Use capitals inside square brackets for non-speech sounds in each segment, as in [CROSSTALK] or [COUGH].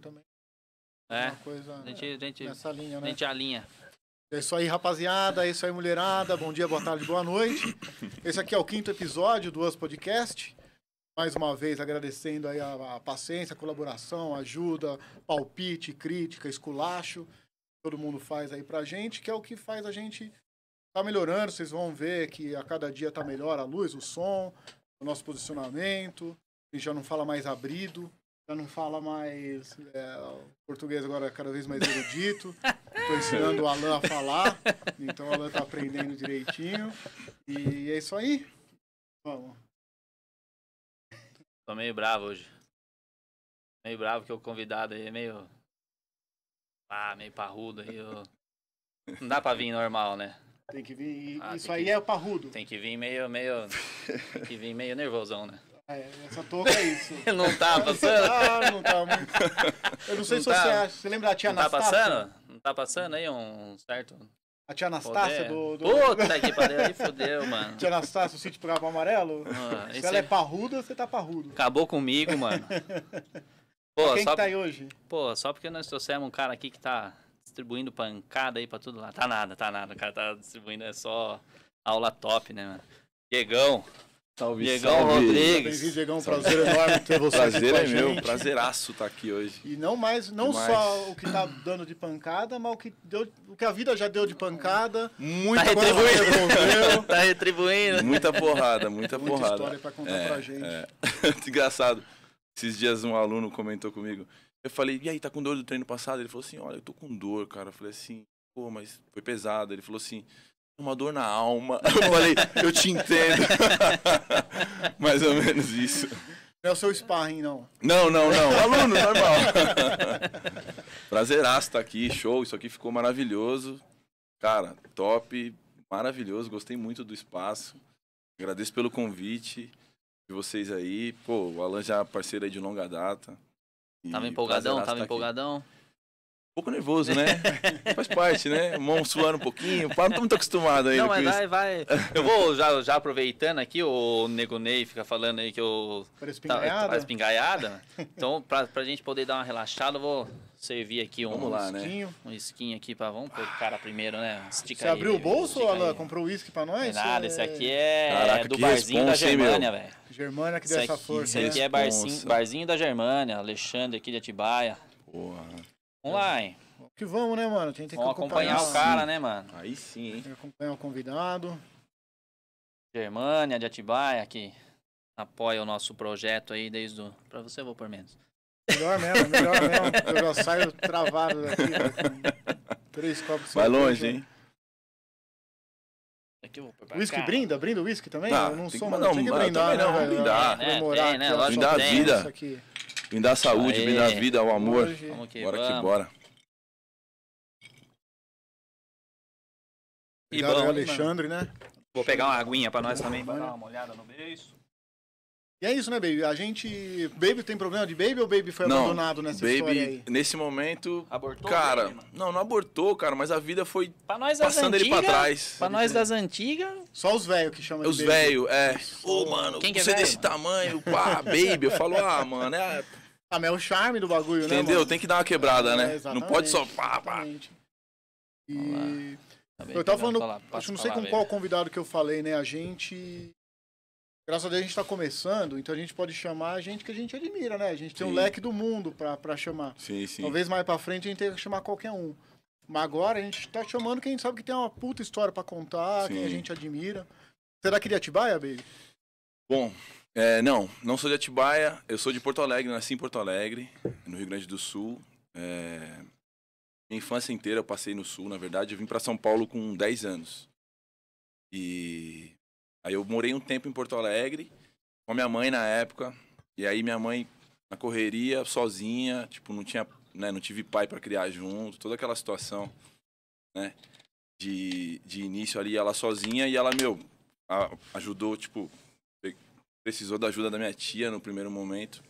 também. É. Uma coisa a né, gente, a gente, nessa linha, né? A gente alinha. É isso aí, rapaziada. É isso aí, mulherada. Bom dia, boa tarde, boa noite. Esse aqui é o quinto episódio do Us Podcast. Mais uma vez agradecendo aí a, a paciência, a colaboração, ajuda, palpite, crítica, esculacho. Todo mundo faz aí pra gente, que é o que faz a gente tá melhorando. Vocês vão ver que a cada dia tá melhor a luz, o som, o nosso posicionamento. A gente já não fala mais abrido, já não fala mais é, português agora é cada vez mais erudito. Estou ensinando o Alan a falar, então o Alan está aprendendo direitinho. E é isso aí. Vamos. Tô meio bravo hoje. Meio bravo que o convidado aí é meio. Ah, meio parrudo aí. Eu... Não dá pra vir normal, né? Tem que vir. Ah, isso aí que... é o parrudo. Tem que vir meio, meio. [LAUGHS] tem que vir meio nervosão, né? É, essa touca é isso. [LAUGHS] não tá [LAUGHS] ah, passando? ah, não tá muito. Eu não sei não se tá, você acha. Você lembra da tia tá Anastácia? Tá passando? Não tá passando aí um certo. A tia Anastácia do, do. Puta que pariu, aí fodeu, mano. Tia Anastácia, o sítio pro Cabo Amarelo? Ah, se ela é... é parruda, você tá parrudo. Acabou comigo, mano. [LAUGHS] Pô, quem só... que tá aí hoje? Pô, só porque nós trouxemos um cara aqui que tá distribuindo pancada aí pra tudo lá. Tá nada, tá nada. O cara tá distribuindo, é só aula top, né, mano? Diegão, Salve, Diegão salve. Rodrigues. Bem-vindo, Diegão. Um prazer enorme ter você Prazer é meu, prazeraço estar tá aqui hoje. E não mais, não Demais. só o que tá dando de pancada, mas o que, deu, o que a vida já deu de pancada. Muita tá retribuindo. [LAUGHS] tá retribuindo. Muita porrada, muita, muita porrada. história para contar é, pra gente. É. [LAUGHS] Engraçado. Esses dias um aluno comentou comigo. Eu falei, e aí, tá com dor do treino passado? Ele falou assim, olha, eu tô com dor, cara. Eu falei assim, pô, mas foi pesado. Ele falou assim, uma dor na alma. [LAUGHS] Eu falei, eu te entendo. [LAUGHS] Mais ou menos isso. Não é o seu sparring, não. Não, não, não. [LAUGHS] Aluno, normal. Prazeraço estar tá aqui, show. Isso aqui ficou maravilhoso. Cara, top, maravilhoso. Gostei muito do espaço. Agradeço pelo convite de vocês aí. Pô, o Alan já é parceiro aí de longa data. E tava empolgadão, tava tá empolgadão. Aqui. Um pouco nervoso, né? [LAUGHS] Faz parte, né? Mão suando um pouquinho. Não tô muito acostumado aí Não, mas vai, vai. [LAUGHS] Eu vou já, já aproveitando aqui, o Nego Ney fica falando aí que eu. Parece tá, tá, pingaiada. Parece pingaiada. [LAUGHS] Então, pra, pra gente poder dar uma relaxada, eu vou servir aqui um, Vamos lá, né? um esquinho. Né? Um esquinho aqui pra. Vamos pôr o cara primeiro, né? Estica Você aí, abriu o bolso ou ela comprou uísque pra nós? É nada, esse aqui é Caraca, do barzinho da Germânia, velho. Germânia que deu essa aqui, força. Esse aqui né? é barzinho, barzinho da Germânia, Alexandre aqui de Atibaia. Porra. Vamos lá, hein? Que vamos, né, mano? Tem que vamos acompanhar, acompanhar o cara, sim. né, mano? Aí sim, hein? Tem que acompanhar o convidado. Germânia de Atibaia, que apoia o nosso projeto aí desde o... Pra você eu vou por menos. Melhor mesmo, melhor mesmo. Eu já saio travado daqui. Né? [LAUGHS] Três copos. Vai longe, hein? whisky brinda? Brinda whisky também? Tá, eu não sou, Não, tem que brindar, não, né, não, Brindar. né, comemorar, tem, brindar né? a vida. aqui brindar saúde, Aê. brindar vida, o amor. Vamos que bora vamos. que bora. E Obrigado, bom, Alexandre, mano. né? Vou pegar uma aguinha pra nós também, pra dar uma olhada no beijo. E é isso, né, Baby? A gente. Baby tem problema de Baby ou Baby foi não, abandonado nessa baby, história aí? Nesse momento. Abortou? Cara, baby, não, não abortou, cara, mas a vida foi pra nós passando antigas, ele pra trás. Pra nós das antigas. Só os velhos que chamam os baby. Os velhos, é. Ô, oh, mano, Quem que é você é véio, desse tamanho, pá, Baby. Eu falo, ah, mano, é. Ah, mas é o charme do bagulho, Entendeu? né? Entendeu? Tem que dar uma quebrada, né? é, né? Não pode só pá, pá. E. Tá eu tava falando. acho que não sei falar, com baby. qual convidado que eu falei, né? A gente Graças a Deus a gente está começando, então a gente pode chamar a gente que a gente admira, né? A gente tem um leque do mundo para chamar. Sim, sim. Talvez mais para frente a gente tenha que chamar qualquer um. Mas agora a gente está chamando quem sabe que tem uma puta história para contar, sim. quem a gente admira. Será é que de Atibaia, baby? Bom, é, não, não sou de Atibaia, eu sou de Porto Alegre, nasci em Porto Alegre, no Rio Grande do Sul. É... Minha infância inteira eu passei no Sul, na verdade, eu vim para São Paulo com 10 anos. E Aí eu morei um tempo em Porto Alegre com a minha mãe na época. E aí minha mãe na correria, sozinha, tipo, não tinha, né, não tive pai para criar junto, toda aquela situação, né, de, de início ali ela sozinha e ela, meu, a, ajudou, tipo, precisou da ajuda da minha tia no primeiro momento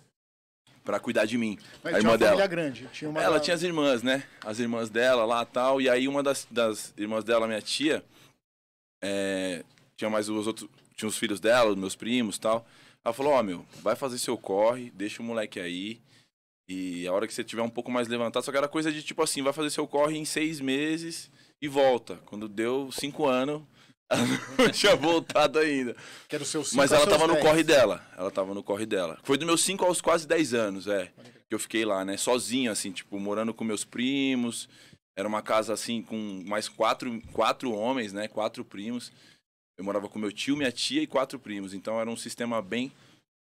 para cuidar de mim. Mas a irmã uma dela. grande, tinha uma... Ela tinha as irmãs, né? As irmãs dela lá, tal, e aí uma das, das irmãs dela, minha tia, é, tinha mais os outros, tinha os filhos dela, os meus primos tal. Ela falou: Ó, oh, meu, vai fazer seu corre, deixa o moleque aí. E a hora que você tiver um pouco mais levantado, só que era coisa de tipo assim: vai fazer seu corre em seis meses e volta. Quando deu cinco anos, [LAUGHS] ela não tinha voltado ainda. Que seu cinco Mas ela tava no corre dela. Ela tava no corre dela. Foi do meus cinco aos quase dez anos, é. Que eu fiquei lá, né? Sozinho, assim, tipo, morando com meus primos. Era uma casa assim com mais quatro, quatro homens, né? Quatro primos. Eu morava com meu tio, minha tia e quatro primos. Então era um sistema bem,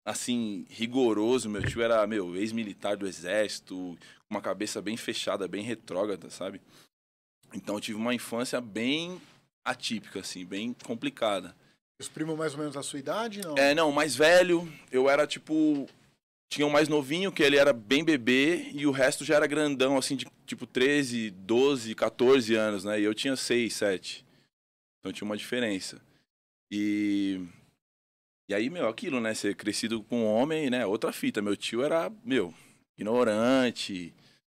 assim, rigoroso. Meu tio era, meu, ex-militar do exército, com uma cabeça bem fechada, bem retrógrada, sabe? Então eu tive uma infância bem atípica, assim, bem complicada. Os primos mais ou menos da sua idade, não? É, não, mais velho. Eu era, tipo, tinha um mais novinho, que ele era bem bebê, e o resto já era grandão, assim, de tipo 13, 12, 14 anos, né? E eu tinha 6, 7. Então tinha uma diferença. E. E aí, meu, aquilo, né? Ser crescido com um homem, né? Outra fita. Meu tio era, meu, ignorante.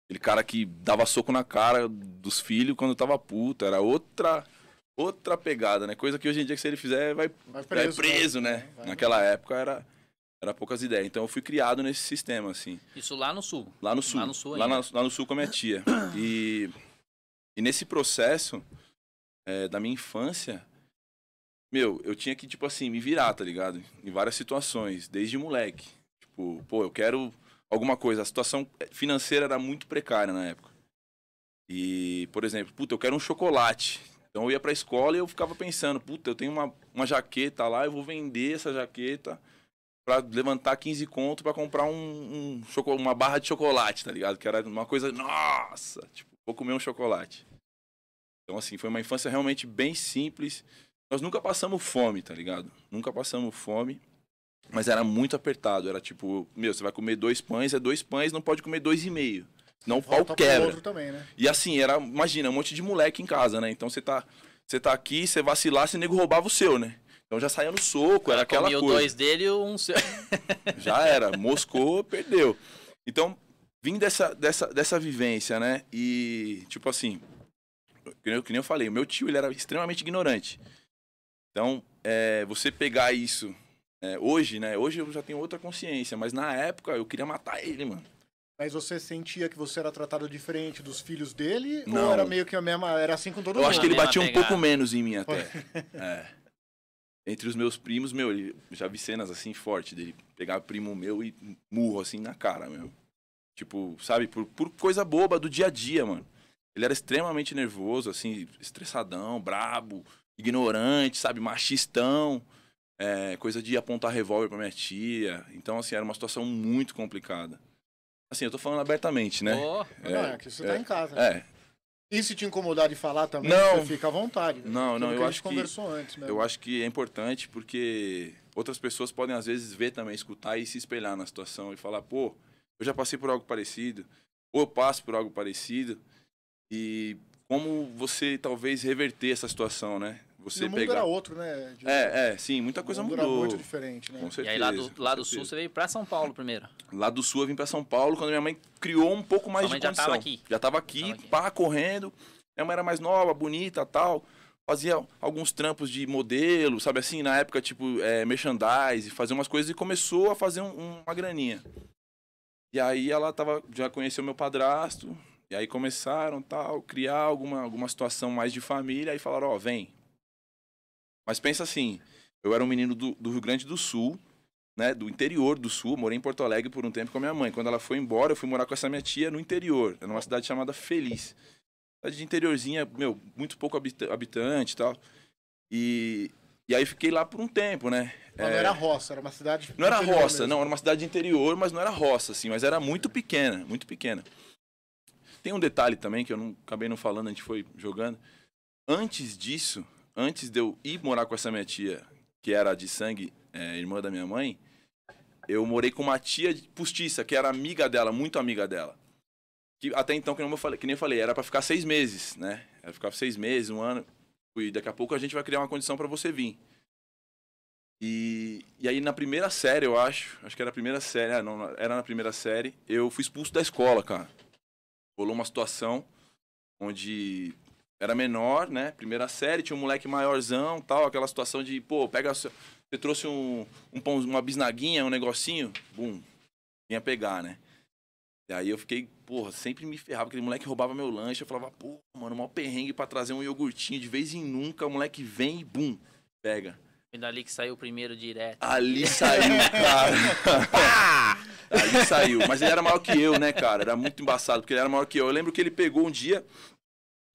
Aquele cara que dava soco na cara dos filhos quando tava puto. Era outra outra pegada, né? Coisa que hoje em dia, que se ele fizer, vai, vai preso, vai preso né? né? Vai, Naquela época era, era poucas ideias. Então eu fui criado nesse sistema, assim. Isso lá no sul? Lá no sul. Lá no sul, lá, lá no sul com a minha tia. [COUGHS] E, e nesse processo é, da minha infância, meu, eu tinha que, tipo assim, me virar, tá ligado? Em várias situações, desde moleque. Tipo, pô, eu quero alguma coisa. A situação financeira era muito precária na época. E, por exemplo, puta, eu quero um chocolate. Então eu ia pra escola e eu ficava pensando, puta, eu tenho uma, uma jaqueta lá, eu vou vender essa jaqueta para levantar 15 conto para comprar um, um uma barra de chocolate, tá ligado? Que era uma coisa, nossa, tipo, vou comer um chocolate. Então, assim, foi uma infância realmente bem simples. Nós nunca passamos fome, tá ligado? Nunca passamos fome. Mas era muito apertado. Era tipo, meu, você vai comer dois pães, é dois pães, não pode comer dois e meio. Não o pau quebra. Também, né? E assim, era, imagina, um monte de moleque em casa, né? Então você tá, você tá aqui, você vacilar, esse nego roubava o seu, né? Então já saía no soco, era aquela Comia coisa. dois dele e um seu. [LAUGHS] já era, moscou, perdeu. Então, vim dessa, dessa, dessa vivência, né? E, tipo assim, que nem, eu falei, o meu tio, ele era extremamente ignorante. Então, é, você pegar isso é, hoje, né? Hoje eu já tenho outra consciência, mas na época eu queria matar ele, mano. Mas você sentia que você era tratado diferente dos filhos dele? Não. Ou era meio que a mesma. Era assim com todo eu mundo? Eu acho que ele batia pegada. um pouco menos em mim até. é. Entre os meus primos, meu, ele, já vi cenas assim forte dele pegar primo meu e murro assim na cara, meu. Tipo, sabe, por, por coisa boba do dia a dia, mano. Ele era extremamente nervoso, assim, estressadão, brabo ignorante, sabe, machistão, é, coisa de apontar revólver para minha tia. Então, assim, era uma situação muito complicada. Assim, eu tô falando abertamente, né? Oh, é, não, é que você tá é, tá em casa. É. E se te incomodar de falar também, não, você fica à vontade. Né? Não, não, eu acho que conversou antes, né? eu acho que é importante porque outras pessoas podem às vezes ver também, escutar e se espelhar na situação e falar, pô, eu já passei por algo parecido, ou eu passo por algo parecido e como você talvez reverter essa situação, né? Você o mundo pegar... era outro, né? De... É, é, sim, muita coisa mudou. Era muito diferente, né? Com certeza, e aí lá do, lá do sul você veio para São Paulo primeiro. Lá do sul eu vim para São Paulo quando minha mãe criou um pouco mais Sua mãe de condição. já estava aqui. Já estava aqui, já tava aqui. pá, correndo. Minha mãe era mais nova, bonita, tal. Fazia alguns trampos de modelo, sabe assim, na época, tipo, é, merchandise, fazer umas coisas e começou a fazer um, uma graninha. E aí ela tava, já conheceu meu padrasto, e aí começaram, tal, criar alguma, alguma situação mais de família, e falaram, ó, oh, vem, mas pensa assim, eu era um menino do, do Rio Grande do Sul, né, do interior do sul, morei em Porto Alegre por um tempo com a minha mãe. Quando ela foi embora, eu fui morar com essa minha tia no interior, numa cidade chamada Feliz. Cidade de interiorzinha, meu, muito pouco habitante e tal. E, e aí fiquei lá por um tempo, né? Não, é... não era roça, era uma cidade. Não era roça, mesmo. não, era uma cidade de interior, mas não era roça, assim, mas era muito pequena, muito pequena. Tem um detalhe também que eu não acabei não falando, a gente foi jogando. Antes disso, antes de eu ir morar com essa minha tia, que era de sangue, é, irmã da minha mãe, eu morei com uma tia postiça, que era amiga dela, muito amiga dela. Que até então, que, nem eu falei, que nem eu falei era para ficar seis meses, né? Era ficar seis meses, um ano. E daqui a pouco a gente vai criar uma condição para você vir. E, e aí na primeira série, eu acho, acho que era a primeira série, ah, não, era na primeira série, eu fui expulso da escola, cara. Rolou uma situação onde era menor, né? Primeira série, tinha um moleque maiorzão, tal, aquela situação de, pô, pega você trouxe um, um pão, uma bisnaguinha, um negocinho, bum, vinha pegar, né? E aí eu fiquei, porra, sempre me ferrava, aquele moleque roubava meu lanche, eu falava, pô, mano, mó perrengue pra trazer um iogurtinho, de vez em nunca o moleque vem e bum, pega. E dali que saiu o primeiro direto. Ali saiu, [LAUGHS] cara. ali saiu. Mas ele era maior que eu, né, cara? Era muito embaçado, porque ele era maior que eu. Eu lembro que ele pegou um dia,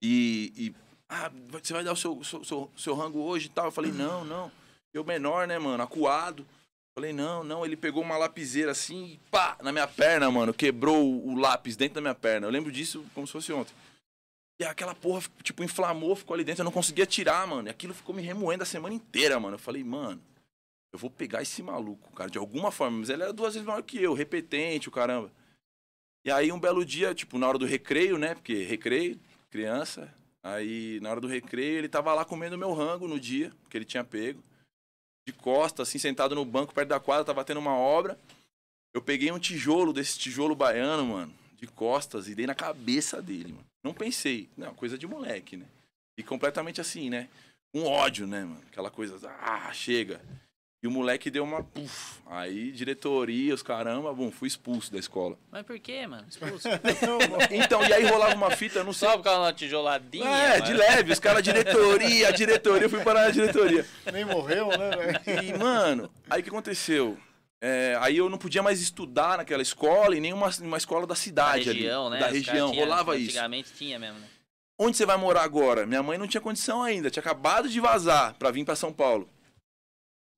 e, e ah, você vai dar o seu, seu, seu, seu rango hoje e tal. Eu falei, uhum. não, não. Eu menor, né, mano? Acuado. Falei, não, não. Ele pegou uma lapiseira assim e pá, na minha perna, mano. Quebrou o lápis dentro da minha perna. Eu lembro disso como se fosse ontem. E aquela porra, tipo, inflamou, ficou ali dentro. Eu não conseguia tirar, mano. E aquilo ficou me remoendo a semana inteira, mano. Eu falei, mano, eu vou pegar esse maluco, cara, de alguma forma. Mas ele era duas vezes maior que eu, repetente, o caramba. E aí, um belo dia, tipo, na hora do recreio, né? Porque recreio, criança. Aí, na hora do recreio, ele tava lá comendo meu rango no dia, que ele tinha pego. De costa, assim, sentado no banco perto da quadra, tava tendo uma obra. Eu peguei um tijolo desse tijolo baiano, mano, de costas, e dei na cabeça dele, mano. Não pensei. Não, coisa de moleque, né? E completamente assim, né? Um ódio, né, mano? Aquela coisa, ah, chega. E o moleque deu uma. Puf, aí, diretoria, os caramba, bom, fui expulso da escola. Mas por quê, mano? Expulso? [LAUGHS] então, e aí rolava uma fita, não sei. Só por uma tijoladinha. É, mano. de leve, os caras, diretoria, diretoria, eu fui parar na diretoria. Nem morreu, né, velho? E, mano, aí o que aconteceu? É, aí eu não podia mais estudar naquela escola e nenhuma uma escola da cidade da região, ali, né? Da Os região, rolava antigamente isso. Antigamente tinha mesmo, né? Onde você vai morar agora? Minha mãe não tinha condição ainda, tinha acabado de vazar para vir para São Paulo.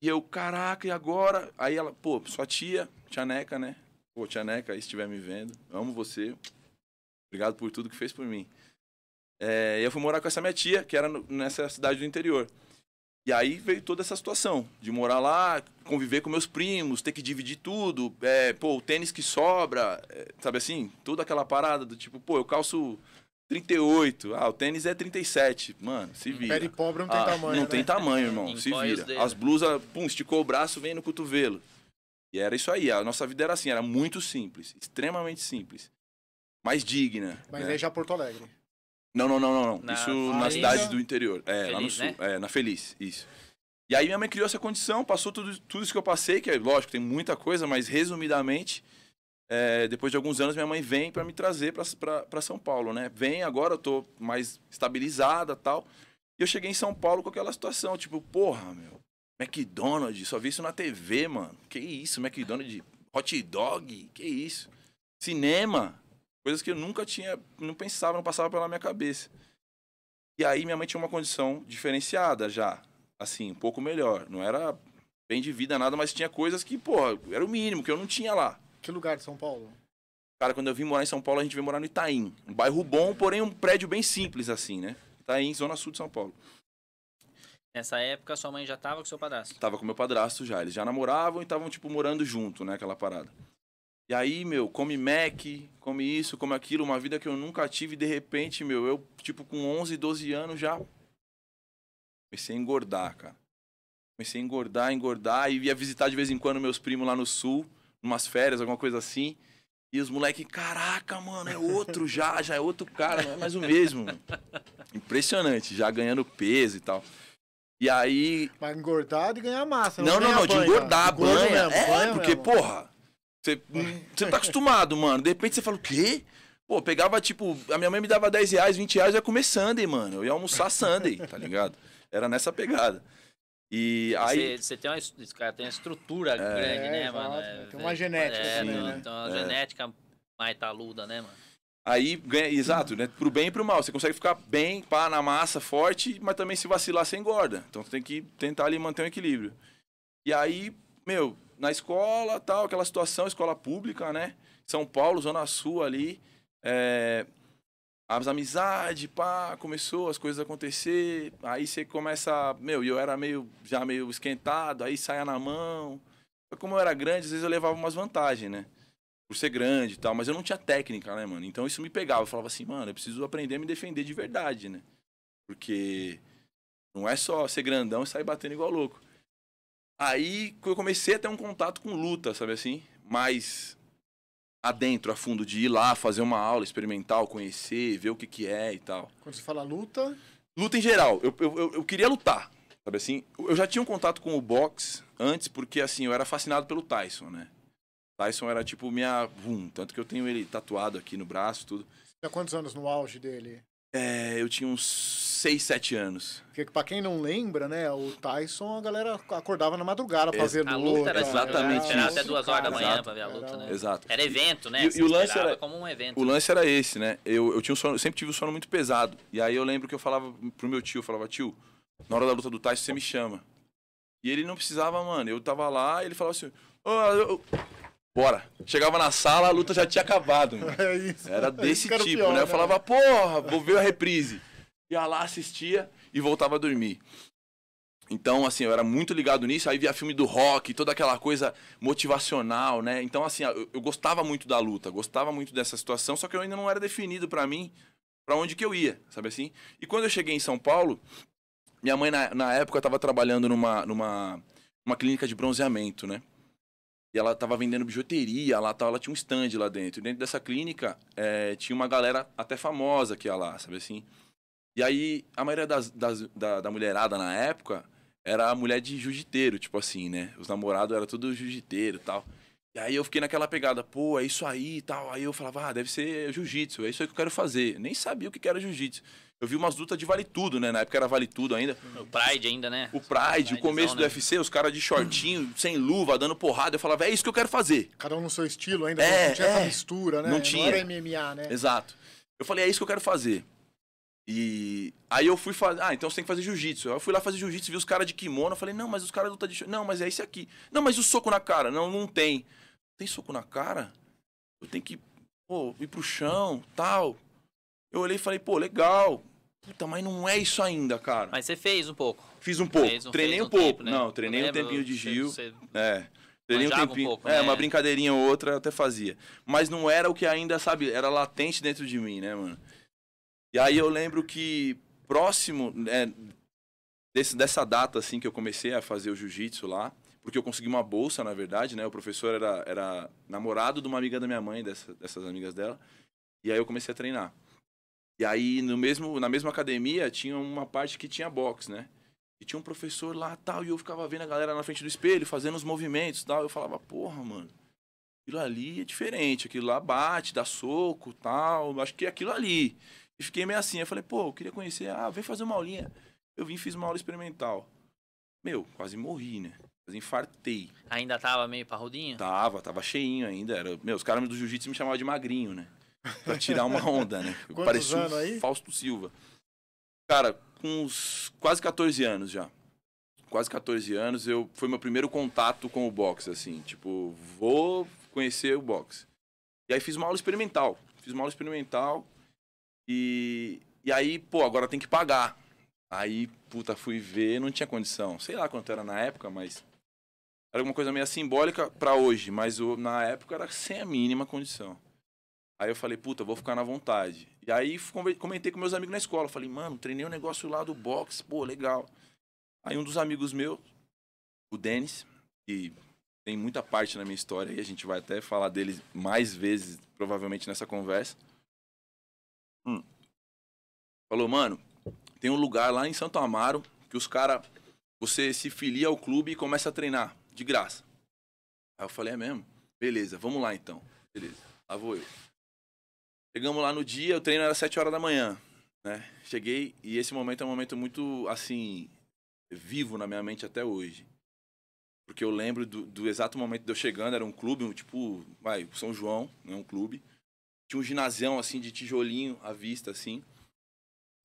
E eu, caraca, e agora? Aí ela, pô, sua tia, tia Neca, né? Pô, tia Neca, aí estiver me vendo, amo você. Obrigado por tudo que fez por mim. É, eu fui morar com essa minha tia, que era nessa cidade do interior. E aí veio toda essa situação de morar lá, conviver com meus primos, ter que dividir tudo, é, pô, o tênis que sobra, é, sabe assim? Toda aquela parada do tipo, pô, eu calço 38. Ah, o tênis é 37. Mano, se vira. Pé de pobre não tem ah, tamanho. Não né? tem tamanho, irmão. se vira. As blusas, pum, esticou o braço, vem no cotovelo. E era isso aí. A nossa vida era assim, era muito simples. Extremamente simples. Mas digna. Mas né? aí é já Porto Alegre. Não, não, não, não. não. Na isso na cidade do interior. É, Feliz, lá no sul. Né? É, na Feliz, isso. E aí minha mãe criou essa condição, passou tudo, tudo isso que eu passei, que é lógico, tem muita coisa, mas resumidamente, é, depois de alguns anos, minha mãe vem para me trazer para São Paulo, né? Vem agora, eu tô mais estabilizada tal. E eu cheguei em São Paulo com aquela situação, tipo, porra, meu, McDonald's, só vi isso na TV, mano. Que isso, McDonald's, hot dog, que isso. Cinema, coisas que eu nunca tinha, não pensava, não passava pela minha cabeça. E aí minha mãe tinha uma condição diferenciada já, assim, um pouco melhor. Não era bem de vida, nada, mas tinha coisas que, porra, era o mínimo que eu não tinha lá. Que lugar de São Paulo? Cara, quando eu vim morar em São Paulo, a gente veio morar no Itaim. Um bairro bom, porém um prédio bem simples, assim, né? Itaim, zona sul de São Paulo. Nessa época, sua mãe já tava com seu padrasto? Tava com meu padrasto já. Eles já namoravam e estavam, tipo, morando junto, né? Aquela parada. E aí, meu, come Mac, come isso, come aquilo, uma vida que eu nunca tive. E de repente, meu, eu, tipo, com 11, 12 anos já comecei a engordar, cara. Comecei a engordar, engordar. E ia visitar de vez em quando meus primos lá no sul umas férias, alguma coisa assim. E os moleques, caraca, mano, é outro já, já é outro cara, não é mais o mesmo. Mano. Impressionante, já ganhando peso e tal. E aí. Vai engordar e ganhar massa, não Não, não, não, de engordar, né? banha. banha. é, banha porque, mesmo. porra, você, você tá acostumado, mano. De repente você fala, o quê? Pô, pegava tipo. A minha mãe me dava 10 reais, 20 reais, eu ia comer Sunday, mano. Eu ia almoçar Sunday, tá ligado? Era nessa pegada. E aí. Você, tem uma, cara, tem uma estrutura é, grande, né, é, exato, mano? É, tem é, uma genética. É, assim, né? Tem uma genética mais taluda, né, mano? Aí, ganha, exato, né? Pro bem e pro mal. Você consegue ficar bem, pá, na massa, forte, mas também se vacilar, você engorda. Então você tem que tentar ali manter um equilíbrio. E aí, meu, na escola, tal, aquela situação, escola pública, né? São Paulo, Zona Sul ali. É, as amizades, pá, começou as coisas acontecer. Aí você começa, meu, eu era meio já meio esquentado, aí saia na mão. Como eu era grande, às vezes eu levava umas vantagens, né? Por ser grande e tal, mas eu não tinha técnica, né, mano? Então isso me pegava. Eu falava assim, mano, eu preciso aprender a me defender de verdade, né? Porque não é só ser grandão e sair batendo igual louco. Aí eu comecei a ter um contato com luta, sabe assim? Mas adentro, a fundo, de ir lá, fazer uma aula experimental, conhecer, ver o que, que é e tal. Quando você fala luta. Luta em geral. Eu, eu, eu queria lutar, sabe assim? Eu já tinha um contato com o boxe antes, porque assim, eu era fascinado pelo Tyson, né? Tyson era tipo minha. Hum, tanto que eu tenho ele tatuado aqui no braço tudo. Há quantos anos no auge dele? É, eu tinha uns 6, 7 anos. Porque pra quem não lembra, né, o Tyson, a galera acordava na madrugada pra Ex ver a luta. Era, exatamente era, era até duas horas da manhã Exato. pra ver a luta, né? Exato. Era evento, né? E, e o lance era como um evento. O né? lance era esse, né? Eu, eu tinha um sono, sempre tive um sono muito pesado. E aí eu lembro que eu falava pro meu tio, eu falava, tio, na hora da luta do Tyson você me chama. E ele não precisava, mano. Eu tava lá, ele falava assim, oh, eu, Bora. Chegava na sala, a luta já tinha acabado. [LAUGHS] É isso. Era desse é tipo, pior, né? Eu né? falava, porra, vou ver a reprise. Ia lá, assistia e voltava a dormir. Então, assim, eu era muito ligado nisso. Aí via filme do rock, toda aquela coisa motivacional, né? Então, assim, eu, eu gostava muito da luta, gostava muito dessa situação, só que eu ainda não era definido para mim para onde que eu ia, sabe assim? E quando eu cheguei em São Paulo, minha mãe, na, na época, estava trabalhando numa, numa uma clínica de bronzeamento, né? E ela estava vendendo bijuteria lá, tal, tá, ela tinha um stand lá dentro. Dentro dessa clínica, é, tinha uma galera até famosa que ia lá, sabe assim? E aí, a maioria das, das da, da, mulherada na época era a mulher de jiu-jiteiro, tipo assim, né? Os namorados eram tudo jiu-jiteiro e tal. E aí eu fiquei naquela pegada, pô, é isso aí e tal. Aí eu falava, ah, deve ser jiu-jitsu, é isso aí que eu quero fazer. Nem sabia o que era jiu-jitsu. Eu vi umas lutas de vale tudo, né? Na época era vale tudo ainda. O Pride ainda, né? O Pride, o, começo né? do UFC, os caras de shortinho, sem luva, dando porrada. Eu falava, é isso que eu quero fazer. Cada um no seu estilo ainda, é, não tinha é, essa mistura, né? Não tinha. Não era MMA, né? Exato. Eu falei, é isso que eu quero fazer. E aí eu fui fazer, ah, então você tem que fazer jiu-jitsu. Eu fui lá fazer jiu-jitsu, vi os caras de kimono, eu falei, não, mas os caras lutam de Não, mas é esse aqui. Não, mas o soco na cara? Não, não tem. Tem soco na cara? Eu tenho que pô, ir pro chão, tal. Eu olhei e falei, pô, legal. Puta, mas não é isso ainda, cara. Mas você fez um pouco. Fiz um pouco. Fez, treinei um, um pouco. Tempo, né? Não, treinei um tempinho de Gil. Você, É. Treinei um tempinho. Um pouco, é, né? uma brincadeirinha ou outra até fazia. Mas não era o que ainda, sabe, era latente dentro de mim, né, mano? E aí eu lembro que próximo né, desse, dessa data, assim, que eu comecei a fazer o jiu-jitsu lá, porque eu consegui uma bolsa, na verdade, né? O professor era, era namorado de uma amiga da minha mãe, dessa, dessas amigas dela. E aí eu comecei a treinar. E aí, no mesmo, na mesma academia, tinha uma parte que tinha boxe, né? E tinha um professor lá, tal, e eu ficava vendo a galera na frente do espelho, fazendo os movimentos, tal. Eu falava, porra, mano, aquilo ali é diferente, aquilo lá bate, dá soco, tal, acho que é aquilo ali. E fiquei meio assim, eu falei, pô, eu queria conhecer, ah, vem fazer uma aulinha. Eu vim fiz uma aula experimental. Meu, quase morri, né? Quase infartei. Ainda tava meio parrudinho? Tava, tava cheinho ainda. Era, meu, os caras do jiu-jitsu me chamavam de magrinho, né? para tirar uma onda, né? Eu parecia um aí? Fausto Silva. Cara, com uns quase 14 anos já. Quase 14 anos, eu foi meu primeiro contato com o boxe, assim, tipo, vou conhecer o boxe. E aí fiz uma aula experimental. Fiz uma aula experimental e, e aí, pô, agora tem que pagar. Aí, puta, fui ver, não tinha condição. Sei lá quanto era na época, mas era alguma coisa meio simbólica para hoje, mas o, na época era sem a mínima condição. Aí eu falei, puta, vou ficar na vontade. E aí comentei com meus amigos na escola. Falei, mano, treinei um negócio lá do boxe, pô, legal. Aí um dos amigos meus, o Denis, que tem muita parte na minha história e a gente vai até falar dele mais vezes, provavelmente nessa conversa. Hum. Falou, mano, tem um lugar lá em Santo Amaro que os caras. Você se filia ao clube e começa a treinar, de graça. Aí eu falei, é mesmo? Beleza, vamos lá então. Beleza, lá vou eu. Chegamos lá no dia, o treino era 7 horas da manhã, né? Cheguei e esse momento é um momento muito, assim, vivo na minha mente até hoje. Porque eu lembro do, do exato momento de eu chegando, era um clube, um, tipo, vai, São João, né, um clube. Tinha um ginásio assim, de tijolinho à vista, assim.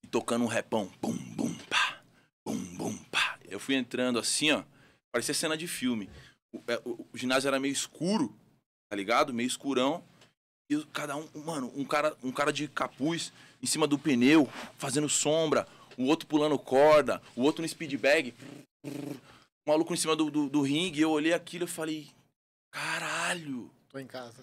E tocando um repão. Bum, bum, pá. Bum, bum, pá. Eu fui entrando assim, ó. Parecia cena de filme. o, é, o, o ginásio era meio escuro, tá ligado? Meio escurão. E cada um, mano, um cara, um cara de capuz em cima do pneu, fazendo sombra, o outro pulando corda, o outro no speedbag, o maluco em cima do, do, do ringue. Eu olhei aquilo e falei, caralho. Tô em casa.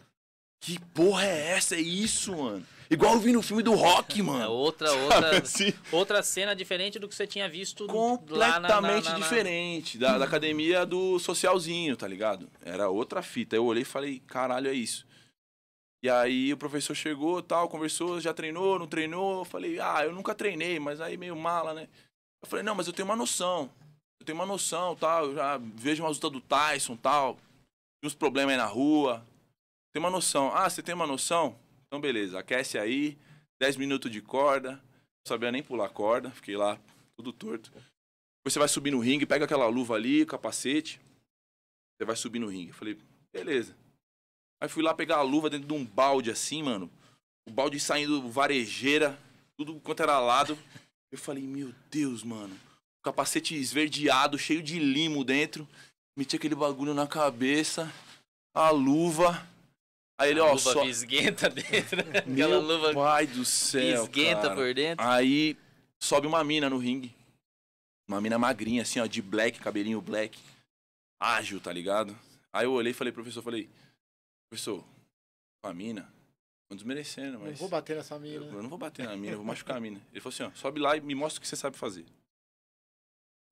Que porra é essa? É isso, mano. Igual eu vi no filme do Rock, é mano. É outra, outra, assim? outra cena diferente do que você tinha visto Completamente na, na, na, diferente da, da academia do socialzinho, tá ligado? Era outra fita. Eu olhei e falei, caralho, é isso. E aí o professor chegou, tal, conversou, já treinou, não treinou? Eu falei, ah, eu nunca treinei, mas aí meio mala, né? Eu falei, não, mas eu tenho uma noção. Eu tenho uma noção, tal, eu já vejo uma luta do Tyson, tal. uns problemas aí na rua. Tem uma noção. Ah, você tem uma noção? Então beleza, aquece aí, 10 minutos de corda. Não sabia nem pular corda, fiquei lá tudo torto. Depois você vai subir no ringue, pega aquela luva ali, capacete. Você vai subir no ringue. Eu falei, beleza. Aí fui lá pegar a luva dentro de um balde assim, mano. O balde saindo varejeira, tudo quanto era lado. Eu falei, meu Deus, mano. Capacete esverdeado, cheio de limo dentro. Meti aquele bagulho na cabeça. A luva. Aí ele, a ó, luva só... esquenta [LAUGHS] dentro. [LAUGHS] Meu Aquela luva. Pai do céu. Esguenta cara. por dentro. Aí sobe uma mina no ringue. Uma mina magrinha, assim, ó, de black, cabelinho black. Ágil, tá ligado? Aí eu olhei e falei, professor, falei, Professor, a mina, não desmerecendo, mas. Não vou bater nessa mina. Eu, eu não vou bater na mina, eu vou machucar a mina. Ele falou assim: ó, sobe lá e me mostra o que você sabe fazer.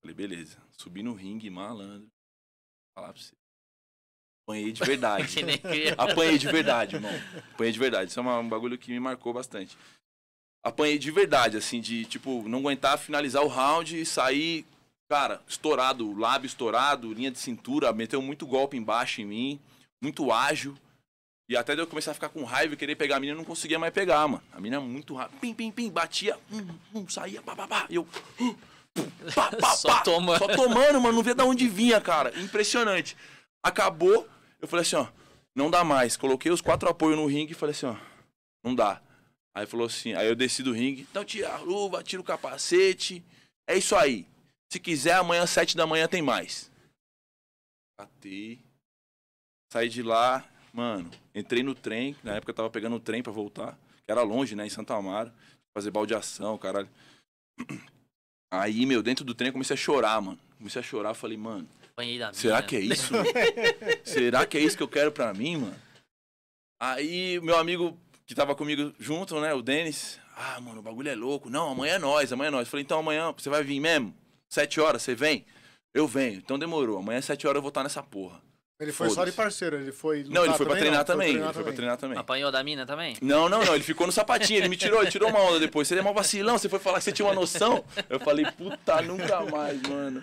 Falei, beleza. Subi no ringue, malandro. Falar pra você. Apanhei de verdade. [LAUGHS] Apanhei de verdade, irmão. Apanhei de verdade. Isso é um bagulho que me marcou bastante. Apanhei de verdade, assim, de tipo, não aguentar finalizar o round e sair, cara, estourado, lábio estourado, linha de cintura, meteu muito golpe embaixo em mim, muito ágil. E até eu começar a ficar com raiva e querer pegar a mina, eu não conseguia mais pegar, mano. A mina é muito rápida. Pim, pim, pim, batia, hum, hum, saía, pá, pá, pá. E eu. Hum, pá, [LAUGHS] pá, só, tomando. Toma. só tomando, mano. Não via de onde vinha, cara. Impressionante. Acabou, eu falei assim, ó. Não dá mais. Coloquei os quatro apoios no ringue e falei assim, ó. Não dá. Aí falou assim, aí eu desci do ringue. Então tira a luva, tira o capacete. É isso aí. Se quiser, amanhã, sete da manhã, tem mais. até Saí de lá, Mano, entrei no trem, na época eu tava pegando o trem para voltar, que era longe, né, em Santa Amaro, fazer baldeação, caralho. [CLEARS THROAT] Aí, meu, dentro do trem eu comecei a chorar, mano. Comecei a chorar, falei, mano, será que é isso? [LAUGHS] será que é isso que eu quero pra mim, mano? Aí, meu amigo que tava comigo junto, né, o Denis, ah, mano, o bagulho é louco. Não, amanhã é nós, amanhã é nós. falei, então amanhã você vai vir mesmo? Sete horas, você vem? Eu venho. Então demorou, amanhã às é sete horas eu vou estar nessa porra. Ele foi só de parceiro, ele foi. Não, ele foi pra treinar também. Ele foi pra treinar também. Apanhou da mina também? Não, não, não. Ele ficou no sapatinho, ele me tirou, ele tirou uma onda depois. Você é mó vacilão, você foi falar que você tinha uma noção. Eu falei, puta, nunca mais, mano.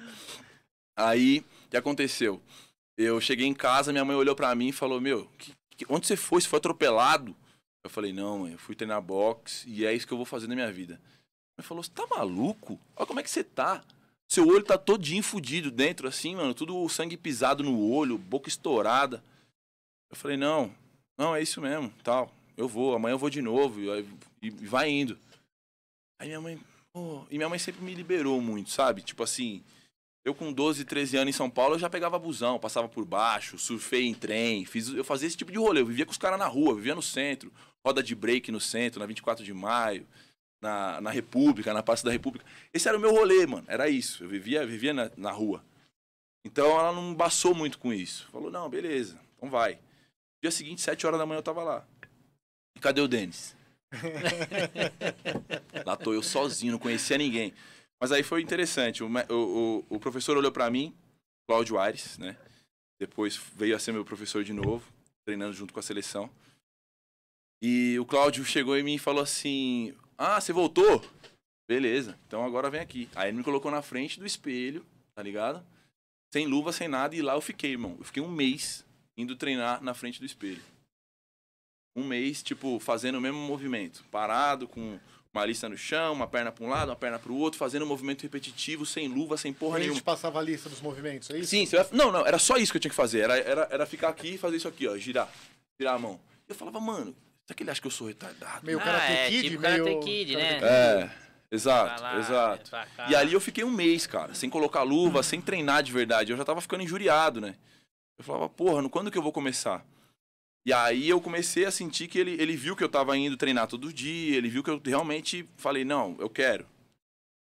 Aí, o que aconteceu? Eu cheguei em casa, minha mãe olhou pra mim e falou: Meu, que, que, onde você foi? Você foi atropelado? Eu falei: Não, mãe, eu fui treinar boxe e é isso que eu vou fazer na minha vida. Ela falou: Você tá maluco? Olha como é que você tá. Seu olho tá todinho fudido dentro, assim, mano. Tudo sangue pisado no olho, boca estourada. Eu falei, não, não, é isso mesmo, tal. Eu vou, amanhã eu vou de novo. E, e vai indo. Aí minha mãe. Oh, e minha mãe sempre me liberou muito, sabe? Tipo assim. Eu com 12, 13 anos em São Paulo, eu já pegava busão, passava por baixo, surfei em trem, fiz, eu fazia esse tipo de rolê. Eu vivia com os caras na rua, vivia no centro, roda de break no centro, na 24 de maio na, na República, na Praça da República. Esse era o meu rolê, mano. Era isso. Eu vivia, vivia na, na rua. Então ela não baçou muito com isso. Falou, não, beleza, então vai. Dia seguinte, sete horas da manhã, eu tava lá. E cadê o Denis? [LAUGHS] lá tô eu sozinho, não conhecia ninguém. Mas aí foi interessante. O, o, o professor olhou para mim, Cláudio Aires, né? Depois veio a ser meu professor de novo, treinando junto com a seleção. E o Cláudio chegou em mim e falou assim: ah, você voltou? Beleza, então agora vem aqui. Aí ele me colocou na frente do espelho, tá ligado? Sem luva, sem nada, e lá eu fiquei, irmão. Eu fiquei um mês indo treinar na frente do espelho. Um mês, tipo, fazendo o mesmo movimento. Parado, com uma lista no chão, uma perna para um lado, uma perna para o outro, fazendo um movimento repetitivo, sem luva, sem porra e nenhuma. a gente passava a lista dos movimentos, é isso? Sim, não, não, era só isso que eu tinha que fazer. Era, era, era ficar aqui e fazer isso aqui, ó, girar, girar a mão. Eu falava, mano, Será que ele acha que eu sou retardado? Meio ah, é, Kid, tipo meio... Karate Kid, né? É, exato, lá, exato. E ali eu fiquei um mês, cara, sem colocar luva, sem treinar de verdade. Eu já tava ficando injuriado, né? Eu falava, porra, quando que eu vou começar? E aí eu comecei a sentir que ele, ele viu que eu tava indo treinar todo dia, ele viu que eu realmente falei, não, eu quero.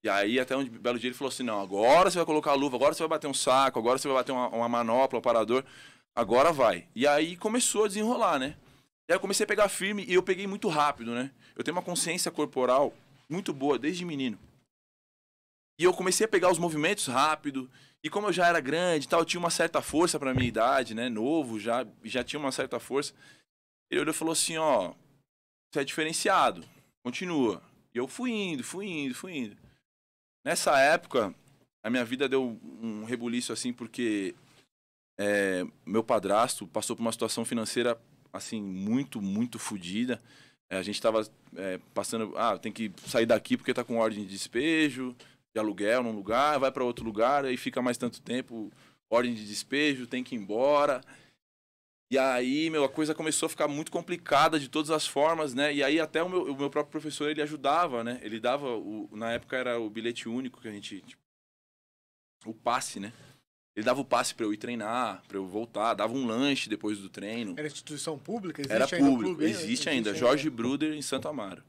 E aí até um belo dia ele falou assim, não, agora você vai colocar a luva, agora você vai bater um saco, agora você vai bater uma, uma manopla, um parador, agora vai. E aí começou a desenrolar, né? E aí eu comecei a pegar firme e eu peguei muito rápido, né? Eu tenho uma consciência corporal muito boa desde menino. E eu comecei a pegar os movimentos rápido. E como eu já era grande tal, eu tinha uma certa força para minha idade, né? Novo, já, já tinha uma certa força. Ele olhou e falou assim, ó, você é diferenciado, continua. E eu fui indo, fui indo, fui indo. Nessa época, a minha vida deu um rebuliço assim, porque é, meu padrasto passou por uma situação financeira assim, muito, muito fodida. É, a gente estava é, passando, ah, tem que sair daqui porque está com ordem de despejo, de aluguel num lugar, vai para outro lugar, aí fica mais tanto tempo, ordem de despejo, tem que ir embora. E aí, meu, a coisa começou a ficar muito complicada de todas as formas, né? E aí até o meu, o meu próprio professor, ele ajudava, né? Ele dava, o, na época era o bilhete único que a gente, tipo, o passe, né? Ele dava o passe para eu ir treinar, para eu voltar, dava um lanche depois do treino. Era instituição pública? Existe Era ainda público, clube? existe, existe ainda. ainda. Jorge é. Bruder em Santo Amaro.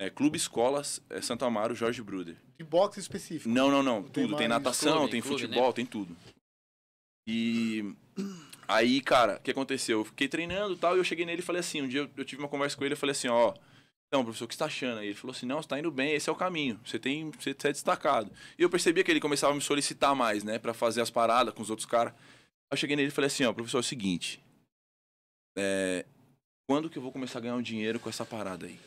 É, Clube Escolas é, Santo Amaro, Jorge Bruder. De boxe específico? Não, não, não. Tem tudo. Tem natação, clube, tem clube, né? futebol, né? tem tudo. E aí, cara, o que aconteceu? Eu fiquei treinando e tal, e eu cheguei nele e falei assim, um dia eu, tive uma conversa com ele, e falei assim, ó... Oh, então, professor, o que você está achando aí? Ele falou assim: não, está indo bem, esse é o caminho, você tem você é destacado. E eu percebia que ele começava a me solicitar mais, né, para fazer as paradas com os outros caras. Eu cheguei nele e falei assim: ó, professor, é o seguinte, é, quando que eu vou começar a ganhar um dinheiro com essa parada aí?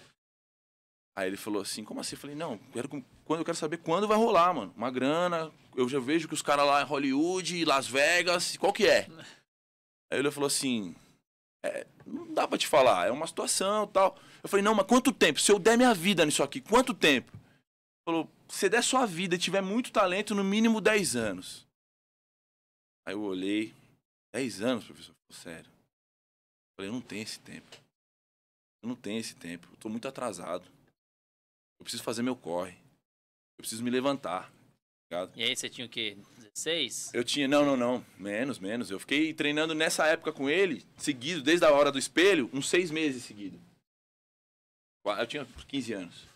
Aí ele falou assim, como assim? Eu falei, não, quero, quando, eu quero saber quando vai rolar, mano. Uma grana, eu já vejo que os caras lá em é Hollywood, Las Vegas, qual que é? [LAUGHS] Aí ele falou assim, é, não dá pra te falar, é uma situação tal. Eu falei, não, mas quanto tempo? Se eu der minha vida nisso aqui, quanto tempo? Ele falou, se der sua vida e tiver muito talento, no mínimo 10 anos. Aí eu olhei, 10 anos, professor? Sério. Eu falei, eu não tenho esse tempo. Eu não tenho esse tempo. Eu tô muito atrasado. Eu preciso fazer meu corre. Eu preciso me levantar. E aí você tinha o quê? 16? Eu tinha, não, não, não. Menos, menos. Eu fiquei treinando nessa época com ele, seguido, desde a hora do espelho, uns seis meses seguido eu tinha 15 anos.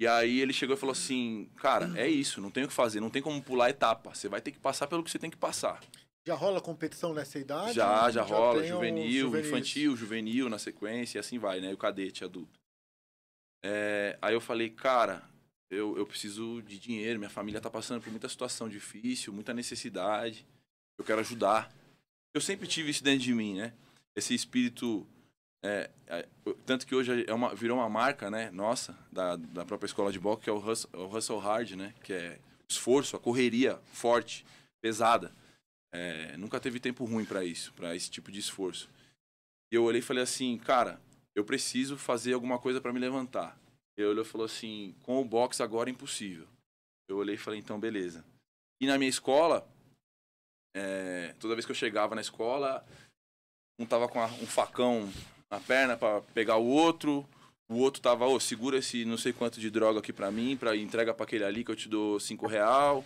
E aí ele chegou e falou assim, cara, é isso, não tem o que fazer, não tem como pular etapa. Você vai ter que passar pelo que você tem que passar. Já rola competição nessa idade? Já, já, já rola, juvenil, infantil, juvenil na sequência, e assim vai, né? O cadete, adulto. É, aí eu falei, cara, eu, eu preciso de dinheiro, minha família tá passando por muita situação difícil, muita necessidade, eu quero ajudar. Eu sempre tive isso dentro de mim, né? Esse espírito é, é, tanto que hoje é uma, virou uma marca né, nossa, da, da própria escola de boxe, que é o hustle, o hustle hard, né, que é esforço, a correria forte, pesada. É, nunca teve tempo ruim para isso, para esse tipo de esforço. E eu olhei e falei assim, cara, eu preciso fazer alguma coisa para me levantar. Ele falou assim, com o boxe agora é impossível. Eu olhei e falei, então beleza. E na minha escola, é, toda vez que eu chegava na escola, um tava com a, um facão na perna para pegar o outro. O outro tava, ô, oh, segura esse não sei quanto de droga aqui para mim, para entrega para aquele ali que eu te dou cinco real.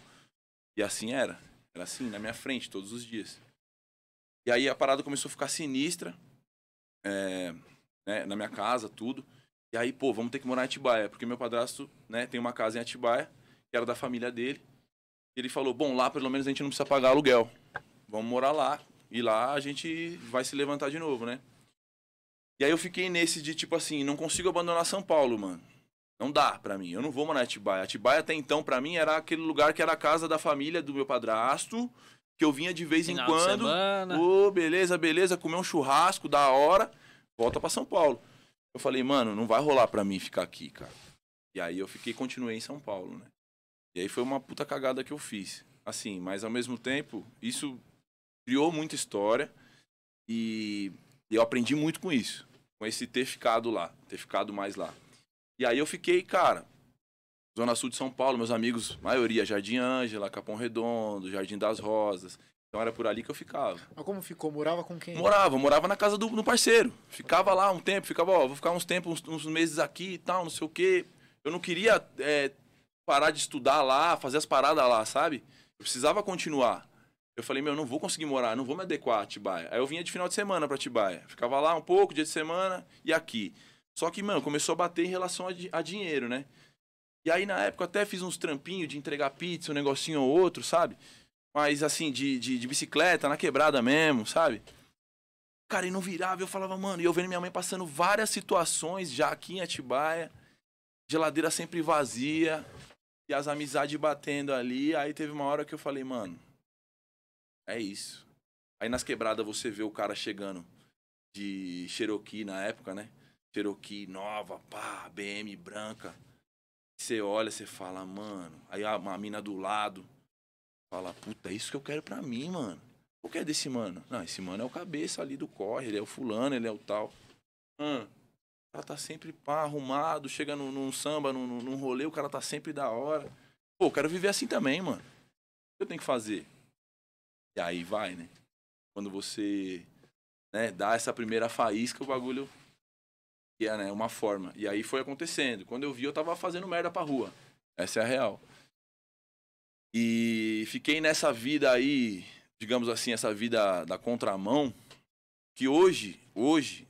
E assim era. Era assim, na minha frente, todos os dias. E aí a parada começou a ficar sinistra. É, né, na minha casa, tudo. E aí, pô, vamos ter que morar em Atibaia, porque meu padrasto, né, tem uma casa em Atibaia, que era da família dele. Ele falou: "Bom, lá pelo menos a gente não precisa pagar aluguel. Vamos morar lá e lá a gente vai se levantar de novo, né?" E aí eu fiquei nesse de tipo assim, não consigo abandonar São Paulo, mano. Não dá pra mim, eu não vou morar em Atibaia. Atibaia até então pra mim era aquele lugar que era a casa da família do meu padrasto, que eu vinha de vez Final em quando. Ô, oh, beleza, beleza, comer um churrasco da hora, volta para São Paulo. Eu falei, mano, não vai rolar pra mim ficar aqui, cara. E aí eu fiquei, continuei em São Paulo, né? E aí foi uma puta cagada que eu fiz. Assim, mas ao mesmo tempo, isso criou muita história e eu aprendi muito com isso com esse ter ficado lá, ter ficado mais lá. E aí eu fiquei, cara, Zona Sul de São Paulo, meus amigos, maioria Jardim Ângela, Capão Redondo, Jardim das Rosas. Então era por ali que eu ficava. Mas como ficou? Morava com quem? Morava, morava na casa do, do parceiro. Ficava lá um tempo, ficava, ó, vou ficar uns tempos, uns, uns meses aqui e tal, não sei o quê. Eu não queria é, parar de estudar lá, fazer as paradas lá, sabe? Eu precisava continuar. Eu falei, meu, não vou conseguir morar, não vou me adequar a Tibaia. Aí eu vinha de final de semana para Tibaia. Ficava lá um pouco, dia de semana e aqui. Só que, mano, começou a bater em relação a, a dinheiro, né? E aí, na época, até fiz uns trampinhos de entregar pizza, um negocinho ou outro, sabe? Mas, assim, de, de, de bicicleta, na quebrada mesmo, sabe? Cara, e não virava, eu falava, mano, e eu vendo minha mãe passando várias situações já aqui em Atibaia, geladeira sempre vazia, e as amizades batendo ali. Aí teve uma hora que eu falei, mano, é isso. Aí nas quebradas você vê o cara chegando de Cherokee na época, né? Cherokee nova, pá, BM branca. Você olha, você fala, mano. Aí a, a mina do lado fala, puta, é isso que eu quero pra mim, mano. O que é desse mano? Não, esse mano é o cabeça ali do corre, ele é o fulano, ele é o tal. Hum, o cara tá sempre pá, arrumado, chega num, num samba, num, num rolê, o cara tá sempre da hora. Pô, eu quero viver assim também, mano. O que eu tenho que fazer? E aí vai, né? Quando você né, dá essa primeira faísca, o bagulho é né, uma forma. E aí foi acontecendo. Quando eu vi, eu tava fazendo merda pra rua. Essa é a real. E fiquei nessa vida aí, digamos assim, essa vida da contramão, que hoje, hoje,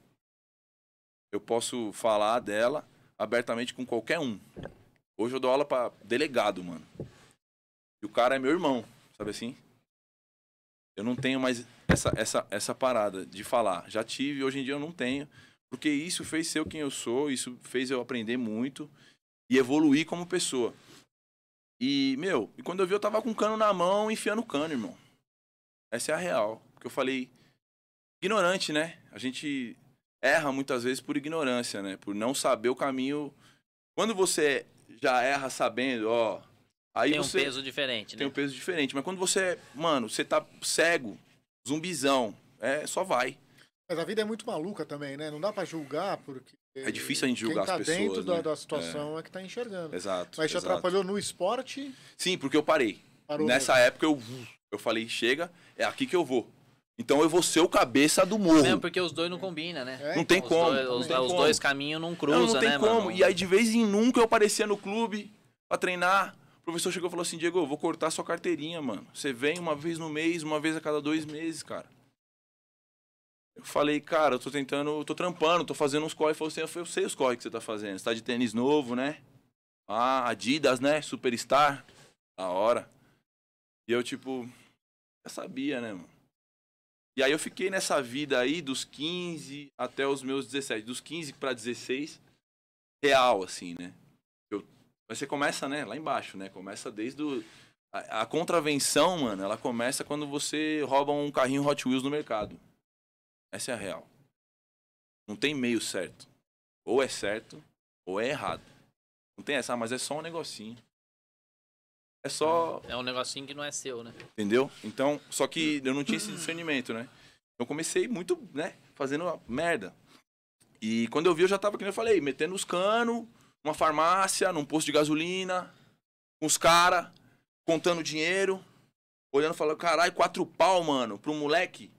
eu posso falar dela abertamente com qualquer um. Hoje eu dou aula pra delegado, mano. E o cara é meu irmão, sabe assim? Eu não tenho mais essa, essa, essa parada de falar. Já tive, hoje em dia eu não tenho. Porque isso fez ser quem eu sou, isso fez eu aprender muito e evoluir como pessoa. E, meu, e quando eu vi, eu tava com cano na mão, enfiando o cano, irmão. Essa é a real. Porque eu falei, ignorante, né? A gente erra muitas vezes por ignorância, né? Por não saber o caminho. Quando você já erra sabendo, ó, Aí tem você, um peso diferente, né? Tem um peso diferente. Mas quando você, mano, você tá cego, zumbizão, é, só vai. Mas a vida é muito maluca também, né? Não dá para julgar, porque. É difícil a gente julgar quem tá as pessoas. dentro né? da, da, é. situação é. é que tá enxergando. Exato. Mas te atrapalhou no esporte? Sim, porque eu parei. Parou Nessa mesmo. época eu, eu falei, chega, é aqui que eu vou. Então eu vou ser o cabeça do morro. Mesmo porque os dois não combinam, né? É, não tem os como. Dois, os, como. dois caminhos não cruzam, né? Não, tem né, como. Mano? E aí de vez em nunca eu aparecia no clube pra treinar. O professor chegou e falou assim: Diego, eu vou cortar sua carteirinha, mano. Você vem uma vez no mês, uma vez a cada dois meses, cara. Eu falei, cara, eu tô tentando, eu tô trampando, tô fazendo uns corre. Ele falou assim: eu sei os corre que você tá fazendo. Você tá de tênis novo, né? Ah, Adidas, né? Superstar. Da hora. E eu, tipo, já sabia, né, mano? E aí eu fiquei nessa vida aí dos 15 até os meus 17. Dos 15 para 16, real, assim, né? Mas você começa, né, lá embaixo, né? Começa desde o. A, a contravenção, mano, ela começa quando você rouba um carrinho Hot Wheels no mercado. Essa é a real. Não tem meio certo. Ou é certo, ou é errado. Não tem essa, ah, mas é só um negocinho. É só. É um negocinho que não é seu, né? Entendeu? Então, só que eu não tinha esse discernimento, né? Eu comecei muito, né? Fazendo merda. E quando eu vi, eu já tava, que eu falei, metendo os canos, numa farmácia, num posto de gasolina, com os caras, contando dinheiro, olhando e falando, caralho, quatro pau, mano, pra um moleque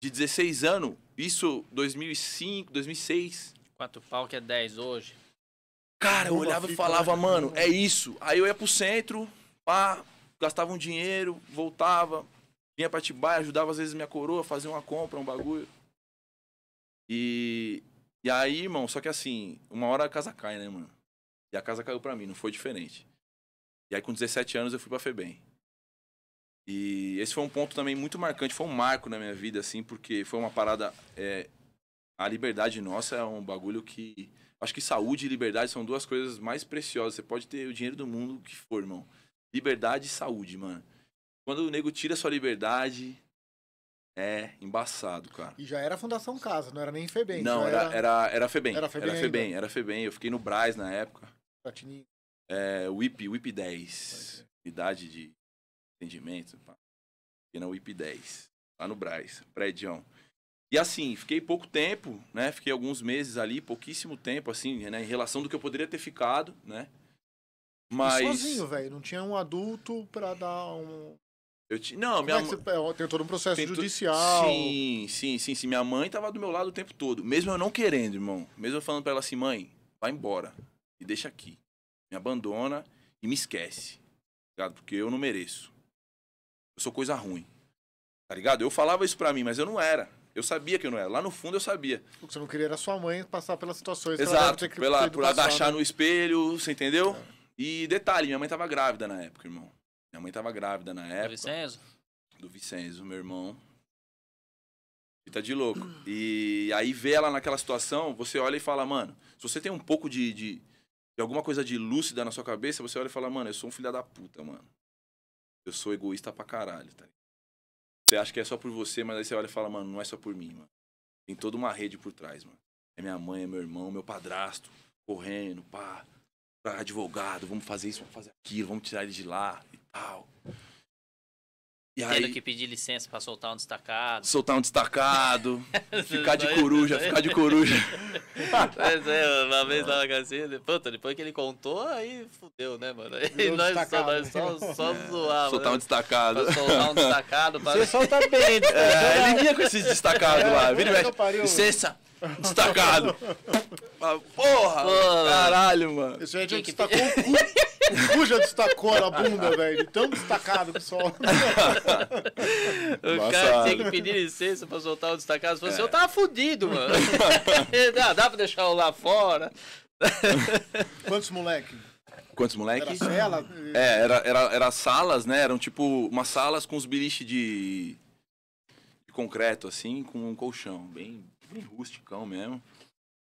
de 16 anos. Isso 2005, 2006. Quatro pau que é 10 hoje. Cara, eu olhava e falava, né? mano, uhum. é isso. Aí eu ia pro centro, pá, gastava um dinheiro, voltava, vinha pra Tibaia, ajudava às vezes minha coroa, fazia uma compra, um bagulho. E, e aí, irmão, só que assim, uma hora a casa cai, né, mano? E a casa caiu para mim, não foi diferente. E aí com 17 anos eu fui para Febem. E esse foi um ponto também muito marcante, foi um marco na minha vida, assim, porque foi uma parada. É, a liberdade nossa é um bagulho que. Acho que saúde e liberdade são duas coisas mais preciosas. Você pode ter o dinheiro do mundo que for, irmão. Liberdade e saúde, mano. Quando o nego tira sua liberdade, é embaçado, cara. E já era Fundação Casa, não era nem Febem. Não, era, era, era, era Febem. Era Febem, era Febem, era Febem. Eu fiquei no Braz na época. Platini? É, WIP, WIP 10. Idade de atendimento. Fiquei na WIP 10. Lá no Braz, prédio. E assim, fiquei pouco tempo, né? Fiquei alguns meses ali, pouquíssimo tempo, assim, né? Em relação do que eu poderia ter ficado, né? Mas... E sozinho, velho. Não tinha um adulto pra dar um... Eu te... Não, Como minha mãe. É tem todo um processo Tento... judicial. Sim, sim, sim, sim. Minha mãe tava do meu lado o tempo todo. Mesmo eu não querendo, irmão. Mesmo eu falando pra ela assim, mãe, vai embora e deixa aqui. Me abandona e me esquece. Tá ligado? Porque eu não mereço. Eu sou coisa ruim. Tá ligado? Eu falava isso pra mim, mas eu não era. Eu sabia que eu não era. Lá no fundo eu sabia. O que você não queria era sua mãe passar pelas situações Exato, que pela, por passado. agachar né? no espelho, você entendeu? É. E detalhe, minha mãe tava grávida na época, irmão. Minha mãe tava grávida na época. Do Vicenzo? Do Vicenzo, meu irmão. tá de louco. E aí vê ela naquela situação, você olha e fala, mano, se você tem um pouco de, de de alguma coisa de lúcida na sua cabeça, você olha e fala, mano, eu sou um filho da puta, mano. Eu sou egoísta pra caralho, tá Você acha que é só por você, mas aí você olha e fala, mano, não é só por mim, mano. Tem toda uma rede por trás, mano. É minha mãe, é meu irmão, meu padrasto, correndo, pá, advogado, vamos fazer isso, vamos fazer aquilo, vamos tirar ele de lá e tal. E Tendo aí, que pedir licença para soltar um destacado. Soltar um destacado, [LAUGHS] né? ficar de coruja, ficar de coruja. Mas é, uma vez lá na casinha, puta, depois que ele contou, aí fudeu, né, mano? nós só, nós só, só é, né? Soltar um destacado. soltar um destacado. para Você solta bem. [LAUGHS] Né? É, ele vinha com esses destacados lá. É, vira e licença, destacado. [LAUGHS] Porra, Porra, caralho, mano. Isso aí gente destacou o cu. Buja destacou a bunda, velho. Tão destacado, pessoal. o cara tinha que pedir licença pra soltar o destacado. Falou assim, é. eu tava fudido, mano. [LAUGHS] dá, dá pra deixar o lá fora. Quantos moleque? Quantos moleque? Era cela? É, era, era, era salas, né? Eram tipo umas salas com os biliches de... de concreto, assim, com um colchão. Bem, bem rusticão mesmo.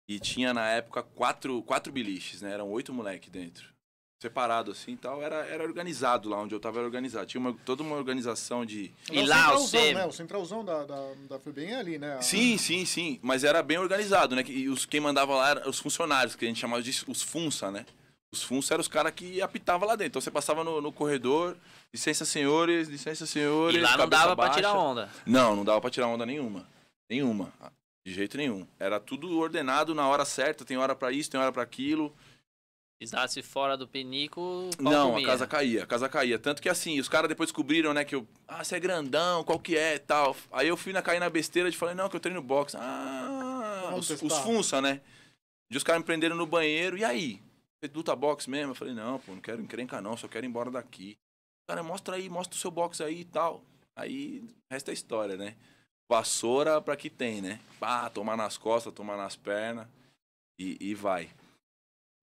E tinha na época quatro, quatro biliches, né? Eram oito moleque dentro separado assim e tal, era, era organizado lá onde eu estava era organizado. Tinha uma, toda uma organização de. E lá o centralzão, né? O centralzão da, da, da FEBEM é ali, né? Sim, sim, sim. Mas era bem organizado, né? E os, quem mandava lá eram os funcionários, que a gente chamava de os FUNSA, né? Os FUNSA eram os caras que apitavam lá dentro. Então você passava no, no, corredor, licença senhores, licença senhores. E lá não dava pra tirar onda. Não, não dava para tirar onda nenhuma. Nenhuma. De jeito nenhum. Era tudo ordenado na hora certa, tem hora para isso, tem hora para aquilo. Pisasse fora do penico. Não, comia. a casa caía, a casa caía. Tanto que assim, os caras depois descobriram, né, que eu. Ah, você é grandão, qual que é e tal. Aí eu fui na cair na besteira de falei, não, que eu treino boxe. Ah, os, os funça, né? E os caras me prenderam no banheiro, e aí? Você luta boxe mesmo? Eu falei, não, pô, não quero encrencar, não, só quero ir embora daqui. Cara, mostra aí, mostra o seu boxe aí e tal. Aí, resta a história, né? Vassoura pra que tem, né? Pá, tomar nas costas, tomar nas pernas e, e vai.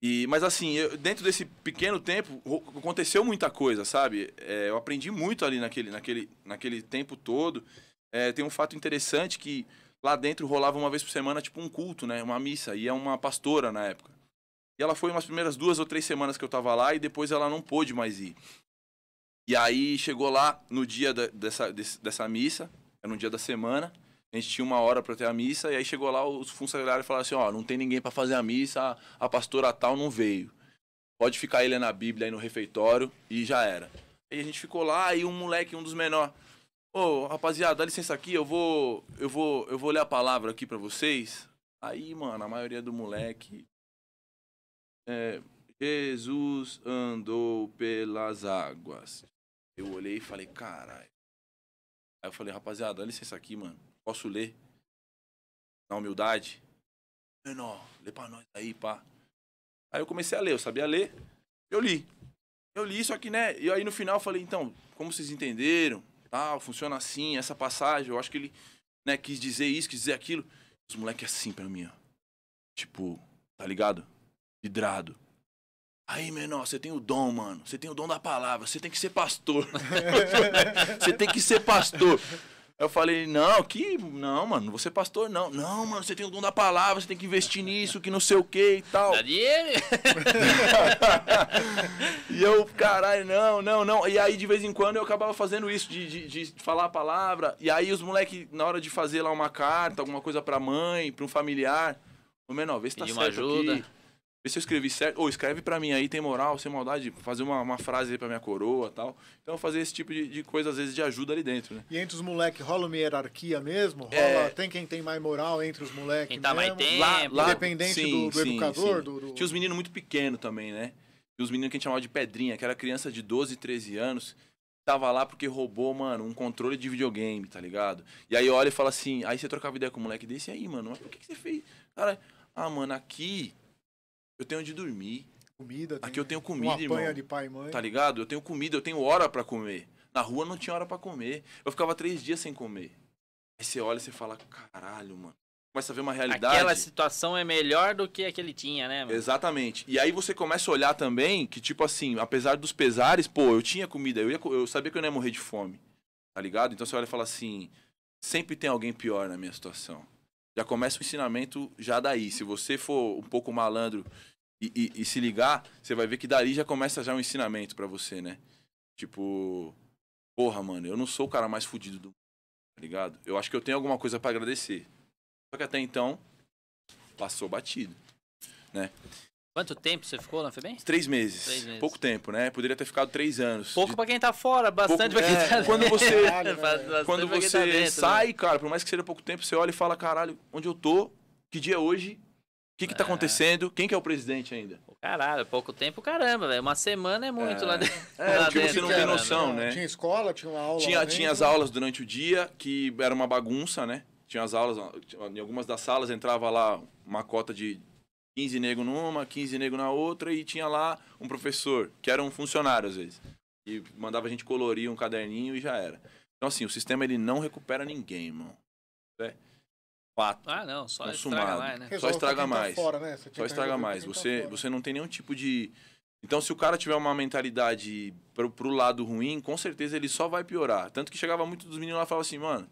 E, mas assim, eu, dentro desse pequeno tempo, aconteceu muita coisa, sabe? É, eu aprendi muito ali naquele, naquele, naquele tempo todo. É, tem um fato interessante que lá dentro rolava uma vez por semana, tipo um culto, né? Uma missa. E é uma pastora na época. E ela foi umas primeiras duas ou três semanas que eu tava lá e depois ela não pôde mais ir. E aí chegou lá no dia da, dessa, dessa missa, era no dia da semana. A gente tinha uma hora para ter a missa, e aí chegou lá os funcionários falaram assim: ó, oh, não tem ninguém para fazer a missa, a pastora tal não veio. Pode ficar ele na Bíblia aí no refeitório, e já era. Aí a gente ficou lá, e um moleque, um dos menores, ô, oh, rapaziada, dá licença aqui, eu vou, eu vou, eu vou ler a palavra aqui para vocês. Aí, mano, a maioria do moleque é, Jesus andou pelas águas. Eu olhei e falei, caralho. Aí eu falei, rapaziada, dá licença aqui, mano posso ler. Na humildade. Menor, lê pra nós aí, pá. Aí eu comecei a ler, eu sabia ler. Eu li. Eu li, só que, né? E aí no final eu falei, então, como vocês entenderam? Tal, funciona assim, essa passagem, eu acho que ele né, quis dizer isso, quis dizer aquilo. Os moleques é assim pra mim, ó. Tipo, tá ligado? Vidrado. Aí, menor, você tem o dom, mano. Você tem o dom da palavra. Você tem que ser pastor. [LAUGHS] Você tem que ser pastor. Eu falei, não, que. Não, mano, você é pastor, não. Não, mano, você tem o dom da palavra, você tem que investir nisso, que não sei o que e tal. Dá [LAUGHS] e eu, caralho, não, não, não. E aí, de vez em quando, eu acabava fazendo isso, de, de, de falar a palavra. E aí, os moleques, na hora de fazer lá uma carta, alguma coisa pra mãe, pra um familiar, o menor, vê se tá Pedi certo ajuda. aqui. Vê se eu escrevi certo. Ou escreve para mim aí, tem moral, sem maldade, fazer uma, uma frase aí pra minha coroa tal. Então fazer esse tipo de, de coisa, às vezes, de ajuda ali dentro, né? E entre os moleques, rola uma hierarquia mesmo? É. Rola, é... Tem quem tem mais moral entre os moleques Quem tá mais tempo. Lá, lá... Independente sim, do, do sim, educador? Sim. Do, do... Tinha os meninos muito pequenos também, né? E os meninos que a gente chamava de pedrinha, que era criança de 12, 13 anos, tava lá porque roubou, mano, um controle de videogame, tá ligado? E aí olha e fala assim, aí você trocava ideia com o moleque desse, aí, mano, mas por que, que você fez? Cara, ah, mano, aqui eu tenho onde dormir. Comida, Aqui eu tenho comida, irmão. de pai e mãe. Tá ligado? Eu tenho comida, eu tenho hora para comer. Na rua não tinha hora para comer. Eu ficava três dias sem comer. Aí você olha e você fala, caralho, mano. Começa a ver uma realidade. Aquela situação é melhor do que a que ele tinha, né, mano? Exatamente. E aí você começa a olhar também que, tipo assim, apesar dos pesares, pô, eu tinha comida, eu, ia, eu sabia que eu não ia morrer de fome. Tá ligado? Então você olha e fala assim: sempre tem alguém pior na minha situação. Já começa o ensinamento já daí. Se você for um pouco malandro e, e, e se ligar, você vai ver que dali já começa já um ensinamento para você, né? Tipo, porra, mano, eu não sou o cara mais fudido do mundo, tá ligado? Eu acho que eu tenho alguma coisa para agradecer. Só que até então, passou batido, né? Quanto tempo você ficou na FEBEM? Três meses. Três meses. Pouco tempo, né? Poderia ter ficado três anos. Pouco de... pra quem tá fora, bastante para quem está é, dentro. Quando você, [LAUGHS] tá quando você tá né? dentro, sai, né? cara, por mais que seja pouco tempo, você olha e fala, caralho, onde eu tô? Que dia é hoje? O que, que é. tá ah. acontecendo? Quem que é o presidente ainda? Caralho, pouco tempo, caramba, velho. Uma semana é muito é. lá dentro. [LAUGHS] É, porque tipo, você não tem noção, né? Tinha escola, tinha uma aula. Tinha, tinha as aulas durante o dia, que era uma bagunça, né? Tinha as aulas, em algumas das salas entrava lá uma cota de 15 nego numa, 15 nego na outra, e tinha lá um professor, que era um funcionário às vezes. E mandava a gente colorir um caderninho e já era. Então, assim, o sistema ele não recupera ninguém, irmão. É. Fato. Ah, não, só consumado. estraga mais, né? Só estraga tá mais. fora, né? Só estraga mais. Tá você, tá você não tem nenhum tipo de. Então, se o cara tiver uma mentalidade pro, pro lado ruim, com certeza ele só vai piorar. Tanto que chegava muito dos meninos lá e falava assim, mano,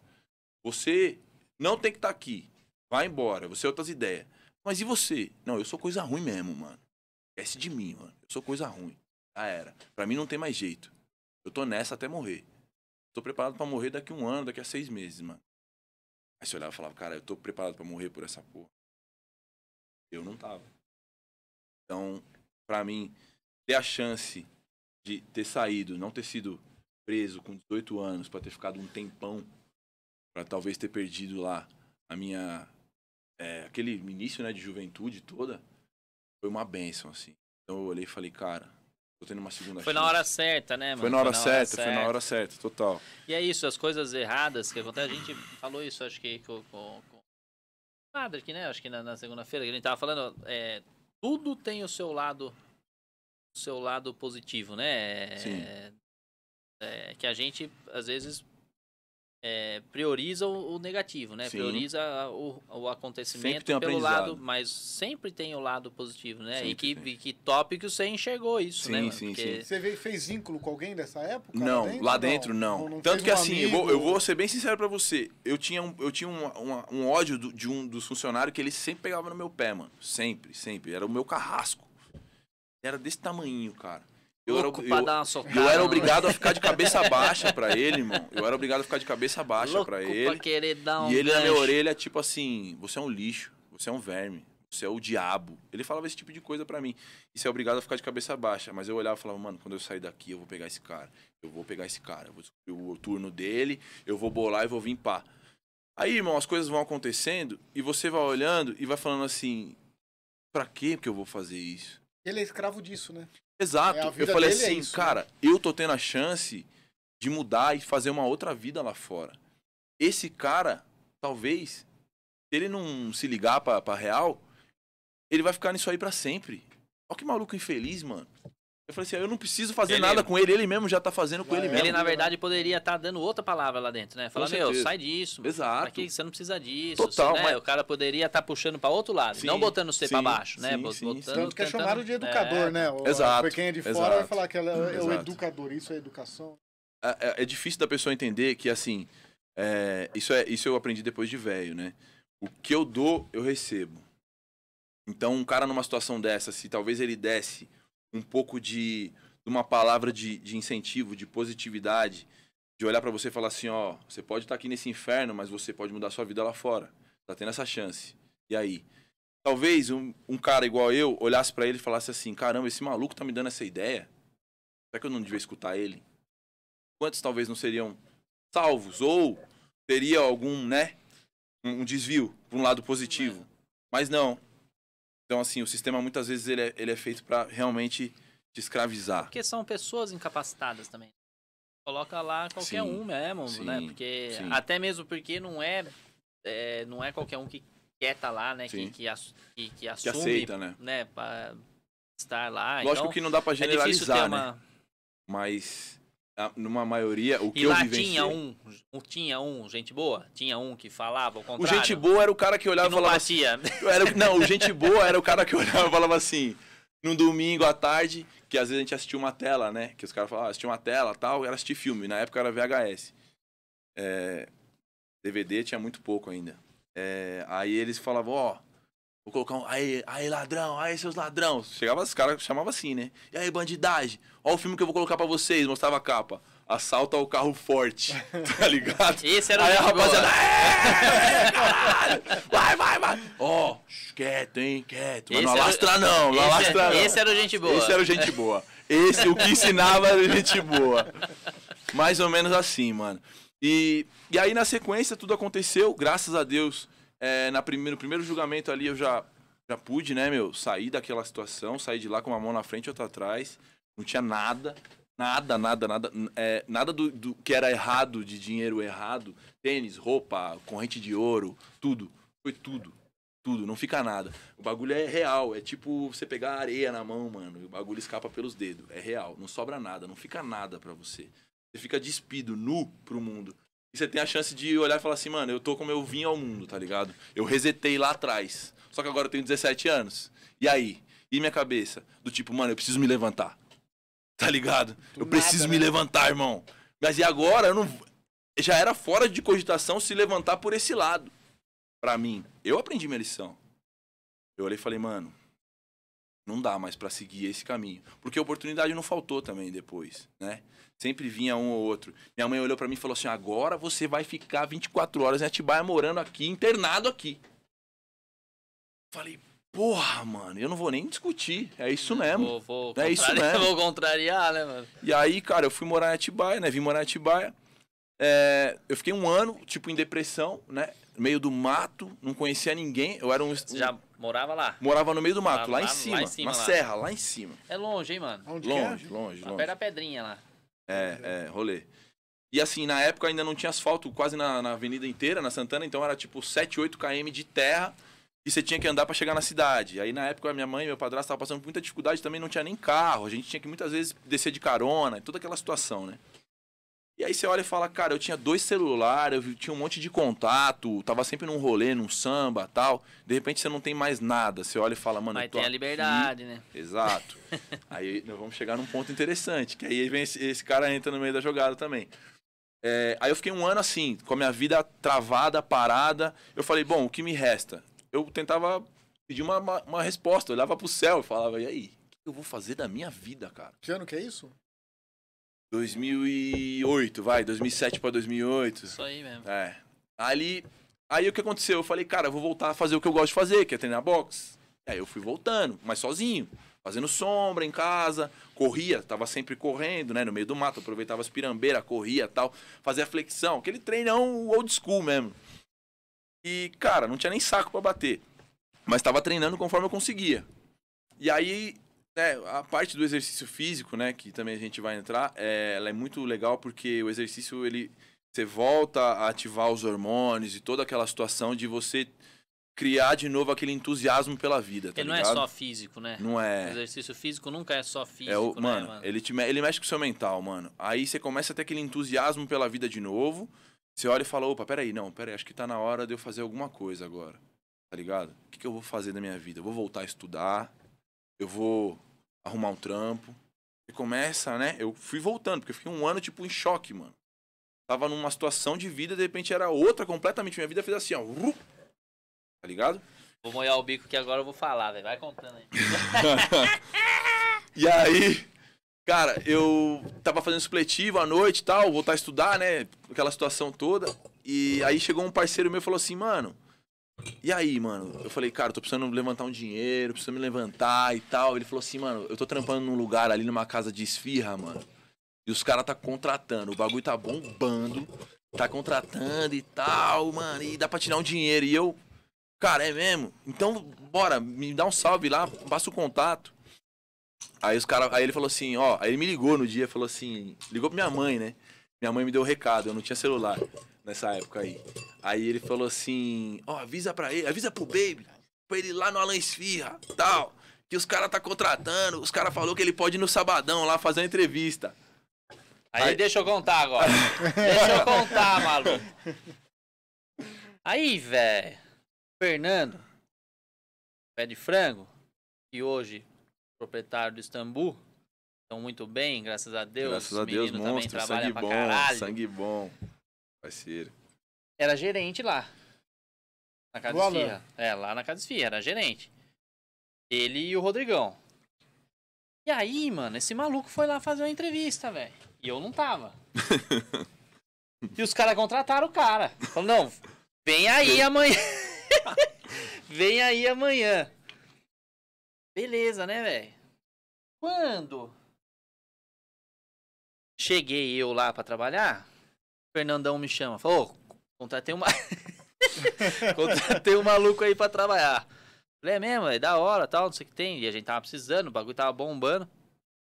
você não tem que estar tá aqui. Vai embora, você é outras ideias. Mas e você? Não, eu sou coisa ruim mesmo, mano. Esquece de mim, mano. Eu sou coisa ruim. Já era. Pra mim não tem mais jeito. Eu tô nessa até morrer. Tô preparado para morrer daqui a um ano, daqui a seis meses, mano. Aí você olhava e falava, cara, eu tô preparado para morrer por essa porra. Eu não tava. Então, pra mim, ter a chance de ter saído, não ter sido preso com 18 anos, para ter ficado um tempão, para talvez ter perdido lá a minha é, aquele início né, de juventude toda, foi uma benção, assim. Então eu olhei e falei, cara, tô tendo uma segunda Foi chance. na hora certa, né, mano? Foi na hora, foi na certa, hora foi na hora certa, total. E é isso, as coisas erradas que acontecem, a gente falou isso, acho que com, com, com... aqui, né? Acho que na, na segunda-feira que a gente tava falando, é, tudo tem o seu lado o seu lado positivo, né? Sim. É, é, que a gente às vezes é, prioriza o, o, negativo, né? Sim. Prioriza o, o acontecimento pelo lado, mas sempre tem o lado positivo, né? Sempre e que, e que top que você enxergou isso, né? sim, né? Sim, Porque... sim. Você fez vínculo com alguém dessa época? Não, lá dentro, não. não. não, não Tanto que um assim, eu vou, eu, vou, ser bem sincero para você. Eu tinha um, eu tinha um, um ódio do, de um dos funcionários que ele sempre pegava no meu pé, mano. Sempre, sempre. Era o meu carrasco. Era desse tamanho, cara. Eu era, eu, socada, eu era, né? obrigado a ficar de cabeça baixa pra ele, irmão. Eu era obrigado a ficar de cabeça baixa para pra ele. Pra um e ele gancho. na minha orelha, tipo assim, você é um lixo, você é um verme, você é o diabo. Ele falava esse tipo de coisa pra mim. E você é obrigado a ficar de cabeça baixa. Mas eu olhava e falava, mano, quando eu sair daqui, eu vou pegar esse cara. Eu vou pegar esse cara, eu vou descobrir o turno dele, eu vou bolar e vou vir pá. Aí, irmão, as coisas vão acontecendo e você vai olhando e vai falando assim, pra que que eu vou fazer isso? Ele é escravo disso, né? Exato. É, eu falei é assim, é cara, eu tô tendo a chance de mudar e fazer uma outra vida lá fora. Esse cara, talvez, se ele não se ligar pra, pra real, ele vai ficar nisso aí para sempre. Olha que maluco infeliz, mano. Eu falei assim, eu não preciso fazer ele, nada com ele, ele mesmo já tá fazendo com ele mesmo. Ele, na verdade, poderia estar tá dando outra palavra lá dentro, né? Falar, meu, sai disso. Exato. Aqui, você não precisa disso. Total, assim, né? mas... O cara poderia estar tá puxando para outro lado, sim, não botando você para baixo, né? sim, né? Sim, botando, Tanto que é chamado de educador, é... né? O, exato. Porque quem é de fora exato. vai falar que ela é, é o educador, isso é educação. É, é, é, difícil da pessoa entender que, assim, é, isso, é, isso eu aprendi depois de velho, né? O que eu dou, eu recebo. Então, um cara numa situação dessa, se talvez ele desse um pouco de, de uma palavra de, de incentivo, de positividade, de olhar para você e falar assim, ó, você pode estar tá aqui nesse inferno, mas você pode mudar sua vida lá fora. Tá tendo essa chance. E aí? Talvez um, um cara igual eu olhasse para ele e falasse assim, caramba, esse maluco tá me dando essa ideia. Será que eu não devia escutar ele? Quantos talvez não seriam salvos ou teria algum, né, um, um desvio para um lado positivo? Mas não, então, assim, o sistema muitas vezes ele é, ele é feito para realmente te escravizar. Porque são pessoas incapacitadas também. Coloca lá qualquer sim, um mesmo, né? sim, né? Porque, sim. até mesmo porque não é, é, não é qualquer um que quer estar tá lá, né? Que, que, que, que, assume, que aceita, né? né? Pra estar lá. Lógico então, que não dá para é generalizar, é né? Mas ah, numa maioria, o que e eu vivenciei... tinha um, tinha um gente boa, tinha um que falava o contrário. O gente boa era o cara que olhava que não falava Assim, era, não, o gente boa era o cara que olhava e falava assim, num domingo à tarde, que às vezes a gente assistia uma tela, né? Que os caras falavam, ah, assistia uma tela, tal, era assistir filme, na época era VHS. É, DVD tinha muito pouco ainda. É, aí eles falavam, ó, oh, vou colocar um, aí, aí ladrão, aí seus ladrão. Chegava os caras, chamava assim, né? E aí bandidagem, Ó, o filme que eu vou colocar para vocês, mostrava a capa. Assalta o carro forte, [LAUGHS] tá ligado? Esse era Aí o a rapaziada. vai, vai, vai! Ó, oh, quieto, hein? Quieto. Mas não alastra, não, não alastra, não. Esse era o gente boa. Esse era o gente boa. Esse, o que ensinava era gente boa. Mais ou menos assim, mano. E, e aí, na sequência, tudo aconteceu, graças a Deus. É, na primeiro, no primeiro julgamento ali, eu já, já pude, né, meu, sair daquela situação, sair de lá com uma mão na frente e outra atrás. Não tinha nada, nada, nada, nada. É, nada do, do, que era errado, de dinheiro errado. Tênis, roupa, corrente de ouro, tudo. Foi tudo. Tudo, não fica nada. O bagulho é real, é tipo você pegar areia na mão, mano, e o bagulho escapa pelos dedos. É real, não sobra nada, não fica nada para você. Você fica despido, nu pro mundo. E você tem a chance de olhar e falar assim, mano, eu tô como eu vim ao mundo, tá ligado? Eu resetei lá atrás. Só que agora eu tenho 17 anos. E aí? E minha cabeça? Do tipo, mano, eu preciso me levantar. Tá ligado? Do eu preciso nada, me né? levantar, irmão. Mas e agora? Eu não... Já era fora de cogitação se levantar por esse lado. Pra mim. Eu aprendi minha lição. Eu olhei e falei, mano, não dá mais para seguir esse caminho. Porque a oportunidade não faltou também depois, né? Sempre vinha um ou outro. Minha mãe olhou para mim e falou assim: agora você vai ficar 24 horas em Atibaia morando aqui, internado aqui. Falei, Porra, mano, eu não vou nem discutir. É isso mesmo. Vou, vou é isso [LAUGHS] mesmo. Vou contrariar, né, mano? E aí, cara, eu fui morar em Atibaia, né? Vim morar em Atibaia. É, eu fiquei um ano, tipo, em depressão, né? No meio do mato, não conhecia ninguém. Eu era um. Você já morava lá? Morava no meio do mato, lá, lá, em, cima, lá em cima. na lá. serra, lá em cima. É longe, hein, mano? Onde longe, é? longe, longe. Perto da pedrinha lá. É, é, rolê. E assim, na época ainda não tinha asfalto quase na, na avenida inteira, na Santana, então era tipo 7, 8 km de terra e você tinha que andar para chegar na cidade. Aí na época minha mãe e meu padrasto estavam passando por muita dificuldade também, não tinha nem carro, a gente tinha que muitas vezes descer de carona, toda aquela situação, né? E aí você olha e fala, cara, eu tinha dois celulares, eu tinha um monte de contato, tava sempre num rolê, num samba tal. De repente você não tem mais nada. Você olha e fala, mano. Mas tem a liberdade, aqui. né? Exato. [LAUGHS] aí nós vamos chegar num ponto interessante, que aí vem esse, esse cara entra no meio da jogada também. É, aí eu fiquei um ano assim, com a minha vida travada, parada. Eu falei, bom, o que me resta? eu tentava pedir uma, uma, uma resposta, eu olhava pro céu e falava, e aí, o que eu vou fazer da minha vida, cara? Que ano que é isso? 2008, vai, 2007 para 2008. Isso aí mesmo. É. Ali, aí o que aconteceu? Eu falei, cara, eu vou voltar a fazer o que eu gosto de fazer, que é treinar boxe. Aí eu fui voltando, mas sozinho, fazendo sombra em casa, corria, tava sempre correndo, né, no meio do mato, aproveitava as pirambeiras, corria tal, fazia flexão, aquele treinão old school mesmo. E, cara, não tinha nem saco para bater. Mas estava treinando conforme eu conseguia. E aí, né, a parte do exercício físico, né, que também a gente vai entrar, é, ela é muito legal porque o exercício, ele. Você volta a ativar os hormônios e toda aquela situação de você criar de novo aquele entusiasmo pela vida. Tá porque tá não é ligado? é só físico, né? Não é. O exercício físico nunca é só físico. É o, né, mano, mano, Ele, te, ele mexe com o seu mental, mano. Aí você começa a ter aquele entusiasmo pela vida de novo. Você olha e fala, opa, peraí, não, peraí, acho que tá na hora de eu fazer alguma coisa agora, tá ligado? O que, que eu vou fazer da minha vida? Eu vou voltar a estudar, eu vou arrumar um trampo. E começa, né? Eu fui voltando, porque eu fiquei um ano, tipo, em choque, mano. Tava numa situação de vida, de repente era outra completamente. Minha vida fez assim, ó. Ru, tá ligado? Vou molhar o bico que agora eu vou falar, velho. Vai contando aí. [LAUGHS] e aí, Cara, eu tava fazendo supletivo à noite e tal, voltar a estudar, né? Aquela situação toda. E aí chegou um parceiro meu e falou assim, mano. E aí, mano? Eu falei, cara, tô precisando levantar um dinheiro, preciso me levantar e tal. Ele falou assim, mano, eu tô trampando num lugar ali numa casa de esfirra, mano. E os caras tá contratando, o bagulho tá bombando, tá contratando e tal, mano. E dá pra tirar um dinheiro. E eu, cara, é mesmo? Então, bora, me dá um salve lá, passa o contato. Aí os cara, aí ele falou assim, ó, aí ele me ligou no dia, falou assim, ligou pra minha mãe, né? Minha mãe me deu o um recado, eu não tinha celular nessa época aí. Aí ele falou assim, ó, avisa pra ele, avisa pro Baby, pra ele ir lá no Alan Esfirra, tal, que os cara tá contratando, os cara falou que ele pode ir no sabadão lá fazer uma entrevista. Aí, aí... deixa eu contar agora. [LAUGHS] deixa eu contar, maluco. Aí, velho, Fernando, pé de frango, que hoje proprietário do Istambul. Estão muito bem, graças a Deus. Graças a Deus, monstro, sangue bom, caralho. sangue bom. Parceiro. Era gerente lá. Na Casa Boa, Esfirra. É, lá na Casa Esfirra, era gerente. Ele e o Rodrigão. E aí, mano, esse maluco foi lá fazer uma entrevista, velho. E eu não tava. [LAUGHS] e os caras contrataram o cara. Falou, não, vem aí amanhã. [LAUGHS] vem aí amanhã. Beleza, né, velho? Quando cheguei eu lá para trabalhar, Fernandão me chama, falou, contratei uma [LAUGHS] contratei um maluco aí para trabalhar. Falei, é mesmo, é da hora, tal, não sei o que tem. E a gente tava precisando, o bagulho tava bombando.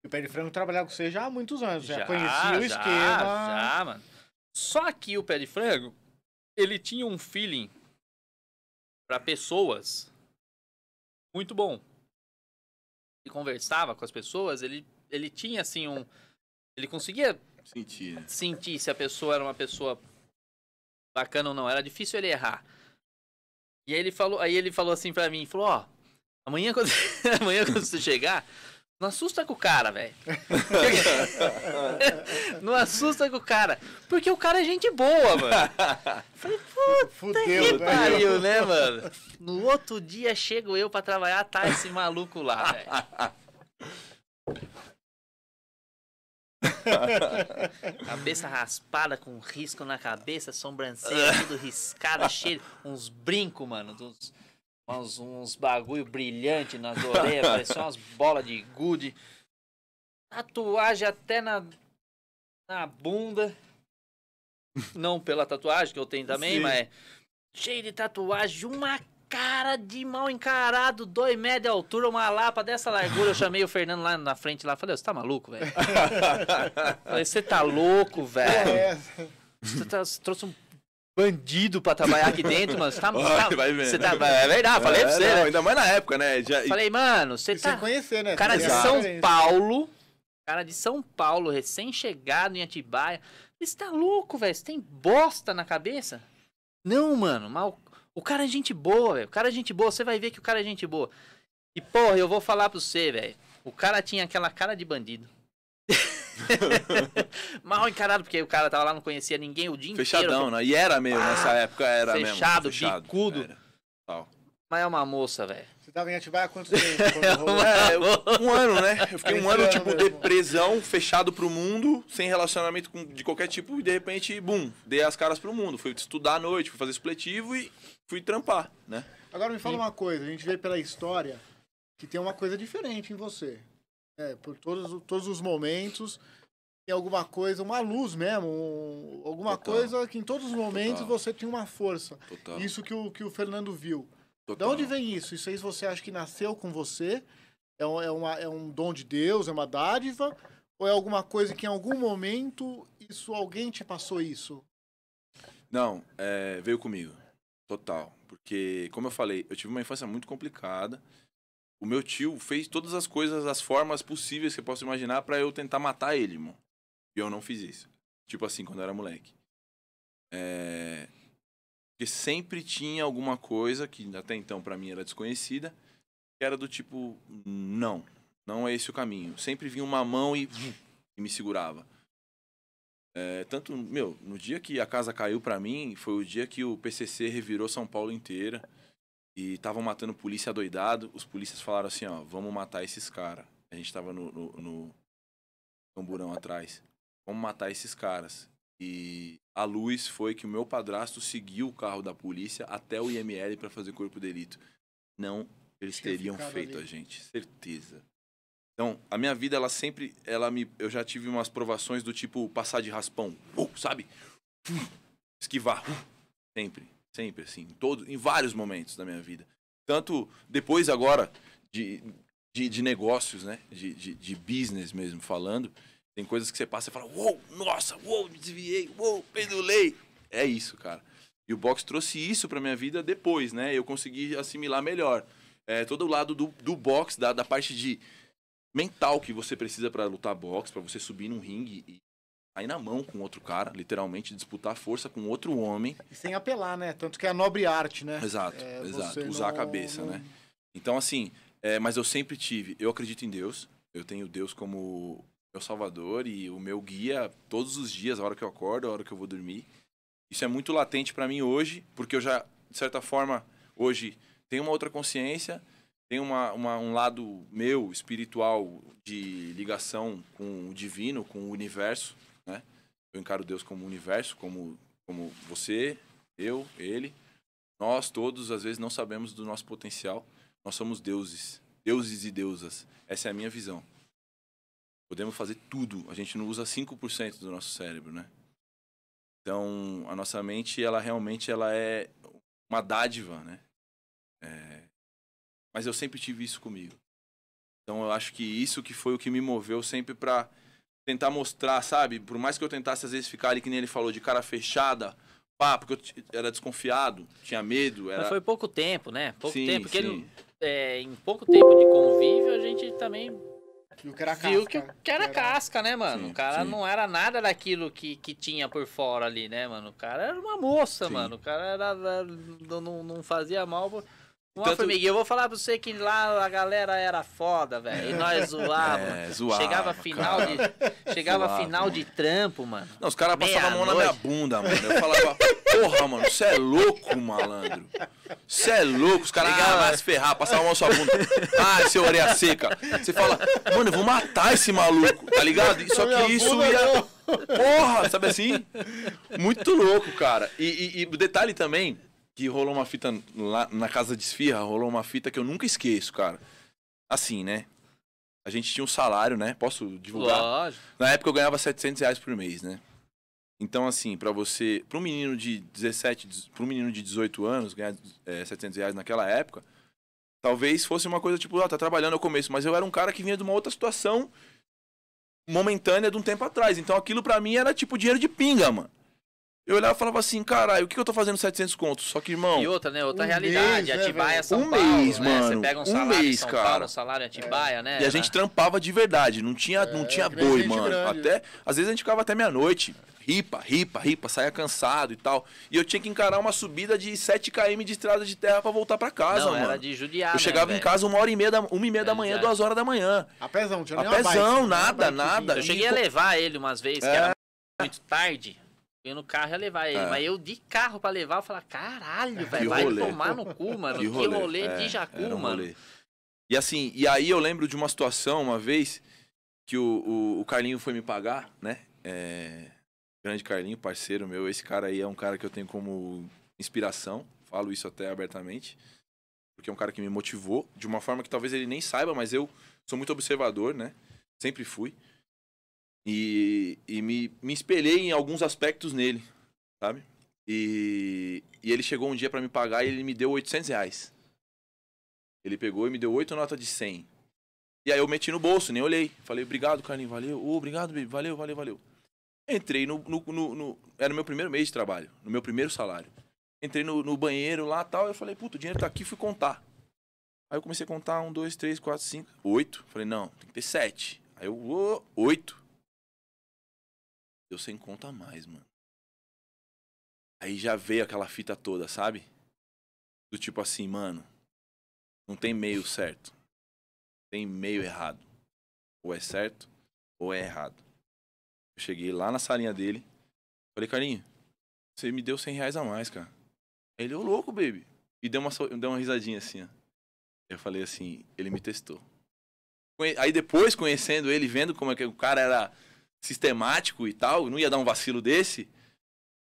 E o de Frango trabalhava com você já há muitos anos, já, já conhecia já, o esquema. Já, mano. Só que o Pé de Frango, ele tinha um feeling para pessoas muito bom conversava com as pessoas, ele, ele tinha assim um. Ele conseguia sentir, né? sentir se a pessoa era uma pessoa bacana ou não. Era difícil ele errar. E aí ele falou, aí ele falou assim pra mim, falou, ó, amanhã quando, [LAUGHS] amanhã quando você chegar, não assusta com o cara, velho. [LAUGHS] não assusta com o cara. Porque o cara é gente boa, mano. [LAUGHS] Falei, puta Fudeu, que né? pariu, né, [LAUGHS] mano? No outro dia chego eu pra trabalhar, tá esse maluco lá, velho. cabeça raspada com risco na cabeça, sobrancelha tudo riscada, cheio, uns brincos, mano. Dos uns, uns bagulho brilhante nas orelhas, [LAUGHS] parecia umas bolas de gude. Tatuagem até na, na bunda. Não pela tatuagem que eu tenho também, Sim. mas cheio de tatuagem, uma cara de mal encarado, dois metros de altura, uma lapa dessa largura. Eu chamei o Fernando lá na frente lá, falei, você tá maluco, velho? [LAUGHS] falei, você tá louco, velho? É. Você tá, trouxe um bandido pra trabalhar aqui dentro, mano. Você tá, Olha, tá, vai ver. Você tá, é verdade, falei é, pra você, não, né? Ainda mais na época, né? Já, falei, mano, você tá... Você conhecer, né? Cara de São Paulo, cara de São Paulo, recém-chegado em Atibaia. Você tá louco, velho? Você tem bosta na cabeça? Não, mano, mal... O cara é gente boa, velho. O cara é gente boa. Você vai ver que o cara é gente boa. E, porra, eu vou falar pra você, velho. O cara tinha aquela cara de bandido. [LAUGHS] [LAUGHS] Mal encarado, porque o cara tava lá, não conhecia ninguém o dia Fechadão, inteiro. Fechadão, né? E era meio, ah, nessa época era fechado, mesmo. Fechado, bicudo. Era. Mas é uma moça, velho. Você tava em Atibaia há quanto tempo? é, é um ano, né? Eu fiquei um ano, tipo, mesmo. depressão, fechado pro mundo, sem relacionamento com, de qualquer tipo, e de repente, bum, dei as caras pro mundo. Fui estudar à noite, fui fazer supletivo e fui trampar, né? Agora me fala e... uma coisa, a gente vê pela história que tem uma coisa diferente em você. É, por todos, todos os momentos tem alguma coisa, uma luz mesmo, um, alguma Total. coisa que em todos os momentos Total. você tem uma força. Total. Isso que o, que o Fernando viu. De onde vem isso? Isso aí você acha que nasceu com você? É, um, é, uma, é um dom de Deus, é uma dádiva? Ou é alguma coisa que em algum momento isso alguém te passou isso? Não, é, veio comigo. Total. Porque, como eu falei, eu tive uma infância muito complicada. O meu tio fez todas as coisas, as formas possíveis que eu posso imaginar para eu tentar matar ele, irmão. E eu não fiz isso. Tipo assim, quando eu era moleque. É... Porque sempre tinha alguma coisa que até então para mim era desconhecida, que era do tipo, não, não é esse o caminho. Sempre vinha uma mão e, e me segurava. É, tanto, meu, no dia que a casa caiu para mim, foi o dia que o PCC revirou São Paulo inteira. E estavam matando polícia doidado. Os polícias falaram assim, ó, vamos matar esses caras. A gente tava no, no, no camburão atrás. Vamos matar esses caras. E a luz foi que o meu padrasto seguiu o carro da polícia até o IML para fazer corpo de delito. Não, eles teriam feito ali. a gente, certeza. Então, a minha vida ela sempre, ela me, eu já tive umas provações do tipo passar de raspão, uh, sabe? esquivar, uh, sempre. Sempre, assim, em, todo, em vários momentos da minha vida. Tanto depois agora de, de, de negócios, né? De, de, de, business mesmo falando. Tem coisas que você passa e fala, uou, nossa, uou, desviei, uou, pendulei. É isso, cara. E o box trouxe isso pra minha vida depois, né? Eu consegui assimilar melhor. É, todo o lado do, do box, da, da parte de mental que você precisa para lutar boxe, para você subir num ringue e sair na mão com outro cara, literalmente disputar força com outro homem. E sem apelar, né? Tanto que é a nobre arte, né? Exato, é, exato. Usar não, a cabeça, não... né? Então, assim, é, mas eu sempre tive, eu acredito em Deus, eu tenho Deus como meu salvador e o meu guia todos os dias, a hora que eu acordo, a hora que eu vou dormir. Isso é muito latente para mim hoje, porque eu já, de certa forma, hoje tenho uma outra consciência, tem uma, uma, um lado meu espiritual de ligação com o divino, com o universo, né? Eu encaro Deus como o universo, como, como você, eu, ele. Nós todos, às vezes, não sabemos do nosso potencial. Nós somos deuses, deuses e deusas. Essa é a minha visão. Podemos fazer tudo. A gente não usa 5% do nosso cérebro, né? Então, a nossa mente, ela realmente ela é uma dádiva, né? É... Mas eu sempre tive isso comigo. Então, eu acho que isso que foi o que me moveu sempre para tentar mostrar, sabe? Por mais que eu tentasse, às vezes, ficar ali, que nem ele falou, de cara fechada, pá, porque eu era desconfiado, tinha medo. Era... Mas foi pouco tempo, né? Pouco sim, tempo, porque ele, é, em pouco tempo de convívio, a gente também viu que era casca, viu que, que era casca né, mano? Sim, o cara sim. não era nada daquilo que, que tinha por fora ali, né, mano? O cara era uma moça, mano. O cara era, não, não fazia mal... Por... Uma Tanto... formiguinha, eu vou falar pra você que lá a galera era foda, velho. E nós [LAUGHS] zoávamos. É, zoava, chegava final de Chegava zoava, final mano. de trampo, mano. Não, os caras passavam a mão noite. na minha bunda, mano. Eu falava, porra, mano, você é louco, malandro. Você é louco, os caras ah, se ferrar, passavam a mão na sua bunda. Ah, seu orelha seca. Você fala, mano, eu vou matar esse maluco, tá ligado? Só que isso ia. Porra, sabe assim? Muito louco, cara. e o detalhe também que rolou uma fita lá na casa de esfirra, rolou uma fita que eu nunca esqueço, cara. Assim, né? A gente tinha um salário, né? Posso divulgar? Lógico. Na época eu ganhava 700 reais por mês, né? Então, assim, para você... Para um menino de 17... Para um menino de 18 anos ganhar é, 700 reais naquela época, talvez fosse uma coisa tipo, ó, oh, ah, tá trabalhando no começo. Mas eu era um cara que vinha de uma outra situação momentânea de um tempo atrás. Então aquilo para mim era tipo dinheiro de pinga, mano. Eu olhava e falava assim, caralho, o que eu tô fazendo 700 contos? Só que, irmão... E outra, né? Outra um realidade. Mês, Atibaia, né, São um Paulo, né? mês, né? mano. Você pega um salário mês, São cara. Paulo, um salário em Atibaia, é. né? E a gente né? trampava de verdade. Não tinha, é, não tinha boi, mano. Grande. Até, às vezes a gente ficava até meia-noite. Ripa, ripa, ripa. Saia cansado e tal. E eu tinha que encarar uma subida de 7 km de estrada de terra para voltar para casa, não, mano. era de judiar, Eu né, chegava né, em casa uma hora e meia da, uma e meia é, da manhã, já. duas horas da manhã. Apesão, tinha Apesão, bike, nada, nada. Eu cheguei a levar ele umas vezes, que é. era muito tarde eu no carro ia levar ele. É. Mas eu de carro pra levar, eu falava, caralho, é. velho, vai rolê. tomar no cu, mano. Que rolê, que rolê é, de jacu, um mano. Rolê. E assim, e aí eu lembro de uma situação uma vez que o, o, o Carlinho foi me pagar, né? É, grande Carlinho, parceiro meu. Esse cara aí é um cara que eu tenho como inspiração. Falo isso até abertamente. Porque é um cara que me motivou de uma forma que talvez ele nem saiba, mas eu sou muito observador, né? Sempre fui. E, e me, me espelhei em alguns aspectos nele, sabe? E, e ele chegou um dia para me pagar e ele me deu 800 reais. Ele pegou e me deu oito notas de 100. E aí eu meti no bolso, nem olhei. Falei, obrigado, Carlinhos, valeu. Oh, obrigado, baby, valeu, valeu, valeu. Entrei no, no, no, no, Era o meu primeiro mês de trabalho, no meu primeiro salário. Entrei no, no banheiro lá tal. Eu falei, puta, o dinheiro tá aqui, fui contar. Aí eu comecei a contar um, dois, três, quatro, cinco, oito. Falei, não, tem que ter sete. Aí eu, oh, oito. Deu sem conta mais, mano. Aí já veio aquela fita toda, sabe? Do tipo assim, mano, não tem meio certo. Tem meio errado. Ou é certo, ou é errado. Eu cheguei lá na salinha dele, falei, carinho, você me deu 100 reais a mais, cara. Ele, ô louco, baby. E deu uma, deu uma risadinha assim, ó. Eu falei assim, ele me testou. Aí depois, conhecendo ele, vendo como é que o cara era sistemático e tal, não ia dar um vacilo desse.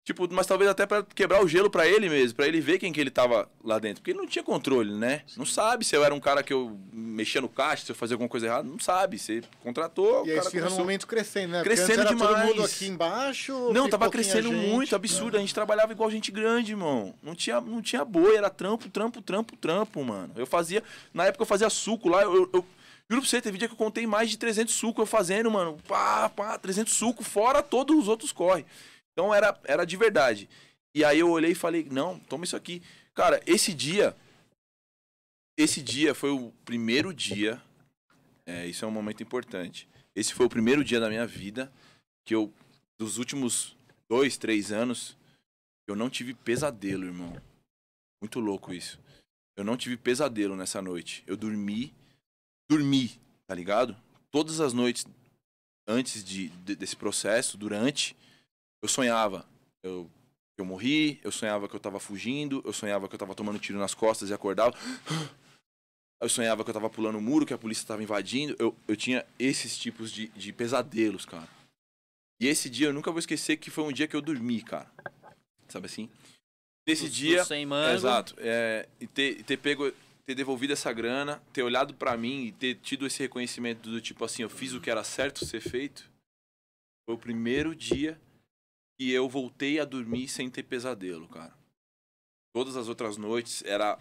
Tipo, mas talvez até para quebrar o gelo para ele mesmo, para ele ver quem que ele tava lá dentro. Porque ele não tinha controle, né? Não sabe se eu era um cara que eu mexia no caixa, se eu fazia alguma coisa errada, não sabe. Você contratou, e o aí cara no momento crescendo, né? Crescendo demais. todo mundo aqui embaixo. Não, tava crescendo gente, muito, né? absurdo. Né? A gente trabalhava igual gente grande, irmão. Não tinha, não tinha boi, era trampo, trampo, trampo, trampo, mano. Eu fazia, na época eu fazia suco lá, eu, eu Juro pra você, teve dia que eu contei mais de 300 sucos eu fazendo, mano. Pá, pá, 300 sucos, fora todos os outros corre. Então era, era de verdade. E aí eu olhei e falei, não, toma isso aqui. Cara, esse dia. Esse dia foi o primeiro dia. É, isso é um momento importante. Esse foi o primeiro dia da minha vida que eu, dos últimos dois, três anos, eu não tive pesadelo, irmão. Muito louco isso. Eu não tive pesadelo nessa noite. Eu dormi dormir, tá ligado? Todas as noites antes de, de, desse processo, durante, eu sonhava. Eu, eu morri, eu sonhava que eu tava fugindo, eu sonhava que eu tava tomando tiro nas costas e acordava. [GASPS] Eu sonhava que eu tava pulando o um muro, que a polícia tava invadindo. Eu, eu tinha esses tipos de, de pesadelos, cara. E esse dia eu nunca vou esquecer que foi um dia que eu dormi, cara. Sabe assim? Nesse dia. sem exato. É, e ter, ter pego ter devolvido essa grana, ter olhado para mim e ter tido esse reconhecimento do tipo assim, eu fiz o que era certo ser feito, foi o primeiro dia que eu voltei a dormir sem ter pesadelo, cara. Todas as outras noites era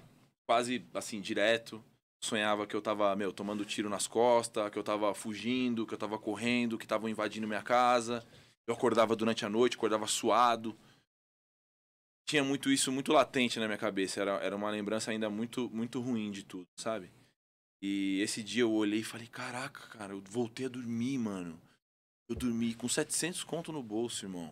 quase assim direto, sonhava que eu tava, meu, tomando tiro nas costas, que eu tava fugindo, que eu tava correndo, que estavam invadindo minha casa. Eu acordava durante a noite, acordava suado, tinha muito isso muito latente na minha cabeça. Era, era uma lembrança ainda muito, muito ruim de tudo, sabe? E esse dia eu olhei e falei: caraca, cara, eu voltei a dormir, mano. Eu dormi com 700 conto no bolso, irmão.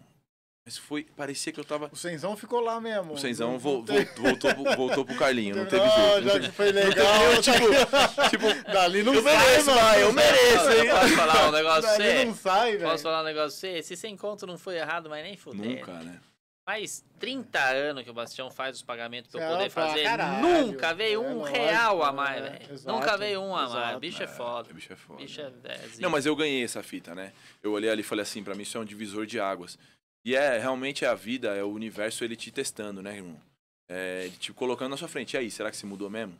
Mas foi, parecia que eu tava. O Senzão ficou lá mesmo. O Senzão vo, vo, voltou, pro, voltou pro Carlinho, não teve jeito. Não, já teve... que foi legal. Não teve, tipo, tipo, [LAUGHS] dali não sai, mereço, mano. Pai, eu mereço, hein? Eu posso falar um negócio? Dali não sai, velho. Posso falar um negócio? Esse 100 conto não foi errado, mas nem fudeu. Nunca, né? Faz 30 anos que o Bastião faz os pagamentos pra eu poder fazer. Caralho, Nunca veio é um real a né? mais, velho. Nunca veio um a mais. Bicho é, é foda. Bicho é foda. Bicho é não, mas eu ganhei essa fita, né? Eu olhei ali e falei assim, pra mim isso é um divisor de águas. E é, realmente é a vida, é o universo ele te testando, né, irmão? É, ele te colocando na sua frente. E aí, será que se mudou mesmo?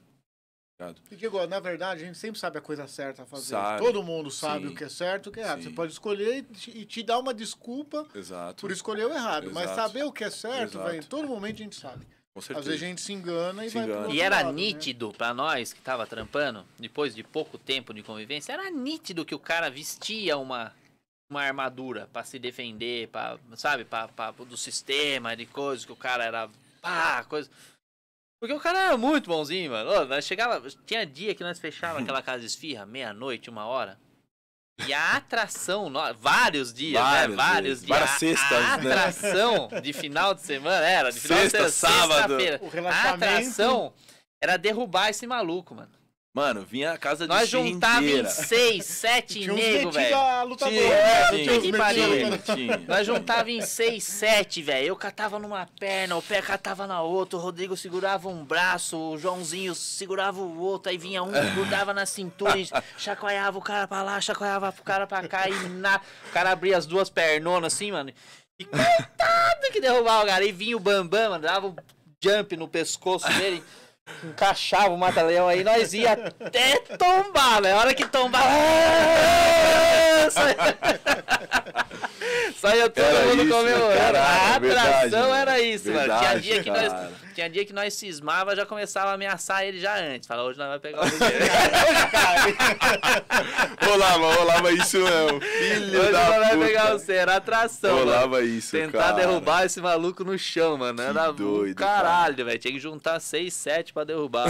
Porque, igual, na verdade, a gente sempre sabe a coisa certa a fazer. Sabe, Todo mundo sabe sim, o que é certo e o que é errado. Sim. Você pode escolher e te dar uma desculpa Exato. por escolher o errado. Exato. Mas saber o que é certo, véio, em todo momento a gente sabe. Às vezes a gente se engana e se vai engana. E era lado, né? nítido né? para nós que tava trampando, depois de pouco tempo de convivência, era nítido que o cara vestia uma uma armadura para se defender, para sabe, para do sistema, de coisas que o cara era pá, coisa. Porque o cara era muito bonzinho, mano. Ô, nós chegava, tinha dia que nós fechava aquela casa esfirra, meia-noite, uma hora. E a atração, vários dias, né? vários, né? Vários dias. Várias sextas, né? a atração né? de final de semana era, de final sexta, de semana, sábado. Sexta-feira. A atração era derrubar esse maluco, mano. Mano, vinha a casa de Nós juntávamos em seis, [LAUGHS] sete nego, velho. Nós juntava em seis, sete, velho. Eu catava numa perna, o pé catava na outra, o Rodrigo segurava um braço, o Joãozinho segurava o outro, aí vinha um, grudava na cintura e [LAUGHS] chacoalhava o cara pra lá, chacoalhava o cara pra cá e na... o cara abria as duas pernonas assim, mano. E coitado que derrubava o cara. E vinha o Bambam, mano, dava um jump no pescoço dele. [LAUGHS] encaixava o mata-leão aí, nós ia até tombar, velho. A hora que tombava. [LAUGHS] Saía todo era mundo isso, comemorando. Né, a atração verdade, né? era isso, verdade, mano. Tinha dia que cara. nós. Tinha dia que nós cismava, já começava a ameaçar ele já antes. Falava, hoje nós vamos pegar o [LAUGHS] dinheiro. Olava, olava isso não. Filho hoje da nós vamos vai pegar o Será atração. Olava mano. isso, Tentar cara. derrubar esse maluco no chão, mano. Que Era doido. Caralho, velho. Tinha que juntar seis, sete pra derrubar.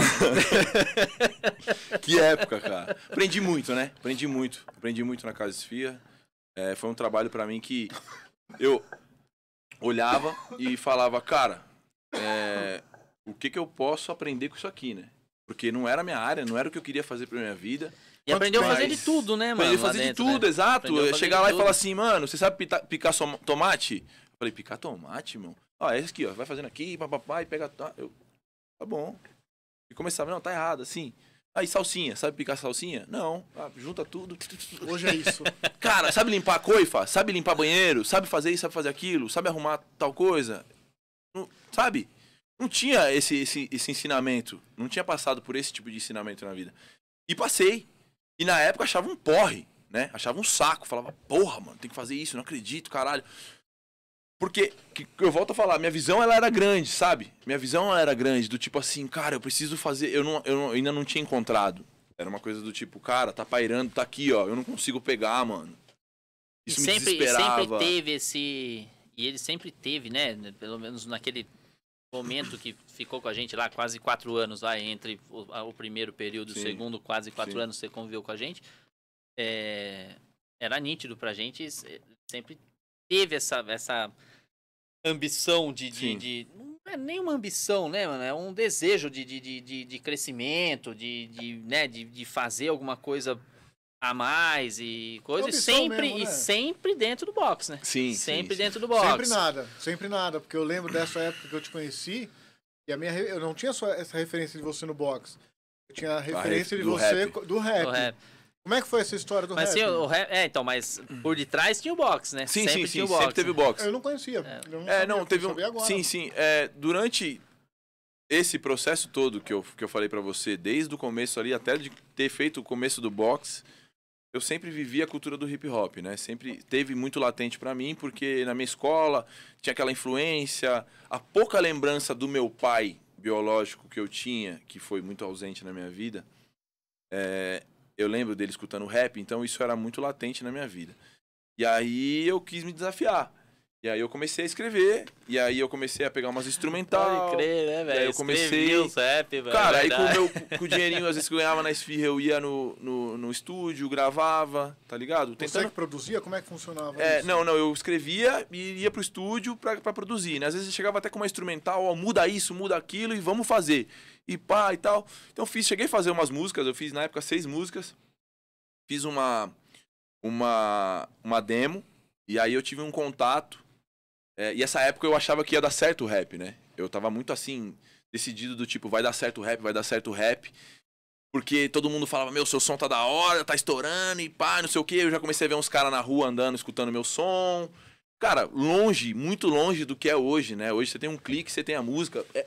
[LAUGHS] que época, cara. Aprendi muito, né? Aprendi muito. Aprendi muito na Casa Esfia. É, foi um trabalho para mim que eu olhava e falava, cara é, o que, que eu posso aprender com isso aqui, né? Porque não era a minha área, não era o que eu queria fazer pra minha vida. E Quanto aprendeu mais? a fazer de tudo, né, mano? Aprendeu fazer dentro, né? de tudo, né? exato. Chegar lá e falar assim, mano, você sabe picar so tomate? Eu falei, picar tomate, mano? Ó, ah, é esse aqui, ó. Vai fazendo aqui, papapá, e pega. tá? eu, tá bom. E começava, não, tá errado, assim. Aí, salsinha, sabe picar salsinha? Não. Ah, junta tudo. Hoje é isso. [LAUGHS] Cara, sabe limpar coifa? Sabe limpar banheiro? Sabe fazer isso, sabe fazer aquilo? Sabe arrumar tal coisa? Não, sabe? Não tinha esse, esse, esse ensinamento. Não tinha passado por esse tipo de ensinamento na vida. E passei. E na época achava um porre, né? Achava um saco. Falava, porra, mano, tem que fazer isso, não acredito, caralho. Porque, que, eu volto a falar, minha visão ela era grande, sabe? Minha visão ela era grande, do tipo assim, cara, eu preciso fazer. Eu, não, eu, não, eu ainda não tinha encontrado. Era uma coisa do tipo, cara, tá pairando, tá aqui, ó. Eu não consigo pegar, mano. Isso e sempre, me desesperava. sempre teve esse e ele sempre teve, né? Pelo menos naquele momento que ficou com a gente lá, quase quatro anos lá, entre o, o primeiro período e o segundo, quase quatro Sim. anos você conviveu com a gente. É, era nítido pra gente, sempre teve essa, essa ambição de, de, de, Não é nenhuma ambição, né, mano? É um desejo de, de, de, de, crescimento, de, de, né, de, de fazer alguma coisa a mais e coisa. e sempre, mesmo, né? e sempre dentro do box, né? Sim. Sempre sim, dentro do box. Sempre nada, sempre nada. Porque eu lembro dessa época que eu te conheci e a minha, eu não tinha só essa referência de você no box. Eu tinha a referência a ref, de você rap. Do, rap. do rap. Como é que foi essa história do mas, rap? Sim, o rap? É, então, mas por detrás tinha o box, né? Sim, sempre sim, sim. sempre teve né? box. Eu não conhecia. É, eu não, é, não teve um. Agora. Sim, sim. É, durante esse processo todo que eu, que eu falei para você, desde o começo ali até de ter feito o começo do box, eu sempre vivi a cultura do hip hop, né? Sempre teve muito latente para mim, porque na minha escola tinha aquela influência, a pouca lembrança do meu pai biológico que eu tinha, que foi muito ausente na minha vida. É, eu lembro dele escutando rap, então isso era muito latente na minha vida. E aí eu quis me desafiar. E aí eu comecei a escrever, e aí eu comecei a pegar umas instrumentais. Pode crer, né, velho? eu comecei. Os rap, velho, Cara, é aí com o, meu, com o dinheirinho, às vezes que eu ganhava na esfirra, eu ia no, no, no estúdio, gravava, tá ligado? Tentando... Você que produzia? Como é que funcionava é, isso? Não, não, eu escrevia e ia pro estúdio pra, pra produzir, né? Às vezes eu chegava até com uma instrumental, ó, muda isso, muda aquilo e vamos fazer. E pá, e tal. Então fiz, cheguei a fazer umas músicas, eu fiz na época seis músicas. Fiz uma, uma, uma demo, e aí eu tive um contato é, e essa época eu achava que ia dar certo o rap, né? Eu tava muito assim, decidido do tipo, vai dar certo o rap, vai dar certo o rap. Porque todo mundo falava, meu, seu som tá da hora, tá estourando e pá, não sei o quê. Eu já comecei a ver uns caras na rua andando, escutando meu som. Cara, longe, muito longe do que é hoje, né? Hoje você tem um clique, você tem a música. É...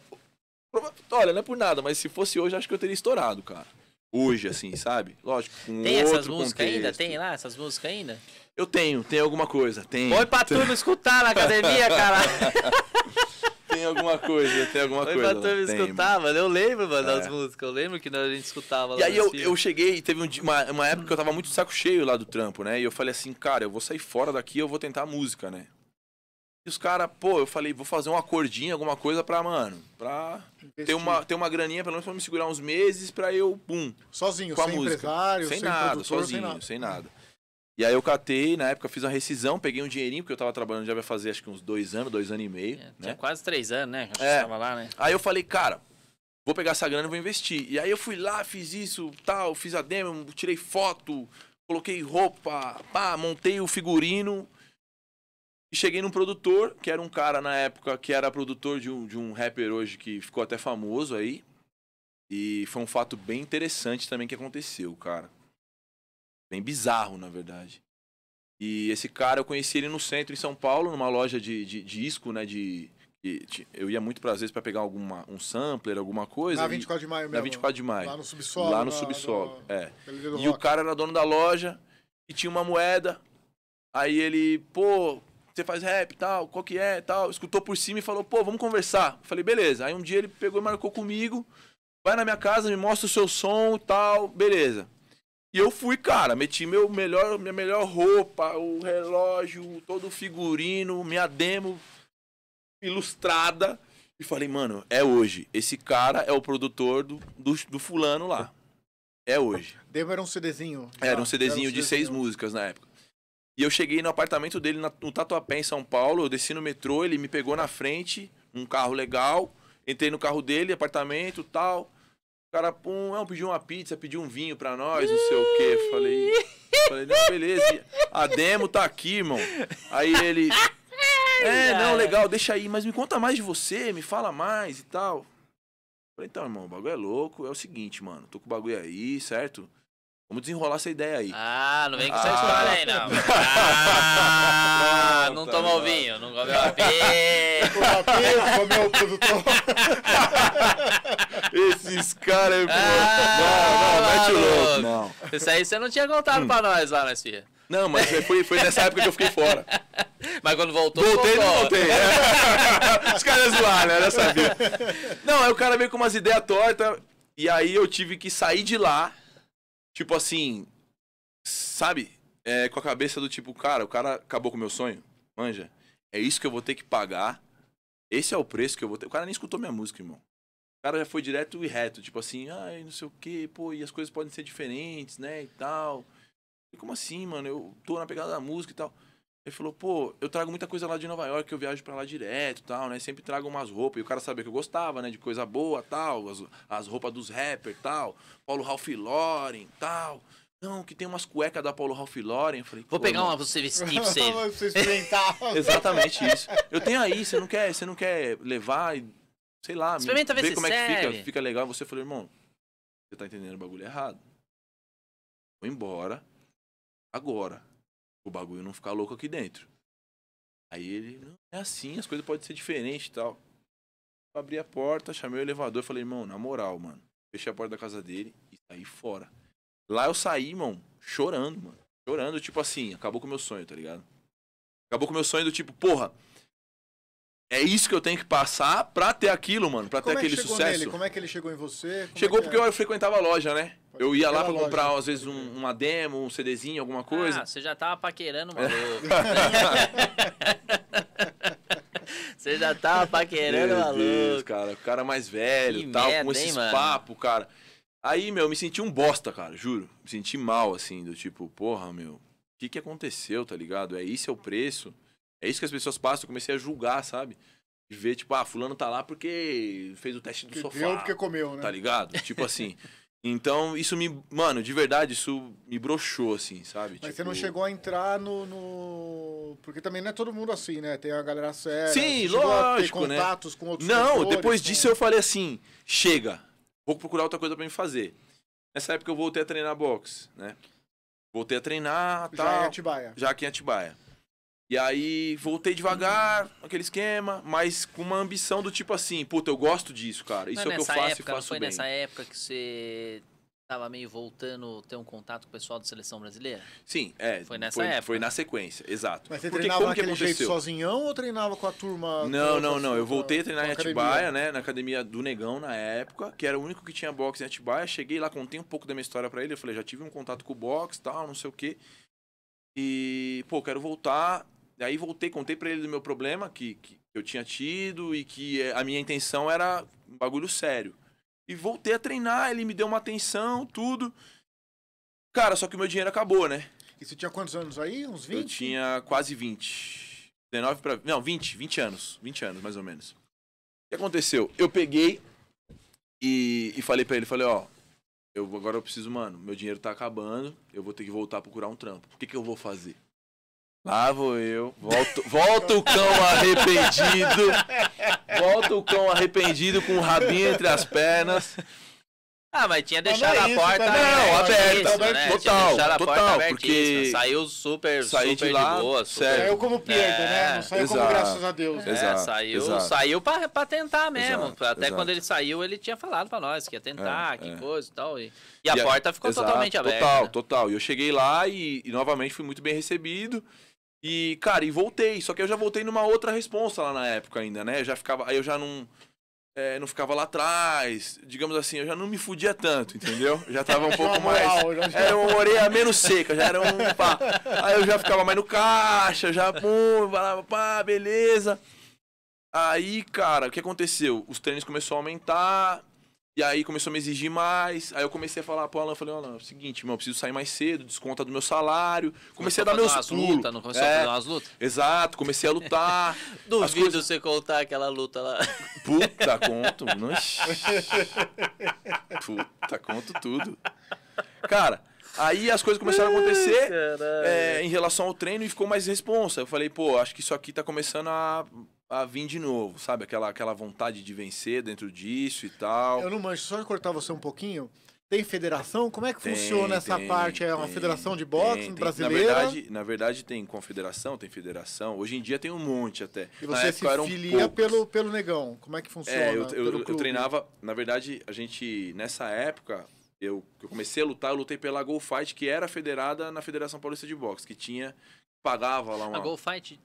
Olha, não é por nada, mas se fosse hoje, acho que eu teria estourado, cara. Hoje, assim, [LAUGHS] sabe? Lógico. tem essas músicas contexto. ainda? Tem lá essas músicas ainda? Eu tenho, tem alguma coisa. Tem. Põe pra me escutar na academia, [LAUGHS] cara. tem alguma coisa, tem alguma coisa. Foi pra me escutar, mano. Eu lembro, mano, é. músicas. Eu lembro que a gente escutava lá. E aí eu, eu cheguei, teve um, uma, uma época que eu tava muito saco cheio lá do trampo, né? E eu falei assim, cara, eu vou sair fora daqui, eu vou tentar música, né? E os caras, pô, eu falei, vou fazer uma cordinha, alguma coisa pra, mano, pra ter uma, ter uma graninha, pelo menos pra me segurar uns meses pra eu, pum. Sozinho, com a sem música. empresário, sem, sem nada, sozinho, sem nada. Sem nada. E aí eu catei, na época fiz uma rescisão, peguei um dinheirinho, porque eu tava trabalhando já vai fazer acho que uns dois anos, dois anos e meio. É, né? Tinha quase três anos, né? Acho é. tava lá, né? Aí eu falei, cara, vou pegar essa grana e vou investir. E aí eu fui lá, fiz isso, tal, fiz a demo, tirei foto, coloquei roupa, pá, montei o figurino. E cheguei num produtor, que era um cara na época que era produtor de um, de um rapper hoje que ficou até famoso aí. E foi um fato bem interessante também que aconteceu, cara. Bem bizarro, na verdade. E esse cara, eu conheci ele no centro em São Paulo, numa loja de, de, de disco, né? De, de, eu ia muito para às vezes para pegar alguma, um sampler, alguma coisa. Na 24 e, de maio mesmo. Na 24 de maio. Lá no subsolo. Lá no subsolo, na, é. E rock. o cara era dono da loja e tinha uma moeda. Aí ele, pô, você faz rap tal, qual que é tal. Escutou por cima e falou, pô, vamos conversar. Eu falei, beleza. Aí um dia ele pegou e marcou comigo. Vai na minha casa, me mostra o seu som tal, beleza. E eu fui, cara, meti meu melhor, minha melhor roupa, o relógio, todo o figurino, minha demo ilustrada. E falei, mano, é hoje. Esse cara é o produtor do, do, do fulano lá. É hoje. Demo era um CDzinho. Já. Era um ah, CDzinho era um de CDzinho. seis músicas na época. E eu cheguei no apartamento dele no Tatuapé, em São Paulo. Eu desci no metrô, ele me pegou na frente, um carro legal. Entrei no carro dele, apartamento tal. O cara, pum, um pediu uma pizza, pediu um vinho pra nós, não sei o quê. Falei, falei, não, beleza. A demo tá aqui, irmão. Aí ele. É, não, legal, deixa aí, mas me conta mais de você, me fala mais e tal. Falei, então, irmão, o bagulho é louco. É o seguinte, mano, tô com o bagulho aí, certo? Vamos desenrolar essa ideia aí. Ah, não vem com essa ah, história aí, não. [LAUGHS] Ah, não, tomou toma o vinho, não comeu a Não comeu o produtor. [LAUGHS] Esses caras... Ah, não, não, mete louco. Não. Isso aí você não tinha contado hum. pra nós lá, né, filha. Não, mas foi, foi nessa época que eu fiquei fora. [LAUGHS] Mas quando voltou, voltei, voltou. não voltei. É. Os caras zoaram, né? Eu sabia. Não, aí o cara veio com umas ideias tortas. E aí eu tive que sair de lá tipo assim, sabe? É, com a cabeça do tipo, cara, o cara acabou com o meu sonho, manja. É isso que eu vou ter que pagar. Esse é o preço que eu vou ter. O cara nem escutou minha música, irmão. O cara já foi direto e reto, tipo assim, ai, não sei o que, pô, e as coisas podem ser diferentes, né, e tal. E como assim, mano? Eu tô na pegada da música e tal. Ele falou, pô, eu trago muita coisa lá de Nova York, eu viajo para lá direto tal, né? Sempre trago umas roupas. E o cara sabia que eu gostava, né? De coisa boa tal, as, as roupas dos rappers tal, Paulo Ralph Lauren tal. Não, que tem umas cuecas da Paulo Ralph Lauren. Eu falei, Vou pegar uma pra você vestir [LAUGHS] pra você. experimentar. [LAUGHS] Exatamente isso. Eu tenho aí, você não quer, você não quer levar e, sei lá, Experimenta me, ver, ver como serve. é que fica, fica legal. Você falou, irmão, você tá entendendo o bagulho errado. Vou embora agora o bagulho não ficar louco aqui dentro. Aí ele, não, é assim, as coisas podem ser diferentes e tal. Eu abri a porta, chamei o elevador, falei, irmão, na moral, mano. Fechei a porta da casa dele e saí fora. Lá eu saí, irmão, chorando, mano. Chorando, tipo assim, acabou com o meu sonho, tá ligado? Acabou com o meu sonho do tipo, porra, é isso que eu tenho que passar pra ter aquilo, mano, pra ter Como é que aquele chegou sucesso. Nele? Como é que ele chegou em você? Como é chegou é porque é? eu frequentava a loja, né? Eu ia lá pra comprar, às vezes, um, uma demo, um CDzinho, alguma ah, coisa. Ah, você já tava paquerando, é. mano. [LAUGHS] você já tava paquerando, Meu maluco. Deus, cara, o cara mais velho e tal, merda, com esses papos, papo, cara. Aí, meu, eu me senti um bosta, cara, juro. Me senti mal, assim, do tipo, porra, meu, o que que aconteceu, tá ligado? É isso é o preço? É isso que as pessoas passam, eu comecei a julgar, sabe? De ver, tipo, ah, fulano tá lá porque fez o teste do que sofá. porque comeu, né? Tá ligado? Tipo assim. Então, isso me. Mano, de verdade, isso me broxou, assim, sabe? Mas tipo... você não chegou a entrar no, no, Porque também não é todo mundo assim, né? Tem a galera séria. Sim, lógico. Ter né? contatos né? com outros Não, setores, depois né? disso né? eu falei assim: chega, vou procurar outra coisa para me fazer. Nessa época eu voltei a treinar boxe, né? Voltei a treinar. Tal, já em Atibaia. Já aqui em Atibaia. E aí voltei devagar, aquele esquema, mas com uma ambição do tipo assim, puta, eu gosto disso, cara. Isso não é, é o que eu faço época, e faço não foi bem. nessa época que você tava meio voltando ter um contato com o pessoal da seleção brasileira? Sim, é. Foi nessa foi, época. Foi na sequência, exato. Mas você Porque treinava como que aconteceu? jeito sozinhão ou treinava com a turma? Não, não, não. Eu voltei a treinar em Atibaia, né? Na academia do Negão na época, que era o único que tinha boxe em Atibaia. Cheguei lá, contei um pouco da minha história para ele. Eu falei, já tive um contato com o boxe, tal, não sei o quê. E, pô, quero voltar Aí voltei, contei para ele do meu problema que, que eu tinha tido e que é, a minha intenção era um bagulho sério. E voltei a treinar, ele me deu uma atenção, tudo. Cara, só que o meu dinheiro acabou, né? E você tinha quantos anos aí? Uns 20? Eu tinha quase 20. 19 para. Não, 20, 20 anos. 20 anos, mais ou menos. O que aconteceu? Eu peguei e, e falei para ele, falei, ó, eu agora eu preciso, mano, meu dinheiro tá acabando, eu vou ter que voltar a procurar um trampo. O que, que eu vou fazer? Lá ah, vou eu. Volto, volta o cão arrependido. Volta o cão arrependido com o rabinho entre as pernas. Ah, mas tinha deixado a porta não, aberta. né? Total, total, porque saiu super, saí super de, lá, de boa, super... Saiu como perda, é, né? Não saiu exato, como graças a Deus. É, exato, saiu, exato. saiu pra, pra tentar mesmo. Exato, Até quando ele saiu, ele tinha falado pra nós que ia tentar, é, que é. coisa e tal. E, e a e porta ficou totalmente aberta. Total, né? total. E eu cheguei lá e, e novamente fui muito bem recebido. E, cara, e voltei. Só que eu já voltei numa outra responsa lá na época ainda, né? Eu já ficava. Aí eu já não. É, não ficava lá atrás. Digamos assim, eu já não me fudia tanto, entendeu? Já tava um [LAUGHS] pouco mais. Era uma orelha menos seca, já era um. Pá. Aí eu já ficava mais no caixa, já pum, falava, pá, beleza. Aí, cara, o que aconteceu? Os treinos começaram a aumentar, e aí começou a me exigir mais. Aí eu comecei a falar pro Alan, falei, Alan, é o seguinte, meu, eu preciso sair mais cedo, desconta do meu salário. Comecei começou a dar meus umas pulos. Luta, não começou é, a fazer umas lutas? Exato, comecei a lutar. [LAUGHS] Duvido coisas... você contar aquela luta lá. Puta, [LAUGHS] conto. Puta, conto tudo. Cara, aí as coisas começaram a acontecer é, em relação ao treino e ficou mais responsa. Eu falei, pô, acho que isso aqui tá começando a a vir de novo, sabe? Aquela, aquela vontade de vencer dentro disso e tal. Eu não manjo, só cortar você um pouquinho. Tem federação? Como é que tem, funciona essa tem, parte? É uma tem, federação de boxe brasileira? Na verdade, na verdade, tem confederação, tem federação. Hoje em dia tem um monte até. E você na se filia pelo, pelo negão. Como é que funciona? É, eu, eu, eu, treinava... Na verdade, a gente... Nessa época, eu, eu comecei a lutar, eu lutei pela Go Fight, que era federada na Federação Paulista de Boxe, que tinha... Pagava lá uma... A Go Fight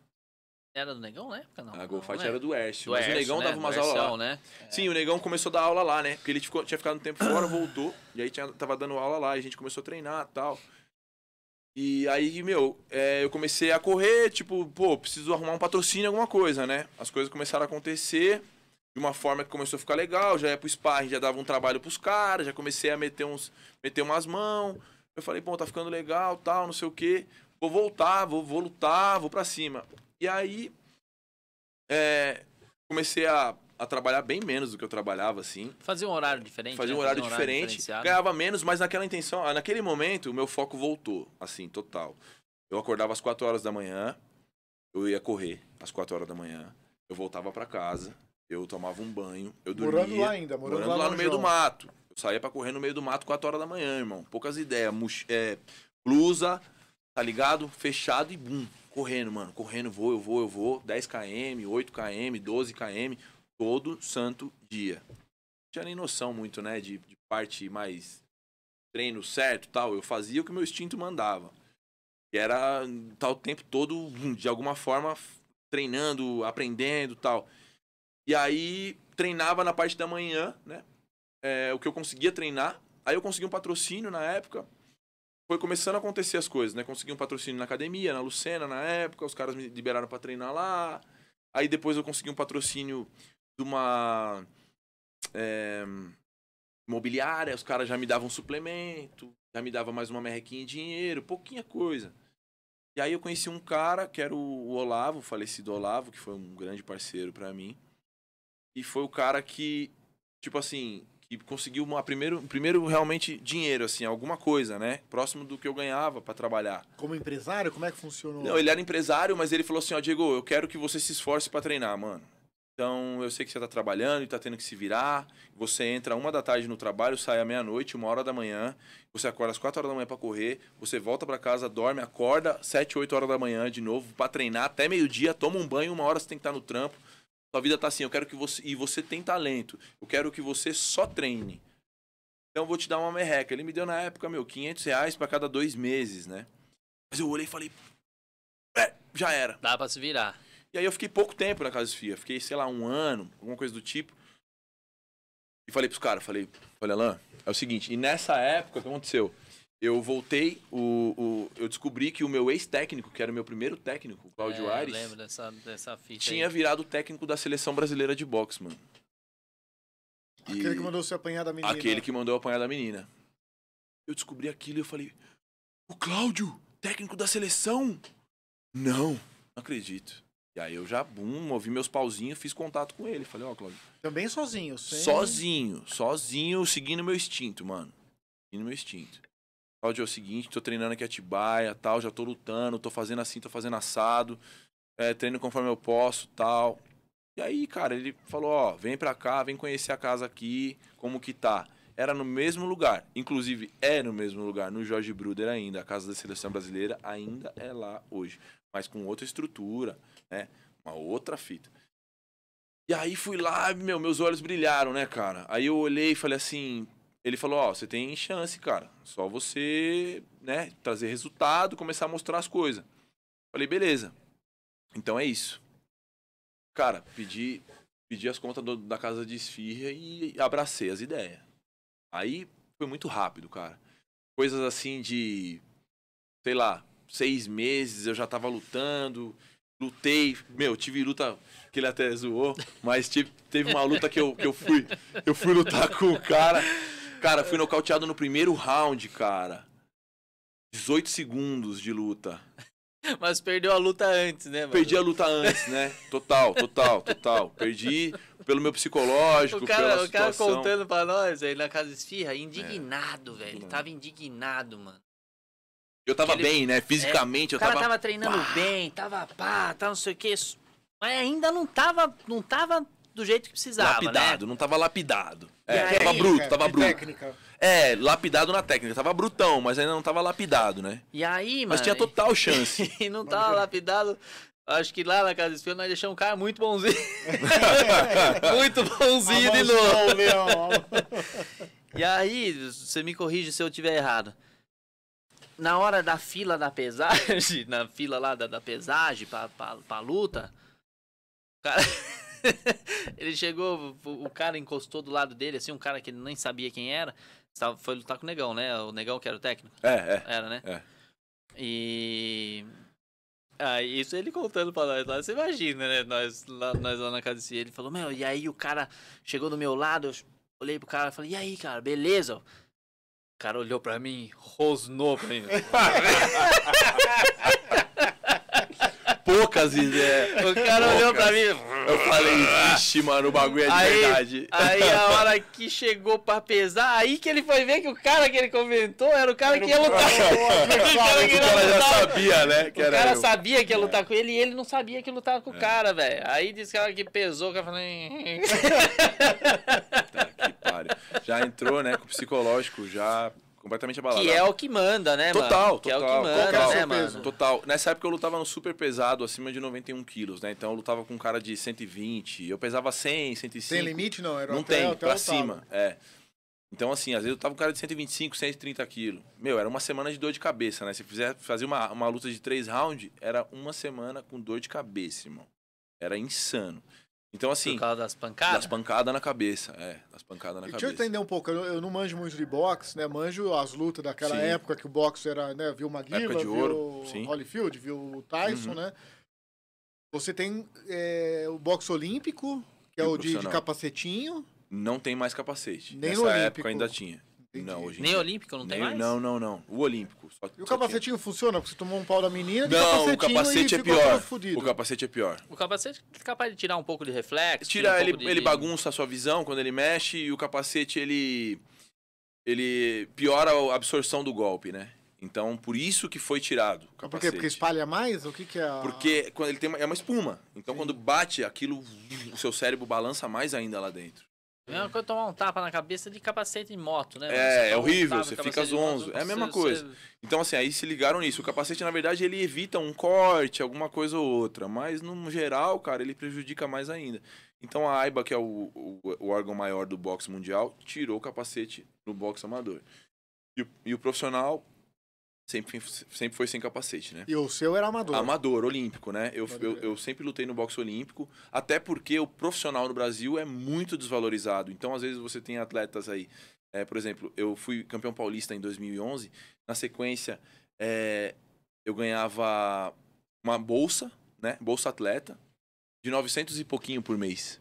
era do Negão na época, não? A Go né? era do Oeste. Mas Ercio, o Negão né? dava umas aulas lá. Né? É. Sim, o Negão começou a dar aula lá, né? Porque ele ficou, tinha ficado um tempo fora, voltou. E aí tinha, tava dando aula lá. E a gente começou a treinar e tal. E aí, meu, é, eu comecei a correr, tipo, pô, preciso arrumar um patrocínio, alguma coisa, né? As coisas começaram a acontecer de uma forma que começou a ficar legal, já ia pro sparring, já dava um trabalho pros caras, já comecei a meter, uns, meter umas mãos. Eu falei, bom, tá ficando legal, tal, não sei o quê. Vou voltar, vou, vou lutar, vou pra cima. E aí, é, comecei a, a, trabalhar bem menos do que eu trabalhava, assim. Fazia um horário diferente? Fazia né? um horário, Fazia um horário diferente. Horário ganhava menos, mas naquela intenção, ah, naquele momento, o meu foco voltou, assim, total. Eu acordava às 4 horas da manhã, eu ia correr às 4 horas da manhã, eu voltava para casa, eu tomava um banho, eu dormia. Morando lá ainda, morando, morando lá, lá no, no meio João. do mato. Eu saía pra correr no meio do mato 4 horas da manhã, irmão. Poucas ideias. Mux... É, blusa, tá ligado? Fechado e bum correndo, mano. Correndo, vou, eu vou, eu vou. 10 km, 8 km, 12 km, todo santo dia. Não tinha nem noção muito, né, de, de parte mais treino certo tal. Eu fazia o que meu instinto mandava. E era tal tá o tempo todo, de alguma forma, treinando, aprendendo tal. E aí treinava na parte da manhã, né? É, o que eu conseguia treinar. Aí eu consegui um patrocínio na época foi começando a acontecer as coisas, né? Consegui um patrocínio na academia, na Lucena, na época, os caras me liberaram para treinar lá. Aí depois eu consegui um patrocínio de uma é, imobiliária, os caras já me davam um suplemento, já me davam mais uma merrequinha de dinheiro, pouquinha coisa. E aí eu conheci um cara que era o Olavo, o falecido Olavo, que foi um grande parceiro para mim. E foi o cara que, tipo assim, e conseguiu uma primeiro, primeiro realmente dinheiro, assim, alguma coisa, né? Próximo do que eu ganhava para trabalhar. Como empresário, como é que funcionou? Não, ele era empresário, mas ele falou assim, ó, Diego, eu quero que você se esforce para treinar, mano. Então, eu sei que você tá trabalhando e tá tendo que se virar. Você entra uma da tarde no trabalho, sai à meia-noite, uma hora da manhã. Você acorda às quatro horas da manhã para correr. Você volta para casa, dorme, acorda sete, oito horas da manhã de novo para treinar até meio-dia. Toma um banho, uma hora você tem que estar tá no trampo. Sua vida tá assim, eu quero que você. E você tem talento. Eu quero que você só treine. Então eu vou te dar uma merreca. Ele me deu na época, meu, 500 reais pra cada dois meses, né? Mas eu olhei e falei. É, já era. Dá pra se virar. E aí eu fiquei pouco tempo na Casa Fia. Fiquei, sei lá, um ano, alguma coisa do tipo. E falei pros caras, falei, olha, Alain, é o seguinte, e nessa época o que aconteceu? eu voltei, o, o, eu descobri que o meu ex-técnico, que era o meu primeiro técnico, o Claudio é, Ares, lembro dessa, dessa fita tinha aí. virado técnico da seleção brasileira de boxe, mano. E aquele que mandou você apanhar da menina. Aquele que mandou apanhar da menina. Eu descobri aquilo e eu falei, o Cláudio, técnico da seleção? Não, não acredito. E aí eu já, bum, movi meus pauzinhos, fiz contato com ele. Falei, ó, oh, Cláudio. Também sozinho, sem... Sozinho, sozinho, seguindo meu instinto, mano. Seguindo meu instinto. Tal dia é o seguinte, tô treinando aqui Atibaia, tal, já tô lutando, tô fazendo assim, tô fazendo assado, é, treino conforme eu posso, tal. E aí, cara, ele falou, ó, vem pra cá, vem conhecer a casa aqui, como que tá. Era no mesmo lugar, inclusive é no mesmo lugar, no Jorge Bruder ainda, a casa da seleção brasileira ainda é lá hoje, mas com outra estrutura, né, uma outra fita. E aí fui lá, meu, meus olhos brilharam, né, cara? Aí eu olhei e falei assim, ele falou: Ó, oh, você tem chance, cara. Só você, né, trazer resultado, começar a mostrar as coisas. Falei: beleza. Então é isso. Cara, pedi, pedi as contas do, da casa de esfirra e abracei as ideias. Aí foi muito rápido, cara. Coisas assim de, sei lá, seis meses eu já tava lutando. Lutei, meu, tive luta que ele até zoou, mas tive, teve uma luta que eu, que eu fui, eu fui lutar com o cara. Cara, fui nocauteado no primeiro round, cara. 18 segundos de luta. [LAUGHS] Mas perdeu a luta antes, né? Mano? Perdi a luta antes, né? Total, total, total. Perdi pelo meu psicológico, o cara, pela o situação. O cara contando pra nós, aí na casa esfirra, indignado, é. velho. Ele tava indignado, mano. Eu tava bem, né? Fisicamente, é. eu tava... O cara tava, treinando pá. bem, tava pá, tava tá, não sei o quê. Mas ainda não tava, não tava do jeito que precisava, né? Lapidado, né? não tava lapidado. É, aí, é, tava bruto, tava bruto. Técnica. É, lapidado na técnica. Tava brutão, mas ainda não tava lapidado, né? E aí, mano. Mas tinha total [LAUGHS] chance. e não tava lapidado. Acho que lá na Casa Espelho nós deixamos um cara muito bonzinho. [LAUGHS] muito bonzinho de novo. e aí, você me corrige se eu tiver errado. Na hora da fila da pesagem, [LAUGHS] na fila lá da, da pesagem pra, pra, pra luta, o cara. [LAUGHS] ele chegou, o cara encostou do lado dele, assim, um cara que ele nem sabia quem era. Foi lutar com o Negão, né? O Negão que era o técnico. É, é. Era, né? É. E. Ah, isso ele contando pra nós lá, você imagina, né? Nós lá, nós lá na casa desse, ele falou, meu, e aí o cara chegou do meu lado, eu olhei pro cara e falei, e aí, cara, beleza? O cara olhou pra mim, rosnou pra mim. [LAUGHS] poucas ideias. Né? O cara poucas. olhou pra mim. Eu falei, vixe, mano, o bagulho é de aí, verdade. Aí a hora que chegou pra pesar, aí que ele foi ver que o cara que ele comentou era o cara era que ia lutar. o cara, que o cara já sabia, né? Que o cara eu. sabia que ia lutar é. com ele e ele não sabia que lutava com o é. cara, velho. Aí disse que ela que pesou, que cara falei. tá, que Já entrou, né, com o psicológico, já completamente abalado. Que é o que manda, né, total, mano? Total, que é o que manda, total, né, mano? Total. Nessa época eu lutava no super pesado, acima de 91 quilos, né? Então eu lutava com um cara de 120, eu pesava 100, 105. Tem limite, não? Era não até, tem, até pra cima, é. Então, assim, às vezes eu tava com um cara de 125, 130 quilos. Meu, era uma semana de dor de cabeça, né? Se fizer fazer uma, uma luta de três rounds, era uma semana com dor de cabeça, irmão. Era insano. Então, assim. Por causa das pancadas? Das pancadas na cabeça, é. Das pancadas na e cabeça. Deixa eu entender um pouco. Eu, eu, não manjo muito de boxe, né? Manjo as lutas daquela Sim. época que o boxe era, né? Viu o McGill, viu ouro. Sim. Holyfield, viu o Tyson, uhum. né? Você tem é, o boxe olímpico, que é e é o de, de, capacetinho. Não tem mais capacete. Nem Nessa época ainda tinha. Não, hoje Nem dia. olímpico não tem mais? Não, não, não. O Olímpico. Só- E o só capacetinho funciona? Porque você tomou um pau da menina e Não, o capacete é pior. O capacete é pior. O capacete é capaz de tirar um pouco de reflexo. Tira, um ele, de- ele bagunça a sua visão quando ele mexe e o capacete ele ele piora a absorção do golpe, né? Então, por isso que foi tirado o Por quê? Porque espalha mais? O que que é? a- Porque quando ele tem uma, é uma espuma. Então, quando bate aquilo, o seu cérebro balança mais ainda lá dentro. Mesmo que eu tomar um tapa na cabeça de capacete de moto, né? É, é horrível, um você fica zonzo. É a mesma você, coisa. Você... Então, assim, aí se ligaram nisso. O capacete, na verdade, ele evita um corte, alguma coisa ou outra. Mas, no geral, cara, ele prejudica mais ainda. Então, a AIBA, que é o, o, o órgão maior do boxe mundial, tirou o capacete do boxe amador. E e o profissional sempre, sempre foi sem capacete, né? E o seu era amador? Amador, olímpico, né? Eu, eu, eu, sempre lutei no boxe olímpico, até porque o profissional no Brasil é muito desvalorizado. Então, às vezes, você tem atletas aí. É, por exemplo, eu fui campeão paulista em 2011. Na sequência, é, eu ganhava uma bolsa, né? Bolsa atleta, de 900 e pouquinho por mês.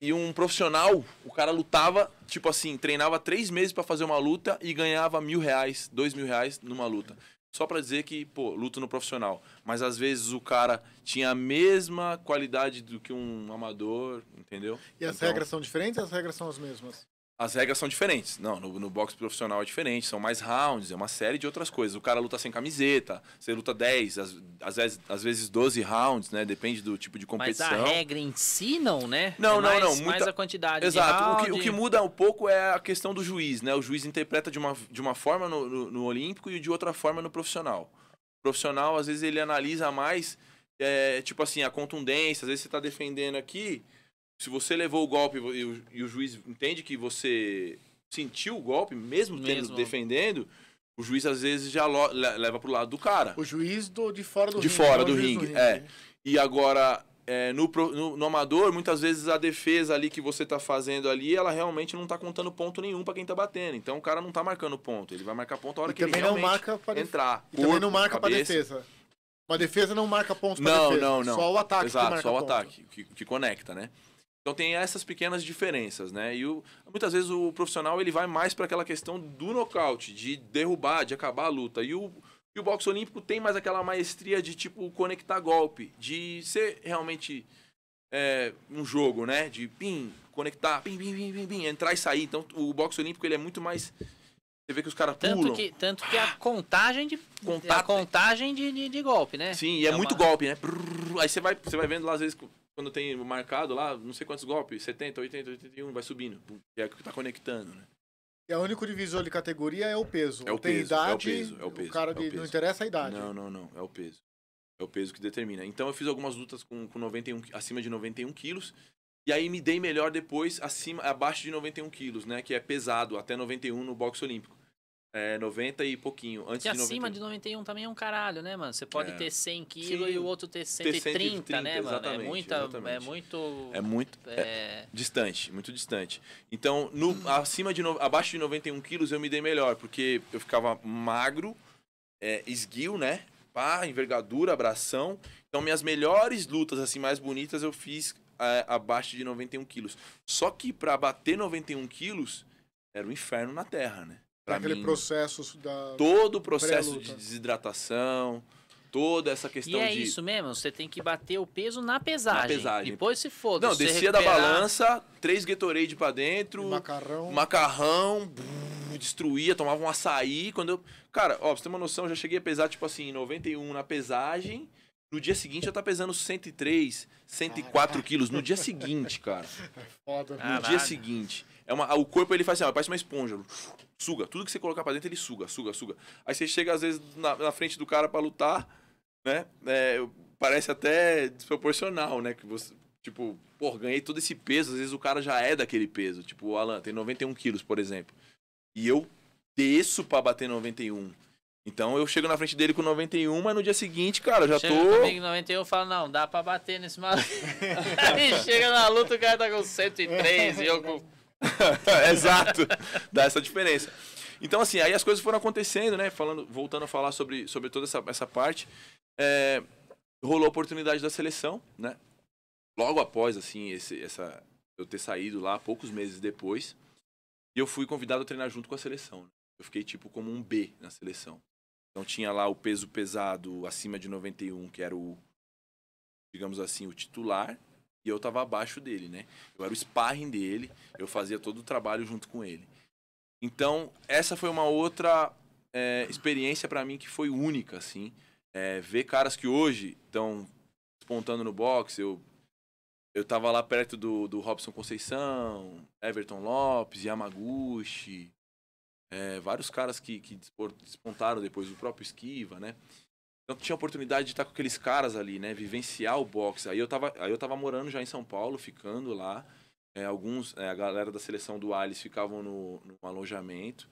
E um profissional, o cara lutava, tipo assim, treinava três meses para fazer uma luta e ganhava mil reais, dois mil reais numa luta. Só para dizer que, pô, luto no profissional. Mas às vezes o cara tinha a mesma qualidade do que um amador, entendeu? E as então... regras são diferentes ou as regras são as mesmas? as regras são diferentes. Não, no, no boxe profissional é diferente, são mais rounds, é uma série de outras coisas. O cara luta sem camiseta, você luta 10, às, às, vezes, às vezes 12 rounds, né? Depende do tipo de competição. Mas a regra em si não, né? Não, é não, mais, não. Muita... Mais a quantidade Exato. O que, o, que, muda um pouco é a questão do juiz, né? O juiz interpreta de uma, de uma forma no, no, no olímpico e de outra forma no profissional. O profissional, às vezes, ele analisa mais, é, tipo assim, a contundência. Às vezes você está defendendo aqui se você levou o golpe e o, e o juiz entende que você sentiu o golpe, mesmo, mesmo. tendo defendendo, o juiz às vezes já leva pro lado do cara. O juiz do, de fora do de ringue. De fora do ringue, do ringue, é. Né? E agora, é, no, no, no, amador, muitas vezes a defesa ali que você tá fazendo ali, ela realmente não tá contando ponto nenhum para quem tá batendo. Então o cara não tá marcando ponto. Ele vai marcar ponto a hora e que ele não marca pra entrar. E corpo, também não marca cabeça. pra defesa. Uma defesa não marca pontos pra não, defesa. Não, não, não. Só o ataque Exato, que marca só o ponto. ataque, que, que conecta, né? Então tem essas pequenas diferenças, né? E o, muitas vezes o profissional ele vai mais para aquela questão do nocaute, de derrubar, de acabar a luta. E o, e o boxe olímpico tem mais aquela maestria de tipo conectar golpe, de ser realmente é, um jogo, né? De pim, conectar, pim, pim, pim, pim, pim, entrar e sair. Então o boxe olímpico ele é muito mais você vê que os caras pulam. Que, tanto que a contagem de Contato, a contagem de, de, de golpe, né? Sim, e é, é muito uma... golpe, né? Aí você vai, você vai vendo lá às vezes quando tem marcado lá, não sei quantos golpes, 70, 80, 81, vai subindo. É o que tá conectando, né? E é o único divisor de categoria é o peso. É o tem peso, idade, é o peso, é o peso. O cara é o peso. não interessa a idade. Não, não, não, é o peso. É o peso que determina. Então eu fiz algumas lutas com, com 91, acima de 91 quilos. E aí me dei melhor depois acima, abaixo de 91 quilos, né? Que é pesado, até 91 no boxe olímpico. É, 90 e pouquinho, antes e de 91. acima de 91 também é um caralho, né, mano? Você pode é. ter 100 quilos e o outro ter 130, ter 130 né, mano? É, muita, é, é muito... É muito é... distante, muito distante. Então, no, acima de abaixo de 91 quilos eu me dei melhor, porque eu ficava magro, é, esguio, né? Pá, envergadura, abração. Então, minhas melhores lutas, assim, mais bonitas, eu fiz é, abaixo de 91 quilos. Só que para bater 91 quilos, era o um inferno na terra, né? Pra Aquele mim, processo da. Todo o processo de desidratação, toda essa questão de. E é de... isso mesmo, você tem que bater o peso na pesagem. Na pesagem. Depois se foda. Não, descia recuperar... da balança, três Gatorade pra dentro. E macarrão. Macarrão, brum, destruía, tomava um açaí. Quando eu. Cara, ó, pra você ter uma noção, eu já cheguei a pesar, tipo assim, 91 na pesagem. No dia seguinte já tá pesando 103, 104 Caraca. quilos. No dia seguinte, cara. É foda, No dia seguinte. É uma, o corpo ele faz assim, ó, parece uma esponja. Suga. Tudo que você colocar pra dentro, ele suga, suga, suga. Aí você chega, às vezes, na, na frente do cara para lutar, né? É, parece até desproporcional, né? Que você. Tipo, pô, ganhei todo esse peso, às vezes o cara já é daquele peso. Tipo, o Alan tem 91 quilos, por exemplo. E eu desço pra bater 91. Então eu chego na frente dele com 91, mas no dia seguinte, cara, eu já chega tô. Chega comigo 91 eu falo, não, dá pra bater nesse maluco. [LAUGHS] Aí chega na luta, o cara tá com 103 e eu com [LAUGHS] Exato. Dá essa diferença. Então, assim, aí as coisas foram acontecendo, né? Falando, voltando a falar sobre, sobre toda essa, essa parte. É, rolou a oportunidade da seleção, né? Logo após, assim, esse, essa, eu ter saído lá, poucos meses depois. E eu fui convidado a treinar junto com a seleção. Né? Eu fiquei, tipo, como um B na seleção. Então tinha lá o peso pesado acima de 91, que era o, digamos assim, o titular e eu tava abaixo dele, né? Eu era o sparring dele, eu fazia todo o trabalho junto com ele. Então, essa foi uma outra é, experiência para mim que foi única, assim. É, ver caras que hoje estão despontando no boxe, eu, eu tava lá perto do, do Robson Conceição, Everton Lopes, Yamaguchi, é, vários caras que, que despontaram depois, o próprio Esquiva, né? Então tinha a oportunidade de estar com aqueles caras ali, né? Vivenciar o boxe. Aí eu tava, aí eu tava morando já em São Paulo, ficando lá. É, alguns, é, a galera da seleção do Alice ficavam no, no alojamento.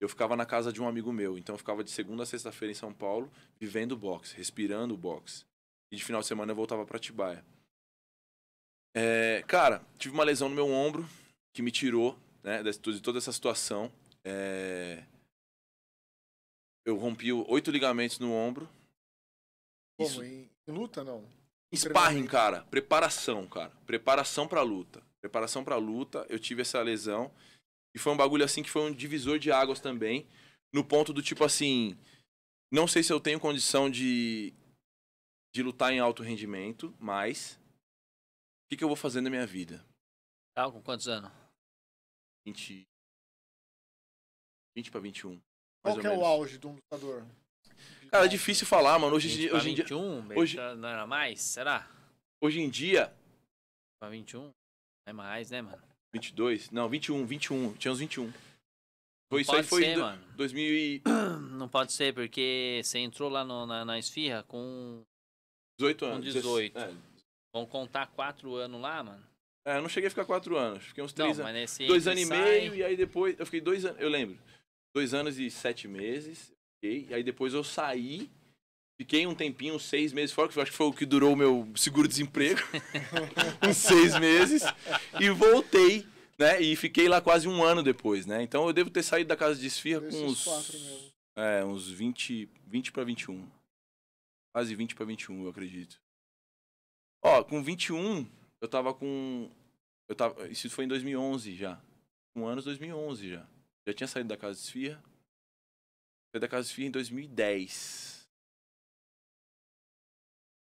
Eu ficava na casa de um amigo meu. Então eu ficava de segunda a sexta-feira em São Paulo, vivendo boxe, respirando boxe. E de final de semana eu voltava para Tibaia. É, cara, tive uma lesão no meu ombro que me tirou né, de toda essa situação. É, eu rompi oito ligamentos no ombro como? Em luta, não? Sparring, cara. Preparação, cara. Preparação pra luta. Preparação pra luta. Eu tive essa lesão. E foi um bagulho assim que foi um divisor de águas também. No ponto do tipo assim. Não sei se eu tenho condição de. de lutar em alto rendimento, mas. O que, que eu vou fazer na minha vida? Tá, com quantos anos? 20. 20 pra 21. Qual que é menos. o auge de um lutador? Cara, é difícil falar, mano. Hoje, dia, hoje 21, em dia. Hoje... Não era mais? Será? Hoje em dia. Pra 21? Não é mais, né, mano? 22? Não, 21, 21. Tinha uns 21. Foi isso aí, foi ser, do, mano. 2000 e... [CLEARS THROAT] Não pode ser, porque você entrou lá no, na, na esfirra com... 18 anos. Com 18. É. Vão contar 4 anos lá, mano? É, eu não cheguei a ficar 4 anos. Fiquei uns 3 anos. 2 anos e meio, e aí depois... Eu fiquei 2 anos, eu lembro. 2 anos e 7 meses. E aí depois eu saí, fiquei um tempinho, seis meses fora, que eu acho que foi o que durou o meu seguro-desemprego. [LAUGHS] uns seis meses. E voltei, né? E fiquei lá quase um ano depois, né? Então eu devo ter saído da casa de esfirra Desses com uns. É, uns 20, 20 para 21. Quase 20 para 21, eu acredito. Ó, com 21, eu tava com. Eu tava, isso foi em 2011 já. um ano 2011 já. Já tinha saído da casa de esfirra foi da Casa Espírita em 2010.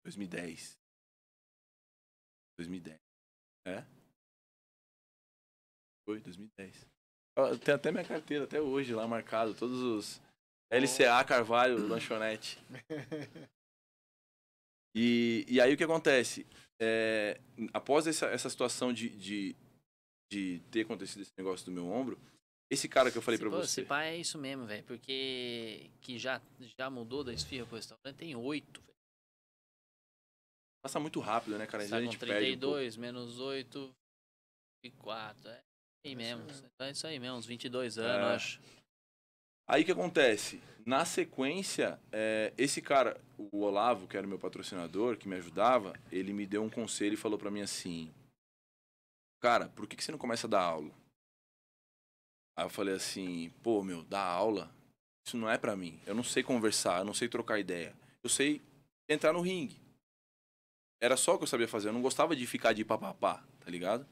2010. 2010. É? Foi, 2010. Tem tenho até minha carteira, até hoje, lá marcado. Todos os. LCA Carvalho Lanchonete. [LAUGHS] e, e aí o que acontece? É, após essa, essa situação de, de, de ter acontecido esse negócio do meu ombro, esse cara que eu falei para você. Esse pai é isso mesmo, velho. Porque que já, já mudou da esfirra pro restaurante, tem oito, velho. Passa muito rápido, né, cara? Às vezes a gente 32 um menos 8 e 4. É aí assim é mesmo. Então é isso aí mesmo, uns 22 anos, é. acho. Aí que acontece? Na sequência, é, esse cara, o Olavo, que era o meu patrocinador, que me ajudava, ele me deu um conselho e falou para mim assim: Cara, por que, que você não começa a dar aula? Aí eu falei assim, pô, meu, dar aula, isso não é para mim. Eu não sei conversar, eu não sei trocar ideia. Eu sei entrar no ringue. Era só o que eu sabia fazer. Eu não gostava de ficar de papapá, tá ligado?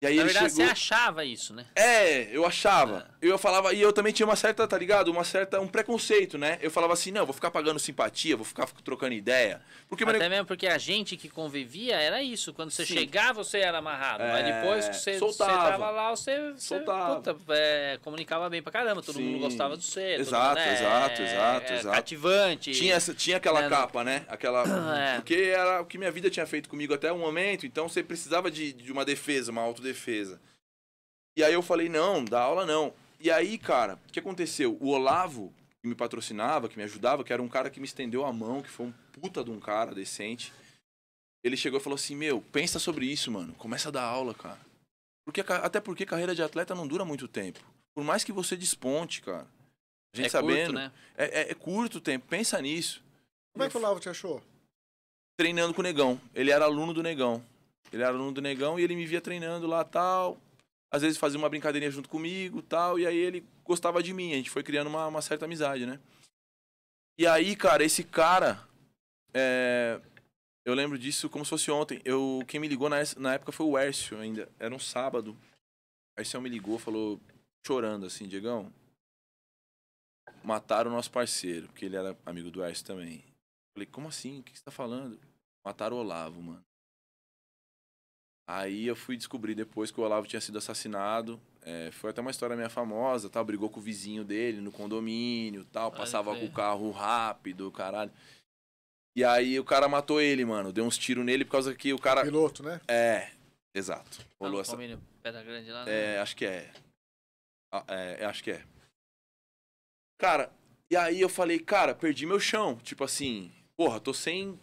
E aí Na ele verdade, chegou... você achava isso, né? É, eu achava. É. Eu falava, e eu também tinha uma certa, tá ligado? Uma certa, um preconceito, né? Eu falava assim, não, vou ficar pagando simpatia, vou ficar trocando ideia. Porque, Até mesmo porque a gente que convivia era isso. Quando você Sim. chegava, você era amarrado. É... Mas depois que você, você tava lá, você, você puta, é, comunicava bem pra caramba. Todo Sim. mundo gostava de você. Exato, mundo, né? exato, é, exato, é exato. Cativante. Tinha, essa, tinha aquela é. capa, né? Aquela... Porque era o que minha vida tinha feito comigo até o momento. Então, você precisava de, de uma defesa, uma autodefesa defesa. E aí eu falei, não, dá aula não. E aí, cara, o que aconteceu? O Olavo, que me patrocinava, que me ajudava, que era um cara que me estendeu a mão, que foi um puta de um cara decente, ele chegou e falou assim, meu, pensa sobre isso, mano. Começa a dar aula, cara. Porque, até porque carreira de atleta não dura muito tempo. Por mais que você desponte, cara. A gente é sabendo. Curto, né? é, é, é curto o tempo, pensa nisso. Como é que o Olavo te achou? Treinando com o Negão. Ele era aluno do Negão. Ele era aluno do negão e ele me via treinando lá tal. Às vezes fazia uma brincadeirinha junto comigo tal. E aí ele gostava de mim. A gente foi criando uma, uma certa amizade, né? E aí, cara, esse cara. É... Eu lembro disso como se fosse ontem. Eu, quem me ligou na, na época foi o Hércio ainda. Era um sábado. Aí Hércio me ligou, falou, chorando assim, Diegão. Mataram o nosso parceiro, porque ele era amigo do Hércio também. Falei, como assim? O que você tá falando? Mataram o Olavo, mano. Aí eu fui descobrir depois que o Olavo tinha sido assassinado. É, foi até uma história minha famosa, tal, brigou com o vizinho dele no condomínio, tal, passava com o carro rápido, caralho. E aí o cara matou ele, mano, deu uns tiros nele por causa que o cara Piloto, né? É, exato. Tá Rolou ah, Condomínio Pedra Grande lá, né? É, acho que é. Ah, é, é, acho que é. Cara, e aí eu falei, cara, perdi meu chão, tipo assim, porra, tô sem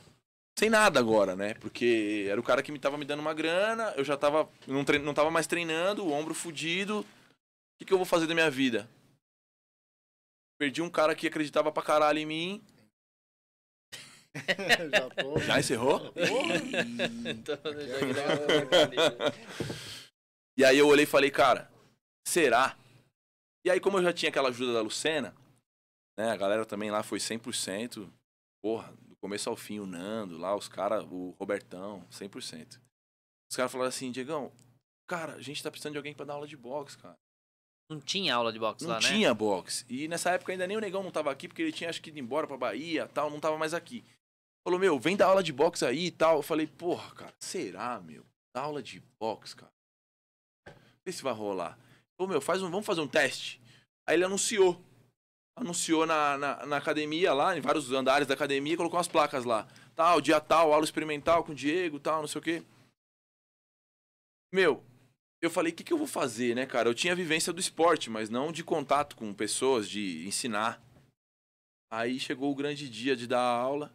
sem nada agora, né? Porque era o cara que me tava me dando uma grana, eu já tava. Não, trein, não tava mais treinando, o ombro fudido. O que, que eu vou fazer da minha vida? Perdi um cara que acreditava pra caralho em mim. [LAUGHS] já, tô... já encerrou? [LAUGHS] É e aí eu olhei e falei, cara, será? E aí, como eu já tinha aquela ajuda da Lucena, né? A galera também lá foi 100%. Porra, começo ao fim, o Nando lá, os caras, o Robertão, 100%. Os caras falaram assim, Diegão, cara, a gente tá precisando de alguém para dar aula de boxe, cara. Não tinha aula de boxe não lá, né? Não tinha boxe. E nessa época ainda nem o Negão não tava aqui, porque ele tinha acho que ido embora pra Bahia tal, não tava mais aqui. Falou, meu, vem dar aula de boxe aí e tal. Eu falei, porra, cara, será, meu? Dar aula de boxe, cara. Vê se vai rolar. Falou, meu, faz um, vamos fazer um teste. Aí ele anunciou anunciou na, na, na, academia lá, em vários andares da academia, colocou umas placas lá. Tal, dia tal, aula experimental com o Diego, tal, não sei o quê. Meu, eu falei, o que, que eu vou fazer, né, cara? Eu tinha vivência do esporte, mas não de contato com pessoas, de ensinar. Aí chegou o grande dia de dar aula.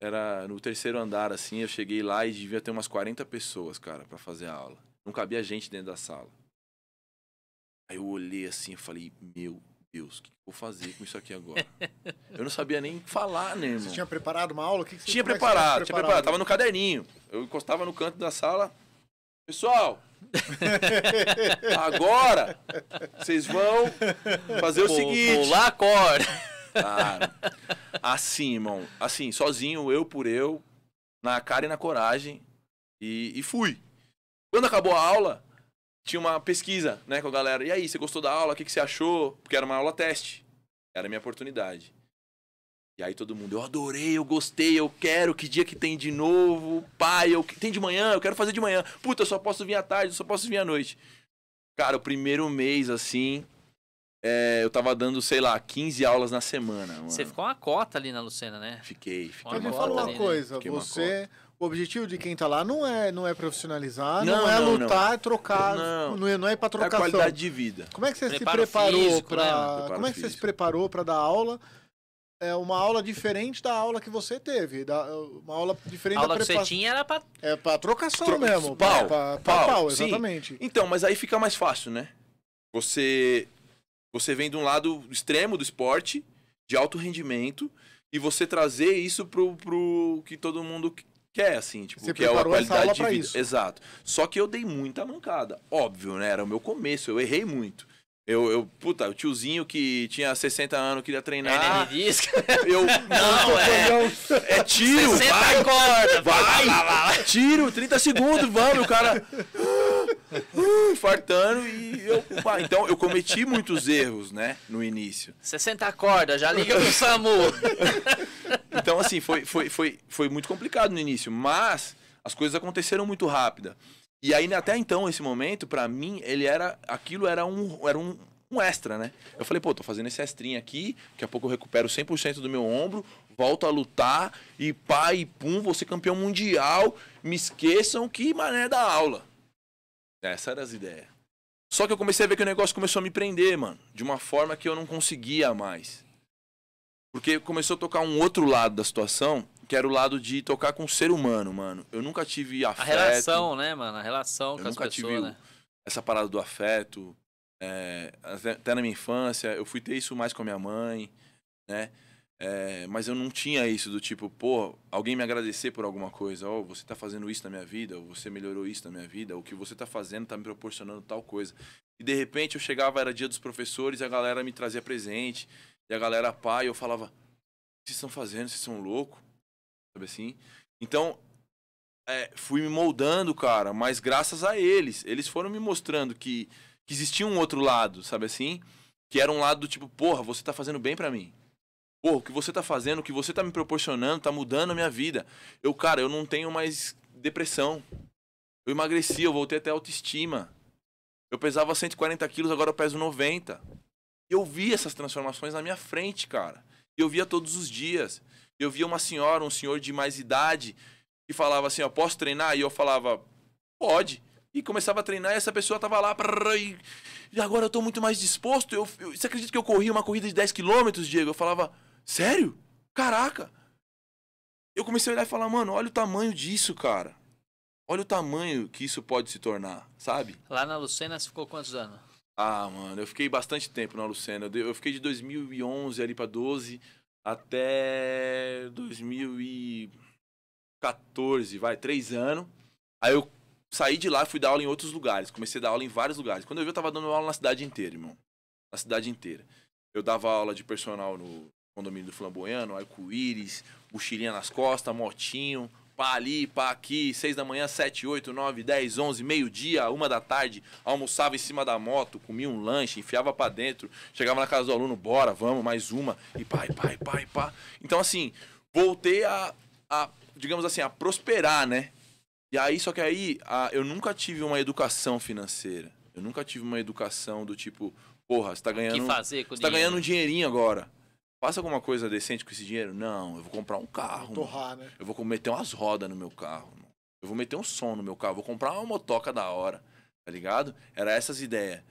Era no terceiro andar, assim, eu cheguei lá e devia ter umas 40 pessoas, cara, para fazer a aula. Não cabia gente dentro da sala. Aí eu olhei assim e falei, meu Deus, o que, eu vou fazer com isso aqui agora? eu não sabia nem falar, né, irmão? Você tinha preparado uma aula? O que, que você tinha é preparado, tinha preparado. Tava no caderninho. Eu encostava no canto da sala. Pessoal, [LAUGHS] agora vocês vão fazer Pô, o seguinte. Pular lá, corda. assim, irmão. Assim, sozinho, eu por eu, na cara e na coragem. E, e fui. Quando acabou a aula, tinha uma pesquisa, né, com a galera. E aí, você gostou da aula? O que, que você achou? Porque era uma aula teste. Era a minha oportunidade. E aí todo mundo, eu adorei, eu gostei, eu quero, que dia que tem de novo? Pai, eu tem de manhã, eu quero fazer de manhã. Puta, eu só posso vir à tarde, eu só posso vir à noite. Cara, o primeiro mês, assim, é, eu tava dando, sei lá, 15 aulas na semana. Mano. Você ficou uma cota ali na Lucena, né? Fiquei, fiquei. Mas me fala uma ali, né? coisa, né? você... Uma o objetivo de quem tá lá não é, não é profissionalizar, não, não é não, lutar, não. é trocar, não, não é, é para é trocação. É qualidade de vida. Como é que você Preparo se preparou para, né? como é que físico. você se preparou para dar aula? É uma aula diferente da aula que você teve, da, uma aula diferente a aula da que você tinha era para é para trocação Tro... mesmo, pau, pra, pra, pau, pau exatamente. Sim. Então, mas aí fica mais fácil, né? Você você vem de um lado extremo do esporte, de alto rendimento, e você trazer isso pro, pro que todo mundo que é assim, tipo, Você que é a qualidade de vida. Exato. Só que eu dei muita mancada. Óbvio, né? Era o meu começo, eu errei muito. Eu, eu, puta, o tiozinho que tinha 60 anos queria treinar. É, [LAUGHS] eu, não, é. É tiro, vai, corda, vai, vai, vai, vai, Tiro, 30 segundos, vamos, o cara. [LAUGHS] infartando e eu. Pá, então eu cometi muitos erros, né? No início. 60 cordas corda, já liga pro SAMU. [LAUGHS] então, assim, foi, foi, foi, foi muito complicado no início, mas as coisas aconteceram muito rápida. E aí, até então, esse momento, para mim, ele era. Aquilo era um. Era um um extra, né? Eu falei, pô, tô fazendo esse extrinho aqui, daqui a pouco eu recupero 100% do meu ombro, volto a lutar e pá e pum, vou ser campeão mundial. Me esqueçam que mané é da aula. Essas eram as ideias. Só que eu comecei a ver que o negócio começou a me prender, mano. De uma forma que eu não conseguia mais. Porque começou a tocar um outro lado da situação, que era o lado de tocar com o ser humano, mano. Eu nunca tive afeto. A relação, né, mano? A relação eu com nunca as pessoas, tive né? Essa parada do afeto. É, até, na minha infância, eu fui ter isso mais com a minha mãe, né? É, mas eu não tinha isso do tipo, pô, alguém me agradecer por alguma coisa, ó oh, você está fazendo isso na minha vida, ou você melhorou isso na minha vida, ou o que você está fazendo está me proporcionando tal coisa. E de repente eu chegava, era dia dos professores, e a galera me trazia presente, e a galera pai eu falava, o que vocês estão fazendo? Vocês são loucos? Sabe assim? Então, é, fui me moldando, cara, mas graças a eles, eles foram me mostrando que, que existia um outro lado, sabe assim? Que era um lado do tipo, porra, você está fazendo bem para mim Pô, o que você tá fazendo, o que você tá me proporcionando, tá mudando a minha vida. Eu, cara, eu não tenho mais depressão. Eu emagreci, eu voltei até a autoestima. Eu pesava 140 quilos, agora eu peso 90. Eu vi essas transformações na minha frente, cara. Eu via todos os dias. Eu via uma senhora, um senhor de mais idade, que falava assim, ó, posso treinar? E eu falava, pode. E começava a treinar e essa pessoa tava lá. Prrr, e agora eu tô muito mais disposto. Eu, eu, você acredita que eu corri uma corrida de 10 quilômetros, Diego? Eu falava, Sério? Caraca! Eu comecei a olhar e falar, mano, olha o tamanho disso, cara. Olha o tamanho que isso pode se tornar, sabe? Lá na Lucena você ficou quantos anos? Ah, mano, eu fiquei bastante tempo na Lucena. Eu fiquei de 2011 ali pra 12 até 2014, vai, três anos. Aí eu saí de lá e fui dar aula em outros lugares. Comecei a dar aula em vários lugares. Quando eu vi, eu tava dando aula na cidade inteira, irmão. Na cidade inteira. Eu dava aula de personal no condomínio do Flamboyano, Arco-Íris, Mochilinha nas costas, Motinho, pá ali, pá aqui, seis da manhã, sete, oito, nove, dez, onze, meio-dia, uma da tarde, almoçava em cima da moto, comia um lanche, enfiava para dentro, chegava na casa do aluno, bora, vamos, mais uma, e pá, e pá, e pá, e pá. Então, assim, voltei a, a digamos assim, a prosperar, né? E aí, só que aí, a, eu nunca tive uma educação financeira. Eu nunca tive uma educação do tipo, porra, você tá ganhando. O que fazer com você tá ganhando um dinheirinho agora. Faça alguma coisa decente com esse dinheiro? Não, eu vou comprar um carro. Vou torrar, né? Eu vou meter umas rodas no meu carro. Mano. Eu vou meter um som no meu carro. Vou comprar uma motoca da hora. Tá ligado? Era essas ideias.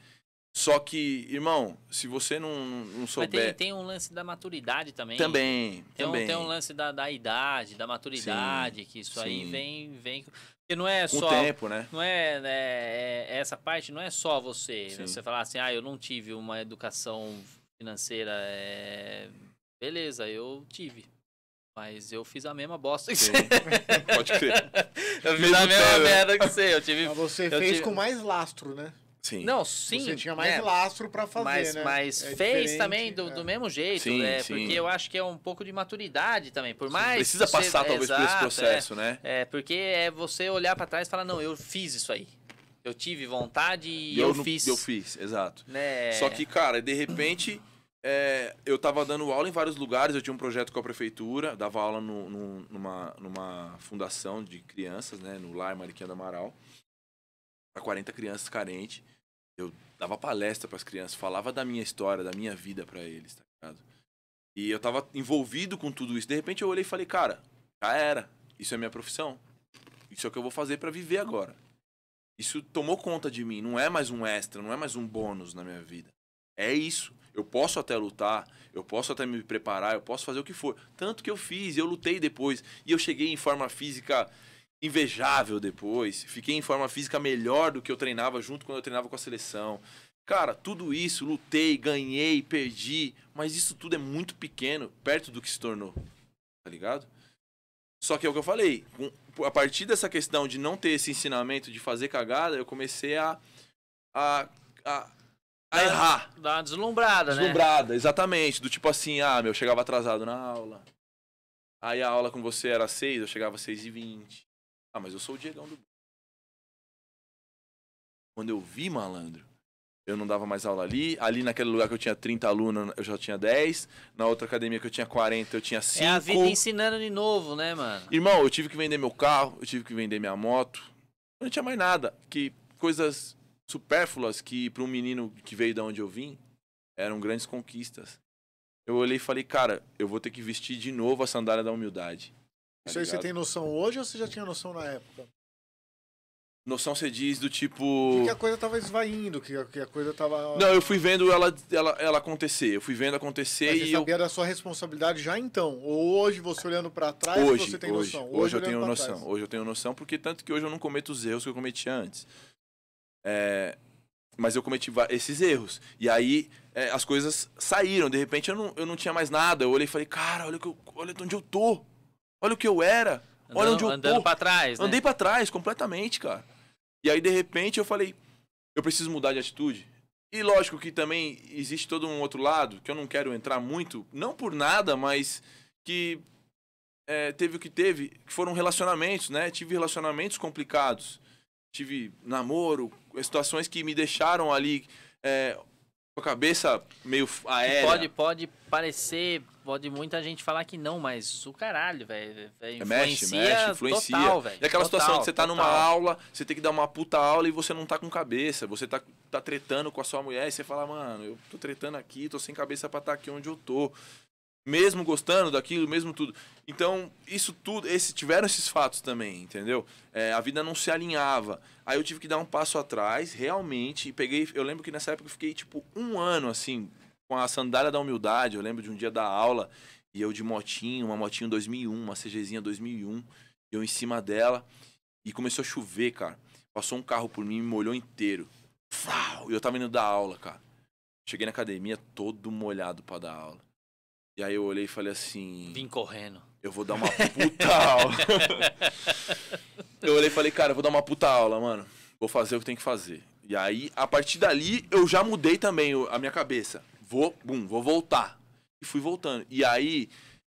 Só que, irmão, se você não, não souber. Mas tem, tem um lance da maturidade também. Também. Tem, também. Um, tem um lance da, da idade, da maturidade, sim, que isso sim. aí vem. vem... Porque não é só. O tempo, né? Não é, é, é Essa parte não é só você. Né? Você falar assim, ah, eu não tive uma educação financeira é. Beleza, eu tive. Mas eu fiz a mesma bosta que você. [LAUGHS] Pode crer. [LAUGHS] Eu fiz Mesmo a mesma merda que você. Eu tive, Mas você fez tive... com mais lastro, né? Sim. Não, sim. Você tinha mais né? lastro para fazer, mas, né? Mas é fez também do, é. do mesmo jeito, sim, né? Sim. Porque eu acho que é um pouco de maturidade também. Por mais. precisa você... passar, talvez, Exato, por esse é. processo, é, né? É, porque é você olhar para trás e falar, não, eu fiz isso aí. Eu tive vontade e, e eu, eu fiz. Eu fiz, exato. Né? Só que, cara, de repente. É, eu tava dando aula em vários lugares, eu tinha um projeto com a prefeitura, dava aula no, no, numa, numa fundação de crianças, né, no Lar Mariquinha do Amaral, para 40 crianças carentes. Eu dava palestra para as crianças, falava da minha história, da minha vida para eles, tá ligado? E eu tava envolvido com tudo isso. De repente eu olhei e falei, cara, já era. Isso é minha profissão. Isso é o que eu vou fazer para viver agora. Isso tomou conta de mim, não é mais um extra, não é mais um bônus na minha vida. É isso. Eu posso até lutar, eu posso até me preparar, eu posso fazer o que for. Tanto que eu fiz, eu lutei depois e eu cheguei em forma física invejável depois. Fiquei em forma física melhor do que eu treinava junto quando eu treinava com a seleção. Cara, tudo isso, lutei, ganhei, perdi, mas isso tudo é muito pequeno perto do que se tornou. Tá ligado? Só que é o que eu falei, Tipo, a partir dessa questão de não ter esse ensinamento de fazer cagada, eu comecei a, a, a, a errar. Dá uma deslumbrada, deslumbrada né? Deslumbrada, exatamente. Do tipo assim, ah, meu, eu chegava atrasado na aula. Aí a aula com você era seis, eu chegava às seis e vinte. Ah, mas eu sou o Diegão do... Quando eu vi, malandro, eu não dava mais aula ali. Ali naquele lugar que eu tinha 30 alunos, eu já tinha 10. Na outra academia que eu tinha 40, eu tinha 5. É a vida ensinando de novo, né, mano? Irmão, eu tive que vender meu carro, eu tive que vender minha moto. não tinha mais nada. Que coisas supérfluas que para um menino que veio de onde eu vim, eram grandes conquistas. Eu olhei e falei, cara, eu vou ter que vestir de novo a sandália da humildade. Tá Isso aí você tem noção hoje ou você já tinha noção na época? Noção você diz do tipo. Que a coisa tava esvaindo, que a, que a coisa tava. Não, eu fui vendo ela, ela, ela acontecer. Eu fui vendo acontecer Mas e. Você sabia eu... da sua responsabilidade já então? Ou hoje você olhando para trás hoje, você tem hoje, noção? Hoje, hoje eu tenho noção. Trás. Hoje eu tenho noção, porque tanto que hoje eu não cometo os erros que eu cometi antes. É, mas eu cometi esses erros. E aí é, as coisas saíram. De repente eu não, eu não tinha mais nada. Eu olhei e falei, cara, olha, que eu, olha onde eu tô. Olha o que eu era. Andando, olha onde eu andando tô. Andando pra trás. Né? Andei pra trás, completamente, cara. E aí, de repente, eu falei, eu preciso mudar de atitude. E lógico que também existe todo um outro lado, que eu não quero entrar muito, não por nada, mas que é, teve o que teve, que foram relacionamentos, né? Tive relacionamentos complicados. Tive namoro, situações que me deixaram ali é, com a cabeça meio aérea. Pode, pode parecer pode muita gente falar que não, mas o caralho, velho. É, mexe, mexe, influencia. Total, véio, é aquela total, situação que você tá total. numa aula, você tem que dar uma puta aula e você não tá com cabeça. Você tá, tá tretando com a sua mulher e você fala, mano, eu tô tretando aqui, tô sem cabeça pra estar tá aqui onde eu tô. Mesmo gostando daquilo, mesmo tudo. Então, isso tudo, esse, tiveram esses fatos também, entendeu? É, a vida não se alinhava. Aí eu tive que dar um passo atrás, realmente, e peguei. Eu lembro que nessa época eu fiquei tipo um ano assim, com a sandália da humildade. Eu lembro de um dia da aula e eu de motinho, uma motinho 2001, uma CGzinha 2001, eu em cima dela e começou a chover, cara. Passou um carro por mim, me molhou inteiro. E eu tava indo dar aula, cara. Cheguei na academia todo molhado para dar aula. E aí eu olhei e falei assim. Vim correndo. Eu vou dar uma puta aula. [LAUGHS] eu olhei e falei, cara, eu vou dar uma puta aula, mano. Vou fazer o que tem que fazer. E aí, a partir dali, eu já mudei também a minha cabeça vou, bum, vou voltar. E fui voltando. E aí,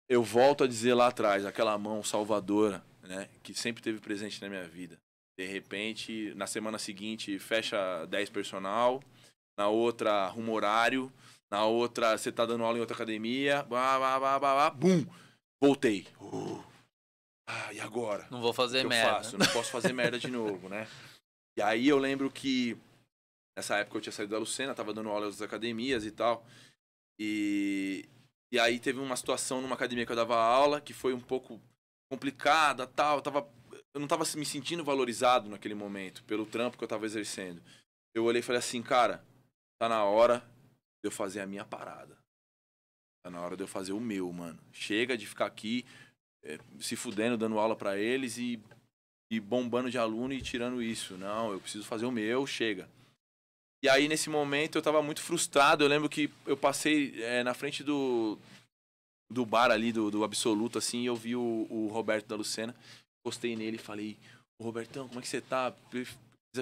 eu volto a dizer lá atrás, aquela mão salvadora, né, que sempre teve presente na minha vida. De repente, na semana seguinte, fecha 10 personal, na outra, arruma horário, na outra, você tá dando aula em outra academia, blá, blá, blá, blá, blá bum, voltei. Uh, ah, e agora? Não vou fazer merda. Eu faço? Não posso fazer merda de novo, né? [LAUGHS] E aí eu lembro que Nessa época eu tinha saído da Lucena, tava dando aula nas academias e tal. E, e aí teve uma situação numa academia que eu dava aula que foi um pouco complicada, tal. Eu, tava, eu não tava me sentindo valorizado naquele momento pelo trampo que eu tava exercendo. Eu olhei e falei assim, cara, tá na hora de eu fazer a minha parada. Tá na hora de eu fazer o meu, mano. Chega de ficar aqui é, se fudendo, dando aula para eles e, e bombando de aluno e tirando isso. Não, eu preciso fazer o meu, chega. E aí, nesse momento, eu tava muito frustrado. Eu lembro que eu passei é, na frente do, do bar ali, do, do Absoluto, assim, e eu vi o, o Roberto da Lucena. Postei nele e falei, ô Robertão, como é que você tá? Precisa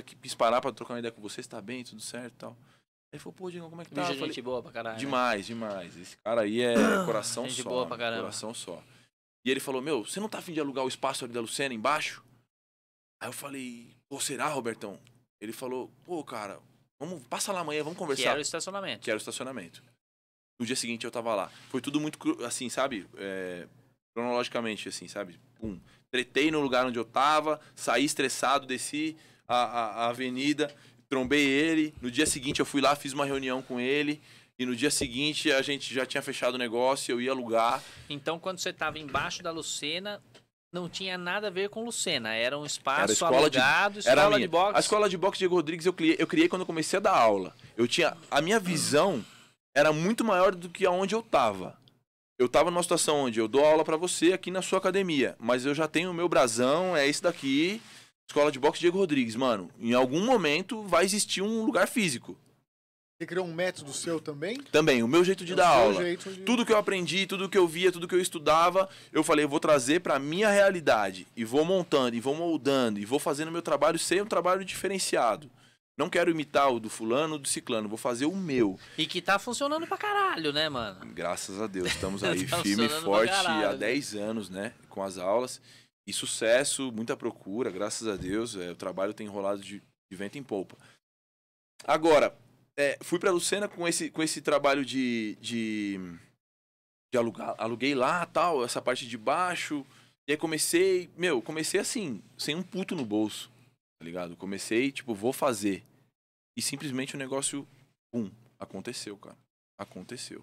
que parar pra trocar uma ideia com você, você tá bem, tudo certo e tal. Aí falou, pô, Diego, como é que tá? gente falei, boa pra caralho. Né? Demais, demais. Esse cara aí é [COUGHS] coração gente só. Boa pra caramba. Coração só. E ele falou, meu, você não tá afim de alugar o espaço ali da Lucena embaixo? Aí eu falei, pô, será, Robertão? Ele falou, pô, cara, Vamos, passa lá amanhã, vamos conversar. Que era o estacionamento. Que era o estacionamento. No dia seguinte eu tava lá. Foi tudo muito, assim, sabe? É, cronologicamente, assim, sabe? Pum. Tretei no lugar onde eu tava, saí estressado, desci a, a, a avenida, trombei ele. No dia seguinte eu fui lá, fiz uma reunião com ele. E no dia seguinte a gente já tinha fechado o negócio, eu ia alugar. Então, quando você estava embaixo da Lucena, não tinha nada a ver com Lucena, era um espaço era escola alugado, de, escola de boxe. A escola de boxe Diego Rodrigues eu criei, eu criei quando eu comecei a dar aula. Eu tinha a minha visão era muito maior do que aonde eu tava. Eu tava numa situação onde eu dou aula para você aqui na sua academia, mas eu já tenho o meu brasão, é esse daqui, escola de boxe Diego Rodrigues, mano. Em algum momento vai existir um lugar físico. Você criou um método seu também? Também, o meu jeito de é dar aula. Jeito de... Tudo que eu aprendi, tudo que eu via, tudo que eu estudava, eu falei, eu vou trazer para minha realidade e vou montando, e vou moldando, e vou fazendo meu trabalho ser um trabalho diferenciado. Não quero imitar o do fulano, do ciclano, vou fazer o meu. E que tá funcionando pra caralho, né, mano? Graças a Deus, estamos [LAUGHS] aí tá firme e forte há 10 anos, né, com as aulas. E sucesso, muita procura, graças a Deus, é, o trabalho tem enrolado de, de vento em polpa. Agora, é, fui para Lucena com esse, com esse trabalho de, de, de alugar, aluguei lá, tal, essa parte de baixo. E aí comecei, meu, comecei assim, sem um puto no bolso, tá ligado? Comecei, tipo, vou fazer. E simplesmente o negócio, um, aconteceu, cara. Aconteceu.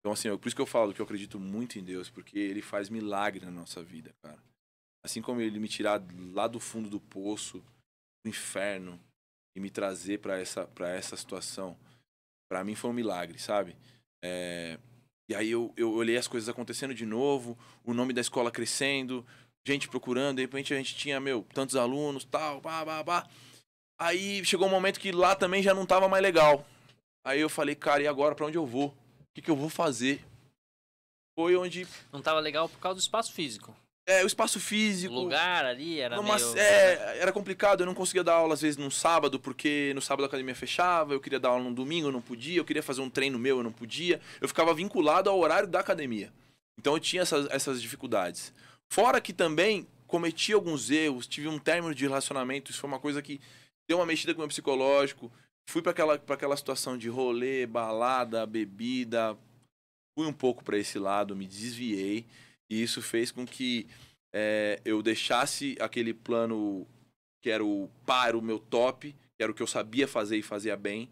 Então, assim, eu, é por isso que eu falo que eu acredito muito em Deus, porque ele faz milagre na nossa vida, cara. Assim como ele me tirar lá do fundo do poço, do inferno, e me trazer para essa, pra essa situação, para mim foi um milagre, sabe? É, e aí eu, eu olhei as coisas acontecendo de novo, o nome da escola crescendo, gente procurando, de repente a gente tinha, meu, tantos alunos, tal, pá, pá, pá. Aí chegou um momento que lá também já não tava mais legal. Aí eu falei, cara, e agora para onde eu vou? O que, que eu vou fazer? Foi onde. Não tava legal por causa do espaço físico. É, o espaço físico. O lugar ali era numa, meio... É, era complicado, eu não conseguia dar aula às vezes num sábado, porque no sábado a academia fechava, eu queria dar aula num domingo, eu não podia, eu queria fazer um treino meu, eu não podia. Eu ficava vinculado ao horário da academia. Então eu tinha essas, essas dificuldades. Fora que também cometi alguns erros, tive um término de relacionamento, isso foi uma coisa que deu uma mexida com o meu psicológico. Fui para aquela, pra aquela situação de rolê, balada, bebida. Fui um pouco para esse lado, me desviei. E isso fez com que é, eu deixasse aquele plano que era o para o meu top, que era o que eu sabia fazer e fazia bem,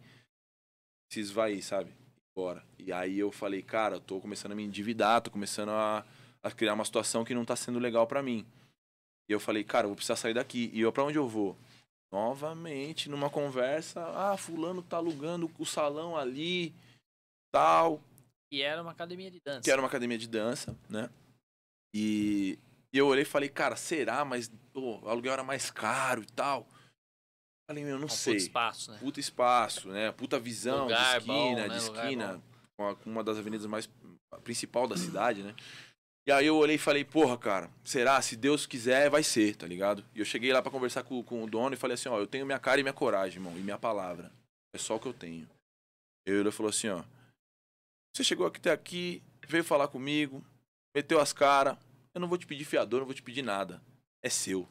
se esvair, sabe? Bora. E aí eu falei, cara, eu tô começando a me endividar, tô começando a, a criar uma situação que não tá sendo legal para mim. E eu falei, cara, eu vou precisar sair daqui. E eu, para onde eu vou? Novamente, numa conversa, ah, fulano tá alugando o salão ali, tal. E era uma academia de dança. Que era uma academia de dança, né? E, e eu olhei e falei, cara, será? Mas pô, o aluguel era mais caro e tal. Falei, eu não é um sei. Puta espaço, né? Puta espaço, né? Puta visão Lugar de esquina, bom, né? de esquina. Com uma das avenidas mais principal da cidade, né? E aí eu olhei e falei, porra, cara, será? Se Deus quiser, vai ser, tá ligado? E eu cheguei lá para conversar com, com o dono e falei assim, ó, eu tenho minha cara e minha coragem, irmão, e minha palavra. É só o que eu tenho. E ele falou assim, ó, você chegou até aqui, veio falar comigo, meteu as caras. Eu não vou te pedir fiador, não vou te pedir nada. É seu.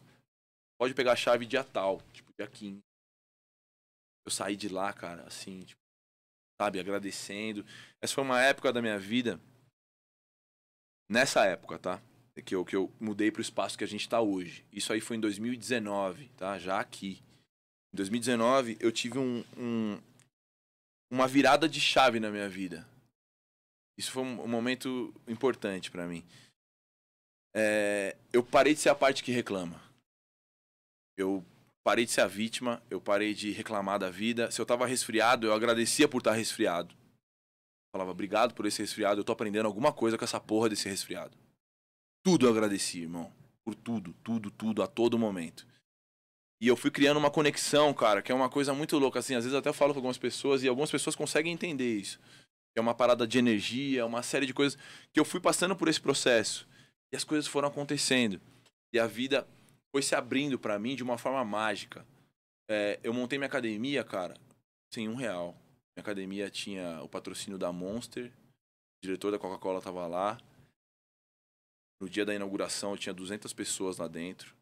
Pode pegar a chave dia tal, tipo, dia 15. Eu saí de lá, cara, assim, tipo, sabe, agradecendo. Essa foi uma época da minha vida. Nessa época, tá? É que eu, que eu mudei pro espaço que a gente tá hoje. Isso aí foi em 2019, tá? Já aqui. Em 2019, eu tive um, um uma virada de chave na minha vida. Isso foi um momento importante para mim. É, eu parei de ser a parte que reclama. Eu parei de ser a vítima, eu parei de reclamar da vida. Se eu tava resfriado, eu agradecia por estar tá resfriado. Falava, obrigado por esse resfriado, eu tô aprendendo alguma coisa com essa porra desse resfriado. Tudo eu agradeci, irmão. Por tudo, tudo, tudo, a todo momento. E eu fui criando uma conexão, cara, que é uma coisa muito louca. Assim, às vezes eu até falo com algumas pessoas e algumas pessoas conseguem entender isso é uma parada de energia, é uma série de coisas que eu fui passando por esse processo e as coisas foram acontecendo e a vida foi se abrindo para mim de uma forma mágica. É, eu montei minha academia, cara, sem um real. Minha academia tinha o patrocínio da Monster, o diretor da Coca-Cola tava lá. No dia da inauguração eu tinha 200 pessoas lá dentro.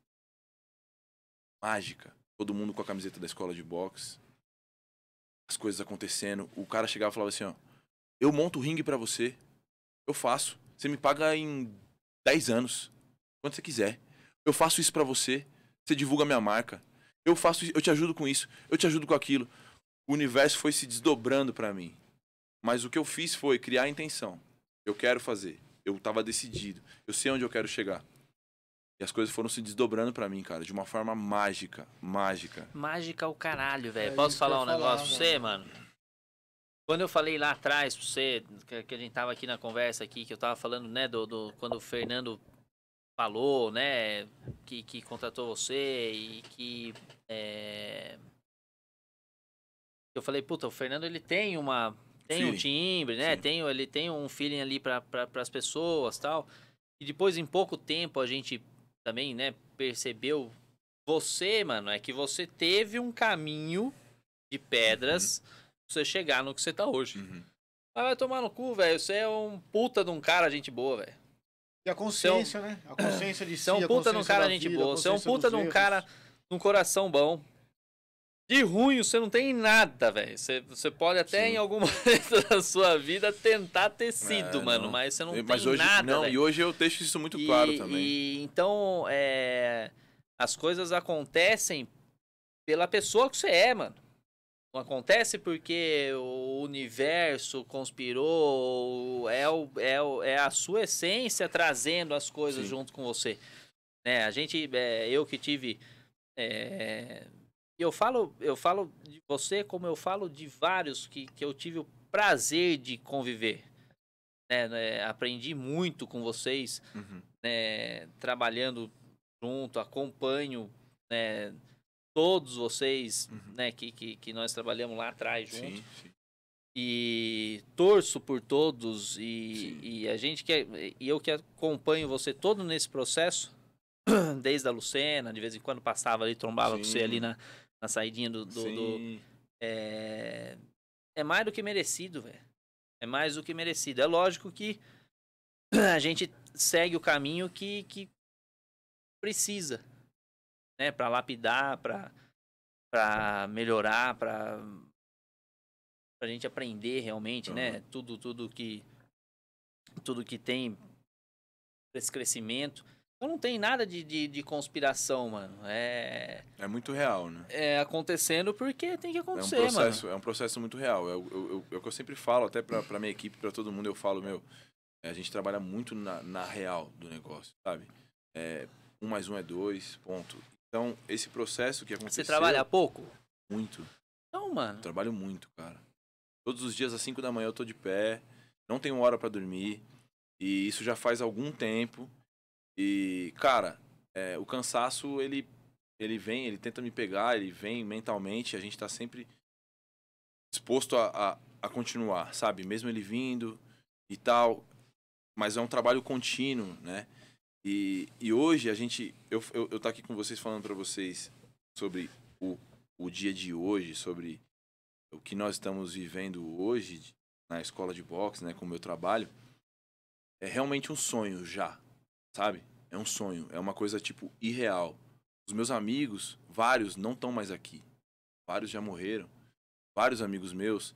Mágica. Todo mundo com a camiseta da escola de boxe. As coisas acontecendo. O cara chegava e falava assim, ó eu monto o ringue para você. Eu faço. Você me paga em 10 anos. Quando você quiser. Eu faço isso para você. Você divulga minha marca. Eu faço, eu te ajudo com isso. Eu te ajudo com aquilo. O universo foi se desdobrando para mim. Mas o que eu fiz foi criar a intenção. Eu quero fazer. Eu tava decidido. Eu sei onde eu quero chegar. E as coisas foram se desdobrando para mim, cara, de uma forma mágica, mágica. Mágica o caralho, velho. É, Posso falar um falar, negócio pra né? você, mano? Quando eu falei lá atrás pra você, que a gente tava aqui na conversa aqui, que eu tava falando, né, do, do quando o Fernando falou, né, que, que contratou você e que é... eu falei, puta, o Fernando ele tem uma tem um timbre, né? Tem, ele tem um feeling ali para pra, pra as pessoas, tal. E depois em pouco tempo a gente também, né, percebeu você, mano, é que você teve um caminho de pedras. Uhum você chegar no que você tá hoje. Uhum. Mas vai tomar no cu, velho. Você é um puta de um cara, gente boa, velho. E a consciência, um... né? A consciência de si. Você é um puta de um cara, gente vida, boa. Você é um puta de um cara cara, um coração bom. De ruim, você não tem nada, velho. Você, você pode até Sim. em algum [LAUGHS] momento da sua vida tentar ter sido, é, mano, não. mas você não mas tem hoje, nada. Não, véio. e hoje eu deixo isso muito e, claro também. E, então, é, as coisas acontecem pela pessoa que você é, mano não acontece porque o universo conspirou, é, o, é, o, é a sua essência trazendo as coisas Sim. junto com você. Né? A gente, é, eu que tive. É, eu falo, eu falo de você como eu falo de vários que, que eu tive o prazer de conviver. Né? É, aprendi muito com vocês, uhum. né? trabalhando junto, acompanho. Né? todos vocês, uhum. né, que, que, que, nós trabalhamos lá atrás juntos. Sim, sim. E torço por todos e, e a gente que é, e eu que acompanho você todo nesse processo, [CLEARS THROAT] desde a Lucena, de vez em quando passava ali, trombava sim. com você ali na, na saidinha do. do, do é, é mais do que merecido, velho. É mais do que merecido. É lógico que [CLEARS THROAT] a gente segue o caminho que, que precisa né, para lapidar, para para melhorar, para a gente aprender realmente, uhum. né? Tudo tudo que tudo que tem esse crescimento. Então não tem nada de, de, de, conspiração, mano. É. É muito real, né? É acontecendo porque tem que acontecer, é um processo, mano. É um processo muito real. É, eu, eu, é o que eu sempre falo, até para pra minha equipe, para todo mundo, eu falo, meu, é, a gente trabalha muito na, na real do negócio, sabe? É, um mais um é dois, ponto. Então, esse processo que aconteceu... Você trabalha pouco? Muito. Não, mano. Eu trabalho muito, cara. Todos os dias às 5 da manhã eu tô de pé, não tenho hora para dormir. E isso já faz algum tempo. E, cara, é, o cansaço, ele, ele vem, ele tenta me pegar, ele vem mentalmente. A gente tá sempre disposto a, a, a continuar, sabe? Mesmo ele vindo e tal. Mas é um trabalho contínuo, né? E, e hoje a gente. Eu, eu, eu tô aqui com vocês falando para vocês sobre o, o dia de hoje, sobre o que nós estamos vivendo hoje na escola de boxe, né, com o meu trabalho. É realmente um sonho já, sabe? É um sonho, é uma coisa tipo irreal. Os meus amigos, vários não estão mais aqui. Vários já morreram. Vários amigos meus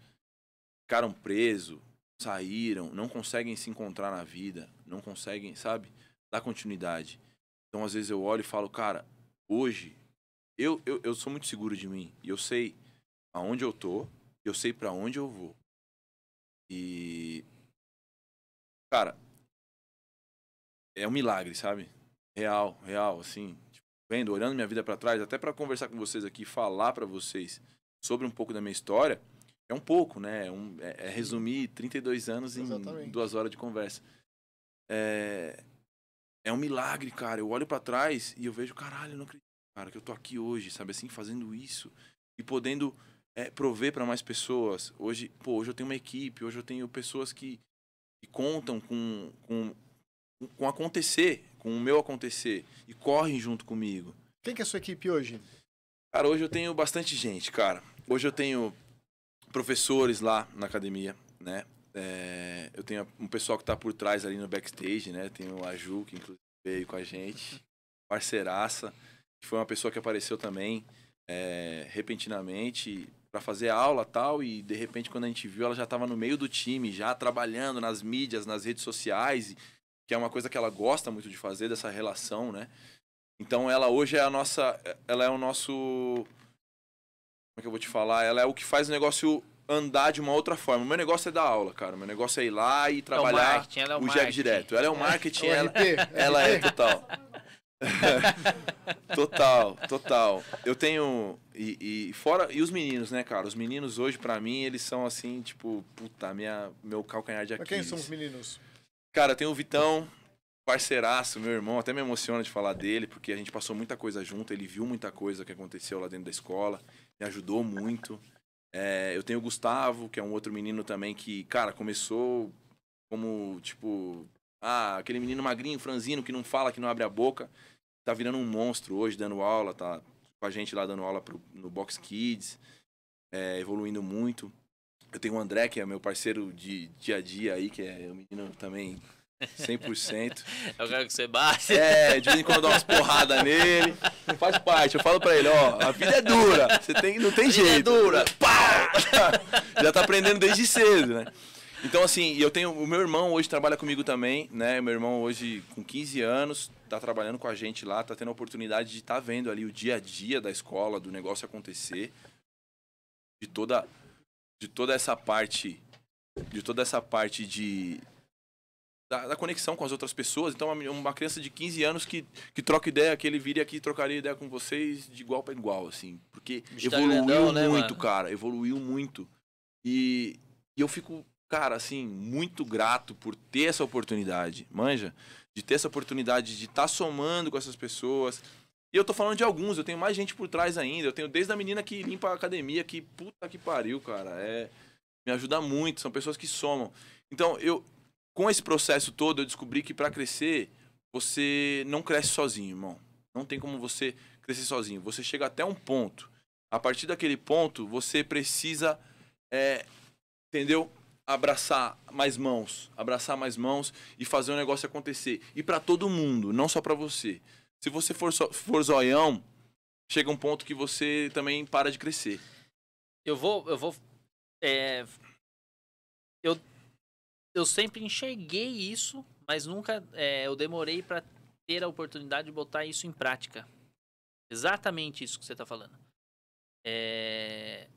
ficaram presos, saíram, não conseguem se encontrar na vida, não conseguem, sabe? dar continuidade. Então, às vezes eu olho e falo, cara, hoje eu, eu, eu sou muito seguro de mim e eu sei aonde eu tô, eu sei para onde eu vou. E cara, é um milagre, sabe? Real, real, assim, tipo, vendo, olhando minha vida para trás, até para conversar com vocês aqui, falar para vocês sobre um pouco da minha história, é um pouco, né? É um, é, é resumir 32 anos Exatamente. em duas horas de conversa. É, é um milagre, cara. Eu olho para trás e eu vejo, caralho, eu não acredito, cara, que eu tô aqui hoje, sabe assim, fazendo isso e podendo é, prover para mais pessoas. Hoje, pô, hoje eu tenho uma equipe, hoje eu tenho pessoas que, que contam com, com, com acontecer, com o meu acontecer e correm junto comigo. Quem que é a sua equipe hoje? Cara, hoje eu tenho bastante gente, cara. Hoje eu tenho professores lá na academia, né? É, eu tenho um pessoal que está por trás ali no backstage, né? Tem o Aju, que inclusive veio com a gente, parceiraça, que foi uma pessoa que apareceu também é, repentinamente para fazer aula tal. E de repente, quando a gente viu, ela já estava no meio do time, já trabalhando nas mídias, nas redes sociais, que é uma coisa que ela gosta muito de fazer, dessa relação, né? Então ela hoje é a nossa. Ela é o nosso. Como é que eu vou te falar? Ela é o que faz o negócio andar de uma outra forma. O meu negócio é dar aula, cara. meu negócio é ir lá e trabalhar é o, é o, o direto. Ela é o marketing, é ela, é ela é total. [LAUGHS] total, total. Eu tenho. E, e, fora. E os meninos, né, cara? Os meninos hoje, para mim, eles são assim, tipo, puta, minha, meu calcanhar de Aquiles. Mas quem são os meninos? Cara, tem o Vitão, parceiraço, meu irmão. Até me emociona de falar dele, porque a gente passou muita coisa junto. Ele viu muita coisa que aconteceu lá dentro da escola, me ajudou muito. É, eu tenho o Gustavo, que é um outro menino também que, cara, começou como, tipo, ah, aquele menino magrinho, franzino, que não fala, que não abre a boca. Tá virando um monstro hoje, dando aula, tá com a gente lá dando aula pro, no Box Kids, é, evoluindo muito. Eu tenho o André, que é meu parceiro de dia a dia aí, que é um menino também 100%. [LAUGHS] É o cara que você bate. É, de vez em quando dá umas porradas nele. Faz parte, eu falo pra ele, ó, a vida é dura, você tem, não tem a jeito. Vida é dura. Pá! [LAUGHS] Já tá aprendendo desde cedo, né? Então, assim, eu tenho. O meu irmão hoje trabalha comigo também, né? Meu irmão hoje, com 15 anos, tá trabalhando com a gente lá, tá tendo a oportunidade de estar tá vendo ali o dia a dia da escola, do negócio acontecer. De toda, de toda essa parte. De toda essa parte de, da, da, conexão com as outras pessoas. Então, uma, uma, criança de 15 anos que, que troca ideia, que ele viria aqui e trocaria ideia com vocês de igual para igual, assim. Porque Está evoluiu grandão, né, muito, mano? cara. Evoluiu muito. E, e, eu fico, cara, assim, muito grato por ter essa oportunidade, manja? De ter essa oportunidade de estar tá somando com essas pessoas. E eu tô falando de alguns, eu tenho mais gente por trás ainda. Eu tenho desde a menina que limpa a academia, que puta que pariu, cara. É. Me ajuda muito, são pessoas que somam. Então, eu, com esse processo todo, eu descobri que para crescer, você não cresce sozinho, irmão. Não tem como você crescer sozinho. Você chega até um ponto. A partir daquele ponto, você precisa, é, entendeu? Abraçar mais mãos, abraçar mais mãos e fazer o negócio acontecer. E para todo mundo, não só para você. Se você for, for zoião, chega um ponto que você também para de crescer. Eu vou, eu vou, é... eu eu sempre enxerguei isso, mas nunca é, eu demorei para ter a oportunidade de botar isso em prática. Exatamente isso que você está falando. É,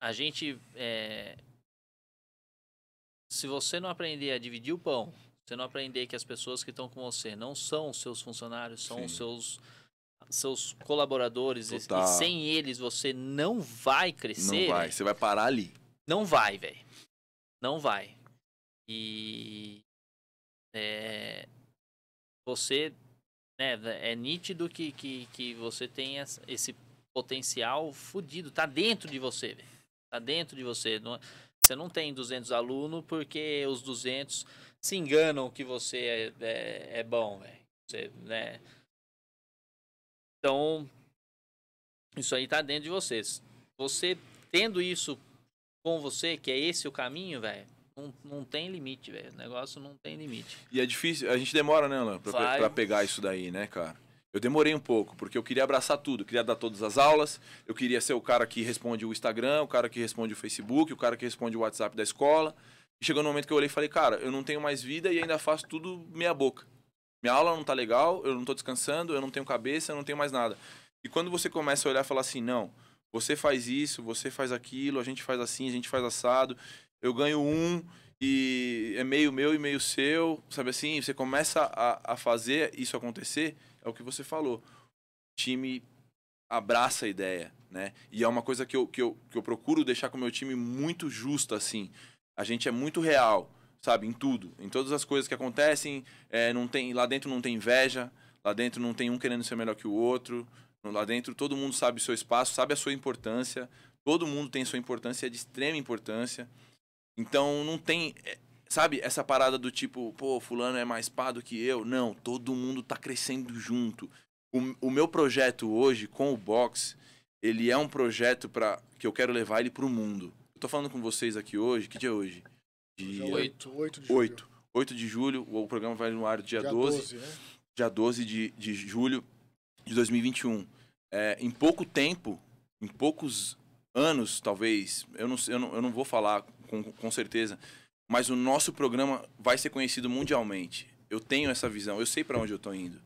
a gente. É, se você não aprender a dividir o pão, você não aprender que as pessoas que estão com você não são os seus funcionários, são Sim. os seus seus colaboradores e, e, sem eles você não vai crescer. Não vai, você vai parar ali. Não vai, velho. Não vai. E é, você né, é nítido que, que, que você tem esse potencial fudido, tá dentro de você, tá dentro de você. Não, é, você não tem 200 alunos porque os 200 se enganam que você é, é, é bom, Você, né? Então, isso aí tá dentro de vocês. Você tendo isso com você, que é esse o caminho, velho, não, não tem limite, velho. O negócio não tem limite. E é difícil, a gente demora, né, Alan, pra, pra pegar isso daí, né, cara? Eu demorei um pouco, porque eu queria abraçar tudo, eu queria dar todas as aulas, eu queria ser o cara que responde o Instagram, o cara que responde o Facebook, o cara que responde o WhatsApp da escola. E chegou no momento que eu olhei e falei, cara, eu não tenho mais vida e ainda faço tudo meia boca. Minha aula não tá legal, eu não tô descansando, eu não tenho cabeça, eu não tenho mais nada. E quando você começa a olhar e falar assim, não, você faz isso, você faz aquilo, a gente faz assim, a gente faz assado, eu ganho um e é meio meu e meio seu, sabe assim? Você começa a, a fazer isso acontecer, é o que você falou. O time abraça a ideia, né? E é uma coisa que eu, que eu, que eu procuro deixar com o meu time muito justo assim. A gente é muito real, sabe? Em tudo. Em todas as coisas que acontecem. É, não tem, lá dentro não tem inveja. Lá dentro não tem um querendo ser melhor que o outro. Lá dentro todo mundo sabe o seu espaço, sabe a sua importância. Todo mundo tem sua importância, é de extrema importância. Então não tem, é, sabe, essa parada do tipo, pô, fulano é mais pá do que eu. Não, todo mundo tá crescendo junto. O, o meu projeto hoje com o box, ele é um projeto para que eu quero levar ele pro mundo. Eu tô falando com vocês aqui hoje, que dia é hoje? Dia 8, 8 é de julho. 8 de julho, o programa vai no ar dia, dia 12. 12 né? Dia 12 de, de julho de 2021. É, em pouco tempo, em poucos anos, talvez, eu não, eu não, eu não vou falar com, com certeza. Mas o nosso programa vai ser conhecido mundialmente. Eu tenho essa visão, eu sei para onde eu estou indo.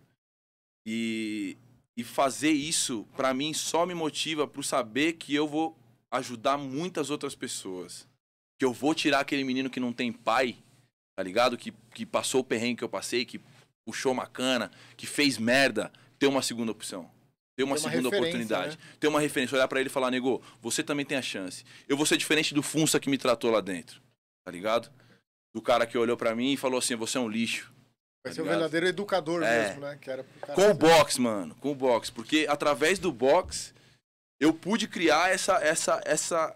E, e fazer isso, para mim, só me motiva para saber que eu vou ajudar muitas outras pessoas. Que eu vou tirar aquele menino que não tem pai, tá ligado? Que, que passou o perrengue que eu passei, que puxou uma cana, que fez merda, ter uma segunda opção ter uma, uma segunda oportunidade, né? ter uma referência, olhar para ele e falar, nego, você também tem a chance. Eu vou ser diferente do Funça que me tratou lá dentro, tá ligado? Do cara que olhou para mim e falou assim, você é um lixo. Vai tá ser o um verdadeiro educador é. mesmo, né? Que era com o box, mano, com o box, porque através do box eu pude criar essa, essa, essa,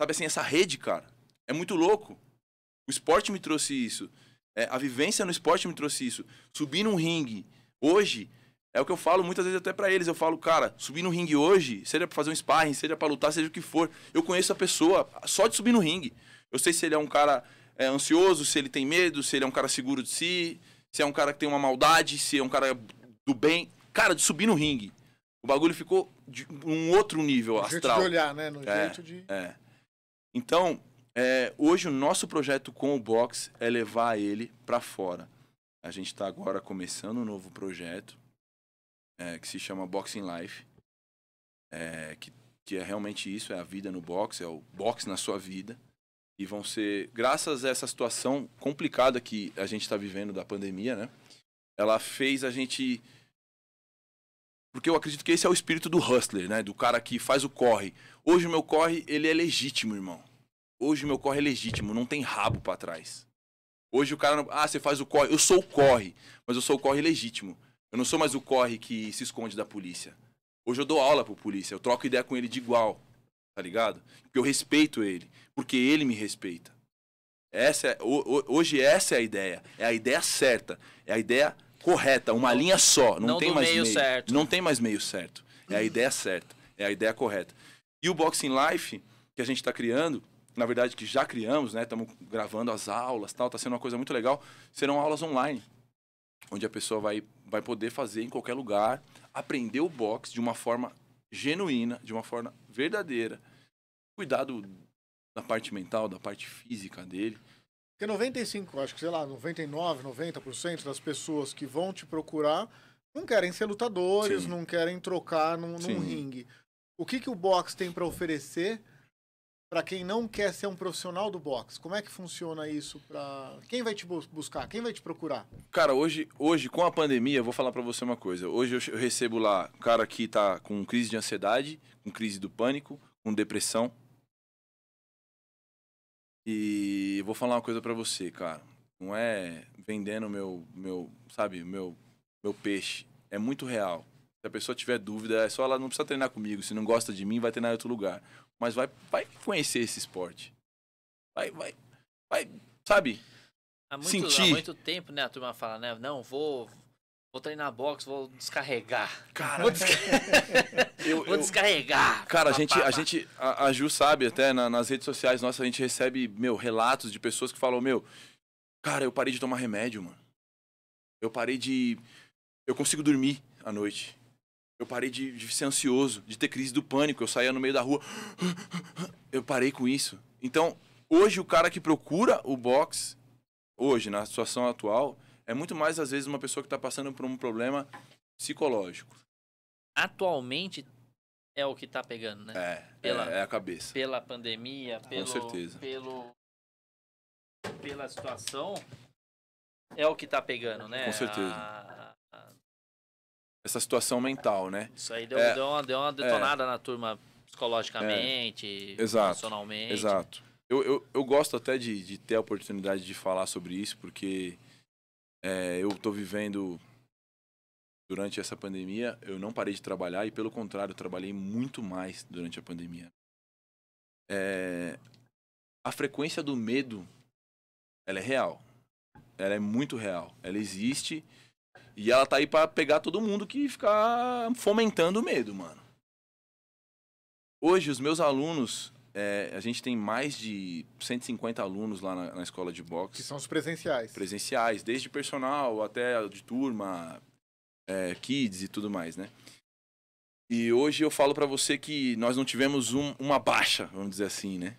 sabe assim, essa rede, cara. É muito louco. O esporte me trouxe isso. É, a vivência no esporte me trouxe isso. Subir num ringue hoje é o que eu falo muitas vezes até para eles. Eu falo, cara, subir no ringue hoje, seja pra fazer um sparring, seja para lutar, seja o que for. Eu conheço a pessoa só de subir no ringue. Eu sei se ele é um cara é, ansioso, se ele tem medo, se ele é um cara seguro de si, se é um cara que tem uma maldade, se é um cara do bem. Cara, de subir no ringue. O bagulho ficou de um outro nível no astral. Jeito de olhar, né? No é, jeito de. É. Então, é, hoje o nosso projeto com o box é levar ele para fora. A gente está agora começando um novo projeto é, que se chama Boxing Life, é, que, que é realmente isso, é a vida no boxe, é o boxe na sua vida. E vão ser, graças a essa situação complicada que a gente está vivendo da pandemia, né? Ela fez a gente porque eu acredito que esse é o espírito do hustler, né? Do cara que faz o corre. Hoje o meu corre, ele é legítimo, irmão. Hoje o meu corre é legítimo, não tem rabo para trás. Hoje o cara não... Ah, você faz o corre. Eu sou o corre, mas eu sou o corre legítimo. Eu não sou mais o corre que se esconde da polícia. Hoje eu dou aula pro polícia, eu troco ideia com ele de igual, tá ligado? Porque eu respeito ele, porque ele me respeita. Essa é, hoje essa é a ideia, é a ideia certa, é a ideia correta, uma linha só, não, não tem mais meio, meio, certo. Não tem mais meio certo. É a ideia certa, é a ideia correta. E o Boxing Life que a gente está criando, na verdade que já criamos, né? Estamos gravando as aulas, tal, tá sendo uma coisa muito legal. Serão aulas online, onde a pessoa vai vai poder fazer em qualquer lugar, aprender o boxe de uma forma genuína, de uma forma verdadeira. Cuidado da parte mental, da parte física dele. Porque 95, acho que, sei lá, 99, 90% das pessoas que vão te procurar não querem ser lutadores, Sim. não querem trocar num, num ringue. O que, que o boxe tem para oferecer para quem não quer ser um profissional do boxe? Como é que funciona isso para quem vai te buscar? Quem vai te procurar? Cara, hoje, hoje com a pandemia, vou falar para você uma coisa. Hoje eu, recebo lá cara que tá com crise de ansiedade, com crise do pânico, com depressão. E vou falar uma coisa para você, cara. Não é vendendo meu meu, sabe, meu meu peixe. É muito real. Se a pessoa tiver dúvida, é só ela não precisa treinar comigo. Se não gosta de mim, vai treinar em outro lugar. Mas vai, vai conhecer esse esporte. Vai, vai, vai, sabe? Há muito, Sentir. há muito tempo, né? A turma fala, né? Não, vou, Vou treinar boxe, vou descarregar. Cara, vou, desca... [LAUGHS] eu, [LAUGHS] vou descarregar. Cara, a gente, a gente, a, a Ju sabe até na, nas redes sociais nossa, a gente recebe, meu, relatos de pessoas que falam, meu, cara, eu parei de tomar remédio, mano. Eu parei de. Eu consigo dormir à noite. Eu parei de, de ser ansioso, de ter crise do pânico. Eu saía no meio da rua. Eu parei com isso. Então, hoje, o cara que procura o box, hoje, na situação atual, é muito mais, às vezes, uma pessoa que está passando por um problema psicológico. Atualmente é o que está pegando, né? É, pela, é, é a cabeça. Pela pandemia, pelo, certeza. Pelo, pela situação, é o que está pegando, né? Com certeza. A, essa situação mental, né? Isso aí deu, é, deu, uma, deu uma, detonada é, na turma psicologicamente, é, exato, emocionalmente. Exato. Eu, eu, eu gosto até de, de ter a oportunidade de falar sobre isso, porque é, eu estou vivendo durante essa pandemia, eu não parei de trabalhar e, pelo contrário, trabalhei muito mais durante a pandemia. É, a frequência do medo, ela é real. Ela é muito real. Ela existe e ela tá aí para pegar todo mundo que ficar fomentando o medo, mano. Hoje, os meus alunos, é, a gente tem mais de 150 alunos lá na, na, escola de boxe. Que são os presenciais. Presenciais, desde personal até de turma, é, kids e tudo mais, né? E hoje eu falo para você que nós não tivemos um, uma baixa, vamos dizer assim, né?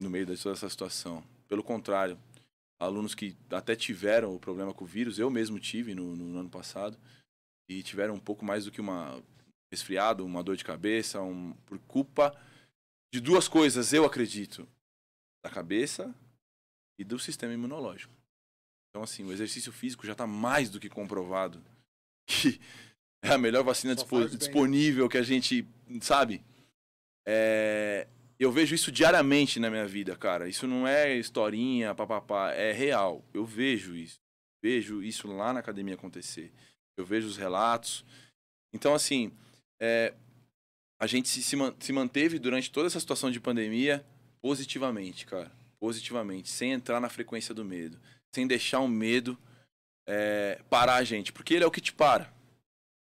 No meio de toda essa situação. Pelo contrário, alunos que até tiveram o problema com o vírus, eu mesmo tive no, no, ano passado, e tiveram um pouco mais do que uma resfriado, uma dor de cabeça, um, por culpa de duas coisas, eu acredito, da cabeça e do sistema imunológico. Então, assim, o exercício físico já está mais do que comprovado [LAUGHS] que é a melhor vacina né? disponível que a gente, sabe? É, eu vejo isso diariamente na minha vida, cara. Isso não é historinha, papapá, é real. Eu vejo isso. Vejo isso lá na academia acontecer. Eu vejo os relatos. Então, assim, é, a gente se, se manteve durante toda essa situação de pandemia positivamente, cara. Positivamente. Sem entrar na frequência do medo. Sem deixar o medo é, parar a gente. Porque ele é o que te para.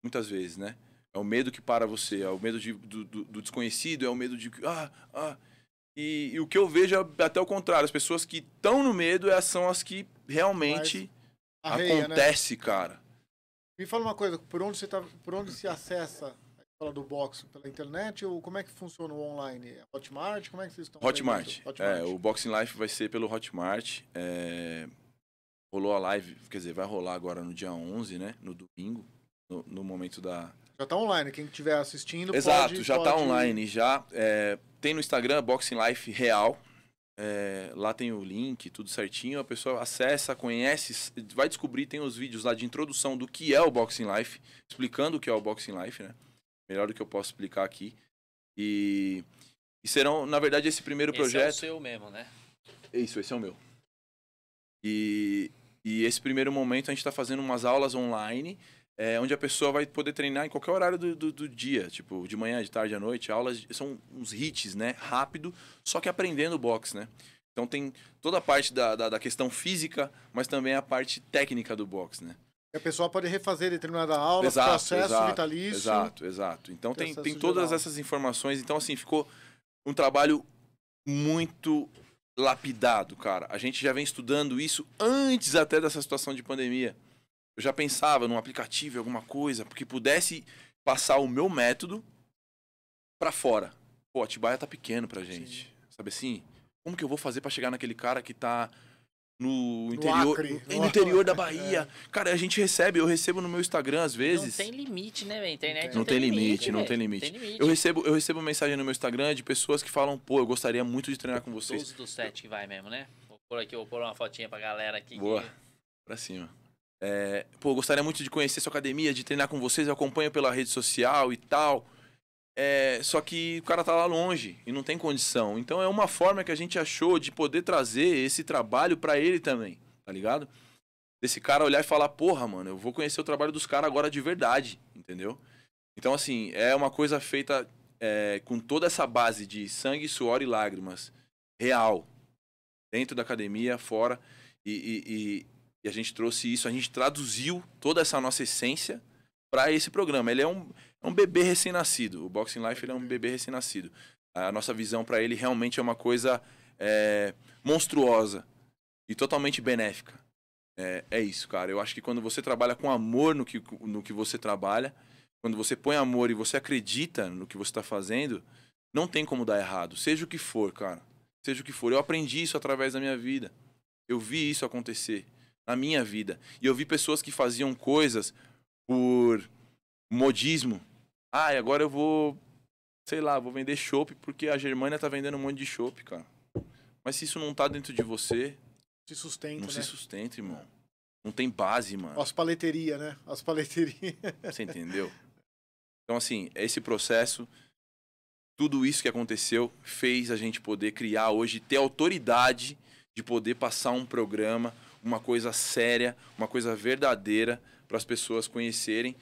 Muitas vezes, né? É o medo que para você, é o medo de, do, do, do, desconhecido, é o medo de. Ah, ah. E, e, o que eu vejo é até o contrário. As pessoas que estão no medo é, são as que realmente arreia, né? acontece, né? cara. Me fala uma coisa, por onde você tá, por onde se acessa a escola do boxe? Pela internet ou como é que funciona o online? É Hotmart? Como é que vocês estão? Hotmart. É, Hotmart. É, o Boxing Life vai ser pelo Hotmart. É... Rolou a live, quer dizer, vai rolar agora no dia 11, né? No domingo, no, no momento da, já tá online, quem estiver assistindo Exato, pode, já tá pode... tá online, já. É, tem no Instagram, Boxing Life Real. É, lá tem o link, tudo certinho. A pessoa acessa, conhece, vai descobrir. Tem os vídeos lá de introdução do que é o Boxing Life, explicando o que é o Boxing Life, né? Melhor do que eu posso explicar aqui. E, e serão, na verdade, esse primeiro esse projeto. Esse é o seu mesmo, né? Isso, esse é o meu. E, e esse primeiro momento a gente está fazendo umas aulas online é, onde a pessoa vai poder treinar em qualquer horário do, do, do, dia, tipo de manhã, de tarde, à noite. Aulas são uns hits, né? Rápido, só que aprendendo boxe, né? Então tem toda a parte da, da, da questão física, mas também a parte técnica do boxe, né? E a pessoa pode refazer determinada aula, exato, processo exato, vitalício. Exato, exato. Então tem, tem todas geral. essas informações. Então, assim, ficou um trabalho muito lapidado, cara. A gente já vem estudando isso antes até dessa situação de pandemia eu já pensava num aplicativo, alguma coisa, que pudesse passar o meu método para fora. Pô, Atibaia tá pequeno pra gente. Sim. Sabe assim? Como que eu vou fazer para chegar naquele cara que tá no interior, Acre, no, no interior da Bahia. É. Cara, a gente recebe, eu recebo no meu Instagram às vezes. Não tem limite, né, velho? Internet não, não tem, limite, não tem limite. Eu recebo, eu recebo mensagem no meu Instagram de pessoas que falam: "Pô, eu gostaria muito de treinar com vocês". Todos do set que vai mesmo, né? Vou por aqui, vou pôr uma fotinha pra galera aqui. Boa. Que... Pra cima. É, pô, gostaria muito de conhecer sua academia, de treinar com vocês, eu acompanho pela rede social e tal. É, só que o cara tá lá longe e não tem condição. Então é uma forma que a gente achou de poder trazer esse trabalho para ele também, tá ligado? Desse cara olhar e falar, porra, mano, eu vou conhecer o trabalho dos caras agora de verdade, entendeu? Então, assim, é uma coisa feita é, com toda essa base de sangue, suor e lágrimas, real, dentro da academia, fora. E, e, e e a gente trouxe isso, a gente traduziu toda essa nossa essência para esse programa. Ele é um, é um bebê recém-nascido. O Boxing Life é um bebê recém-nascido. A nossa visão para ele realmente é uma coisa é, monstruosa e totalmente benéfica. É, é, isso, cara. Eu acho que quando você trabalha com amor no que, no que você trabalha, quando você põe amor e você acredita no que você está fazendo, não tem como dar errado. Seja o que for, cara. Seja o que for. Eu aprendi isso através da minha vida. Eu vi isso acontecer na minha vida. E eu vi pessoas que faziam coisas por modismo. Ah, e agora eu vou, sei lá, vou vender chopp porque a Germânia tá vendendo um monte de chopp, cara. Mas se isso não tá dentro de você, se sustenta, não né? se sustenta, irmão. Não tem base, mano. As paleteria, né? As paleteria. [LAUGHS] Você entendeu? [LAUGHS] Então assim, é esse processo tudo isso que aconteceu fez a gente poder criar hoje ter autoridade de poder passar um programa uma coisa séria, uma coisa verdadeira para as pessoas conhecerem.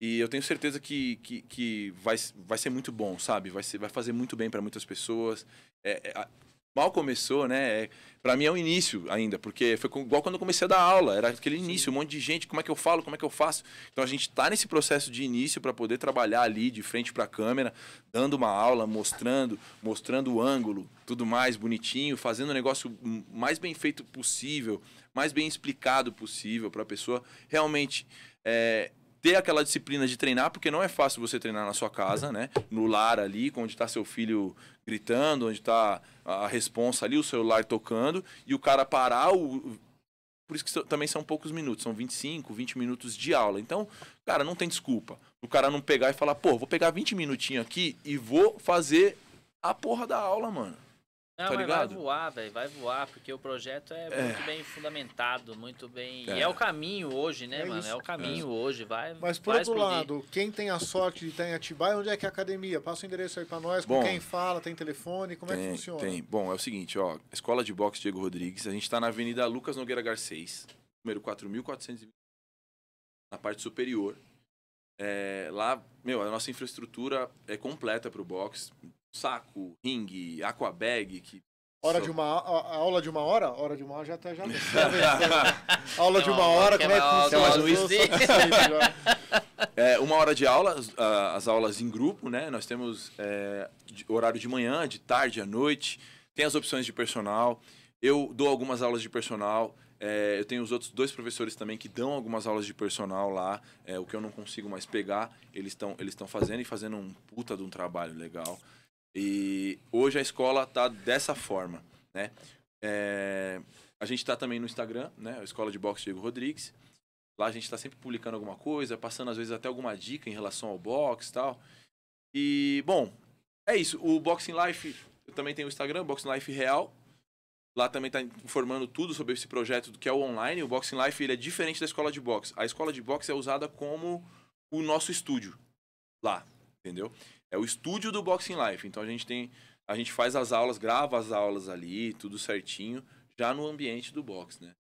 E eu tenho certeza que, que, que, vai, vai ser muito bom, sabe? Vai, ser, vai fazer muito bem para muitas pessoas. É, é, mal começou, né? É, para mim é um início ainda, porque foi igual quando eu comecei a dar aula, era aquele início, um monte de gente, como é que eu falo, como é que eu faço? Então a gente está nesse processo de início para poder trabalhar ali de frente para a câmera, dando uma aula, mostrando, mostrando o ângulo, tudo mais bonitinho, fazendo o negócio mais bem feito possível, mais bem explicado possível para a pessoa realmente é, ter aquela disciplina de treinar, porque não é fácil você treinar na sua casa, né? No lar ali, onde está seu filho gritando, onde está a responsa ali, o celular tocando, e o cara parar, o... por isso que também são poucos minutos, são 25, 20 minutos de aula. Então, cara, não tem desculpa. O cara não pegar e falar, pô, vou pegar 20 minutinhos aqui e vou fazer a porra da aula, mano. Não, tá ligado? vai voar, velho, vai voar, porque o projeto é, é, muito bem fundamentado, muito bem. É. E é o caminho hoje, né, é mano? Isso. É o caminho é. hoje, vai. Mas por vai outro explodir. lado, quem tem a sorte de estar em Atibaia, onde é que é a academia? Passa o endereço aí para nós, Bom, com quem fala, tem telefone, como tem, é que funciona? Tem. Bom, é o seguinte, ó, Escola de Boxe Diego Rodrigues, a gente está na Avenida Lucas Nogueira Garcês, número 4420, na parte superior. É, lá, meu, a nossa infraestrutura é completa para o boxe saco, ringue, aquabag, que Hora so... de uma a, a aula de uma hora? Hora de uma hora já até tá, já. [LAUGHS] aula não, de uma hora, como é que funciona? Mas [LAUGHS] É, uma hora de aula, as, as, aulas em grupo, né? Nós temos é, de, horário de manhã, de tarde, à noite. Tem as opções de personal. Eu dou algumas aulas de personal. É, eu tenho os outros dois professores também que dão algumas aulas de personal lá. É, o que eu não consigo mais pegar, eles estão eles fazendo e fazendo um puta de um trabalho legal. E hoje a escola tá dessa forma, né? É, a gente está também no Instagram, né? A Escola de Boxe Diego Rodrigues. Lá a gente está sempre publicando alguma coisa, passando às vezes até alguma dica em relação ao boxe e tal. E, bom, é isso. O Boxing Life, eu também tenho o Instagram, Boxing Life Real. Lá também está informando tudo sobre esse projeto que é o online. O Boxing Life ele é diferente da escola de boxe. A escola de boxe é usada como o nosso estúdio lá, entendeu? É o estúdio do Boxing Life. Então a gente tem. A gente faz as aulas, grava as aulas ali, tudo certinho, já no ambiente do box, né?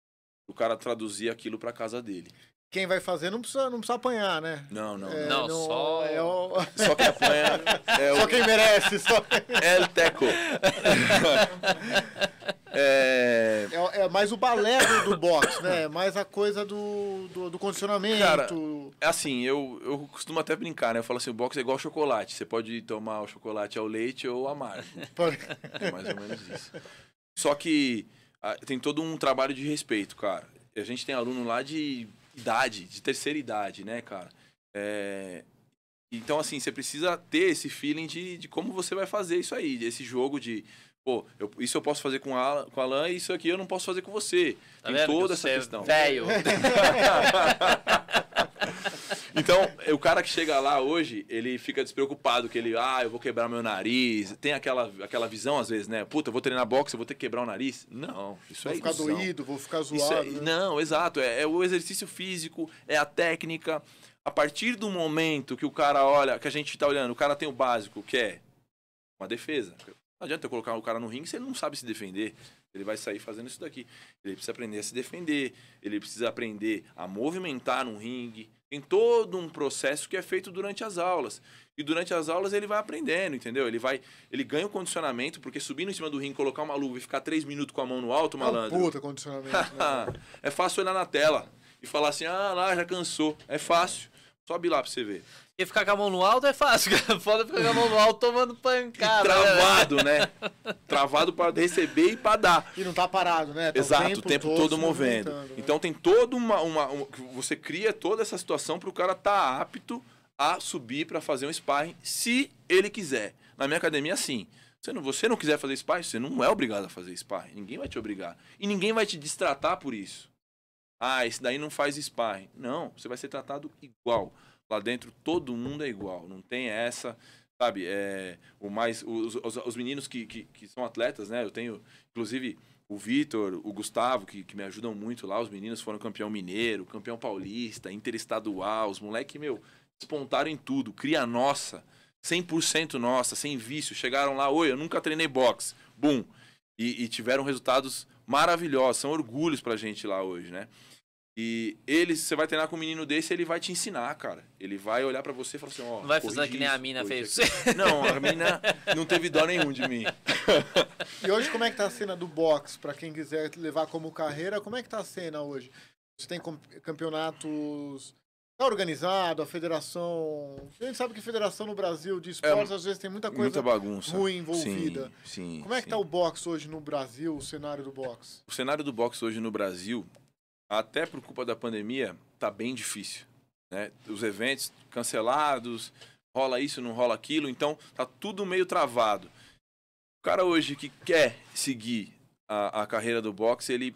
O cara traduzir aquilo para casa dele. Quem vai fazer não precisa, não precisa apanhar, né? Não, não. É, não, não, só. É, é o... [LAUGHS] Só quem apanha. É o... Só quem merece. Só... [LAUGHS] El Teco. [LAUGHS] É... É, é... mais o balé do boxe, né? É mais a coisa do, do, do condicionamento. Cara, é assim, eu, eu costumo até brincar, né? Eu falo assim, o boxe é igual chocolate. Você pode tomar o chocolate ao leite ou amargo. é mais ou menos isso. Só que a, tem todo um trabalho de respeito, cara. A gente tem aluno lá de idade, de terceira idade, né, cara? É, então, assim, você precisa ter esse feeling de, de como você vai fazer isso aí, esse jogo de Pô, eu, isso eu posso fazer com a, com a Alan e isso aqui eu não posso fazer com você. Tá toda essa é questão. Velho. [LAUGHS] [LAUGHS] então, o cara que chega lá hoje, ele fica despreocupado, que ele, ah, eu vou quebrar meu nariz. Tem aquela, aquela visão, às vezes, né? Puta, eu vou treinar boxe, eu vou ter que quebrar o nariz. Não, isso vou é ilusão. Vou ficar doído, vou ficar é zoado. É, né? Não, exato. É, é o exercício físico, é a técnica. A partir do momento que o cara olha, que a gente tá olhando, o cara tem o básico, que é uma defesa. Não adianta eu colocar o cara no ringue se ele não sabe se defender. Ele vai sair fazendo isso daqui. Ele precisa aprender a se defender, ele precisa aprender a movimentar no ringue. Tem todo um processo que é feito durante as aulas. E durante as aulas ele vai aprendendo, entendeu? Ele vai, ele ganha o condicionamento, porque subindo em cima do ringue, colocar uma luva e ficar três minutos com a mão no alto, malandro. É um puta condicionamento. né? [LAUGHS] é fácil olhar na tela e falar assim: "Ah, lá já cansou". É fácil. Sobe lá pra você ver. E ficar com a mão no alto é fácil, [LAUGHS] Foda ficar com a mão no alto tomando pancada. Né, e travado, né? travado para receber e para dar. E não tá parado, né? Tá Exato, o tempo, o tempo todo, todo movendo. Né? Então tem toda uma, uma, uma, Você cria toda essa situação para o cara estar tá apto a subir para fazer um sparring, se ele quiser. Na minha academia, sim. Você não, você não quiser fazer sparring, você não é obrigado a fazer sparring. Ninguém vai te obrigar. E ninguém vai te distratar por isso. Ah, esse daí não faz sparring. Não, você vai ser tratado igual. Lá dentro todo mundo é igual. Não tem essa, sabe? É, o mais, os, os, os meninos que, que, que, são atletas, né? Eu tenho, inclusive, o Vitor, o Gustavo, que, que me ajudam muito lá. Os meninos foram campeão mineiro, campeão paulista, interestadual. Os moleque, meu, despontaram em tudo. Cria nossa. 100% nossa, sem vício. Chegaram lá, oi, eu nunca treinei boxe. Bum. E, e tiveram resultados maravilhosos. São orgulhos pra gente lá hoje, né? E ele, você vai treinar com um menino desse, ele vai te ensinar, cara. Ele vai olhar para você e falar assim, ó. Oh, não vai fazer que nem a mina fez. Aqui. [LAUGHS] Não, a mina não teve dó nenhum de mim. E hoje como é que tá a cena do boxe? para quem quiser levar como carreira, como é que tá a cena hoje? Você tem campeonatos Tá organizado, a federação. A gente sabe que a federação no Brasil de é esportes é, às vezes tem muita coisa muita bagunça. ruim envolvida. Sim, sim Como é sim. que tá o boxe hoje no Brasil, o cenário do boxe? O cenário do boxe hoje no Brasil, até por culpa da pandemia, tá bem difícil. Né? Os eventos cancelados, rola isso, não rola aquilo, então tá tudo meio travado. O cara hoje que quer seguir a, a carreira do boxe, ele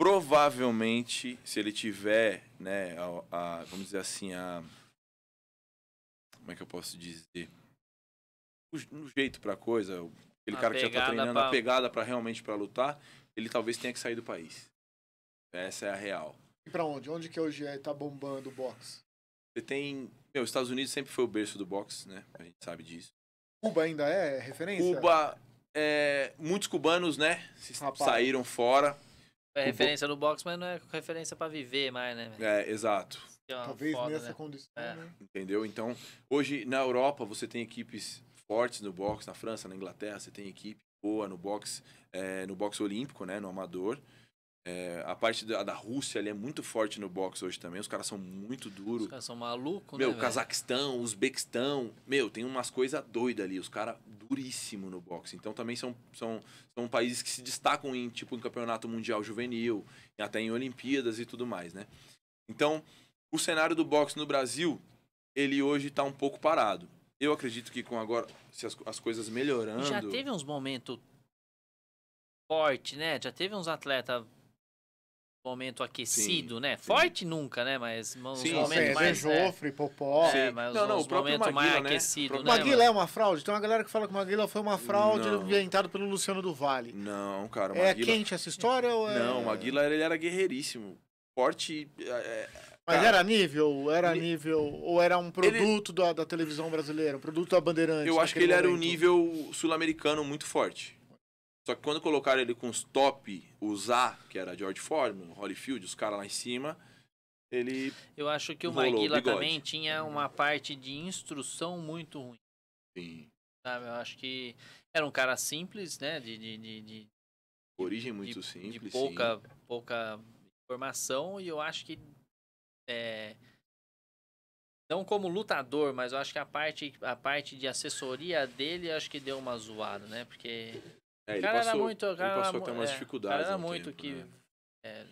provavelmente, se ele tiver, né, a, a, vamos dizer assim, a. Como é que eu posso dizer? O, um jeito pra coisa, aquele a cara que já tá treinando pra... a pegada para realmente para lutar, ele talvez tenha que sair do país. Essa é a real. E pra onde? Onde que hoje é, tá bombando o boxe? Você tem. Meu, os Estados Unidos sempre foi o berço do boxe, né? A gente sabe disso. Cuba ainda é referência? Cuba. É, muitos cubanos, né? Saíram fora. É referência no boxe, mas não é referência para viver mais, né? É, exato. É Talvez foda, nessa né? condição, é. né? Entendeu? Então, hoje na Europa você tem equipes fortes no boxe, na França, na Inglaterra, você tem equipe boa no boxe, é, no boxe olímpico, né? No amador. É, a parte da, da Rússia ali é muito forte no boxe hoje também. Os caras são muito duros. Os caras são malucos, né? Meu, véio? Cazaquistão, Uzbequistão. Meu, tem umas coisas doidas ali. Os caras duríssimo no boxe. Então também são, são, são países que se destacam em, tipo, em campeonato mundial juvenil, até em Olimpíadas e tudo mais, né? Então, o cenário do boxe no Brasil, ele hoje tá um pouco parado. Eu acredito que com agora, se as, as coisas melhorando. já teve uns momentos forte, né? Já teve uns atletas momento aquecido, Sim, né? Sim. Forte nunca, né? Mas uns sim, momentos sim, mais né? Jofre, é, Popó. É, mas não, não, o momento Maguila, mais né? aquecido, né? Maguila é uma fraude. Tem uma galera que fala que o Maguila foi uma fraude não. pelo Luciano do Vale. Não, cara, é Maguila... É quente essa história ou é... Não, o Maguila ele era guerreiríssimo. Forte, é... é mas cara, era nível, era nível, ou era um produto ele... da, da, televisão brasileira, um produto da Bandeirantes. Eu acho que ele momento. era um nível sul-americano muito forte. Só que quando colocaram ele com os top, os A, que era George Foreman, Holyfield, os caras lá em cima, ele. Eu acho que o Maguila o também tinha uma parte de instrução muito ruim. Sim. Sabe? Eu acho que era um cara simples, né? De. de, de, de Origem muito de, simples. De pouca, sim. pouca informação e eu acho que. É, não como lutador, mas eu acho que a parte, a parte de assessoria dele acho que deu uma zoada, né? Porque é, ele cara passou, era muito, cara ele passou até umas é, dificuldades. Cara era muito tempo, né? que. Né? É,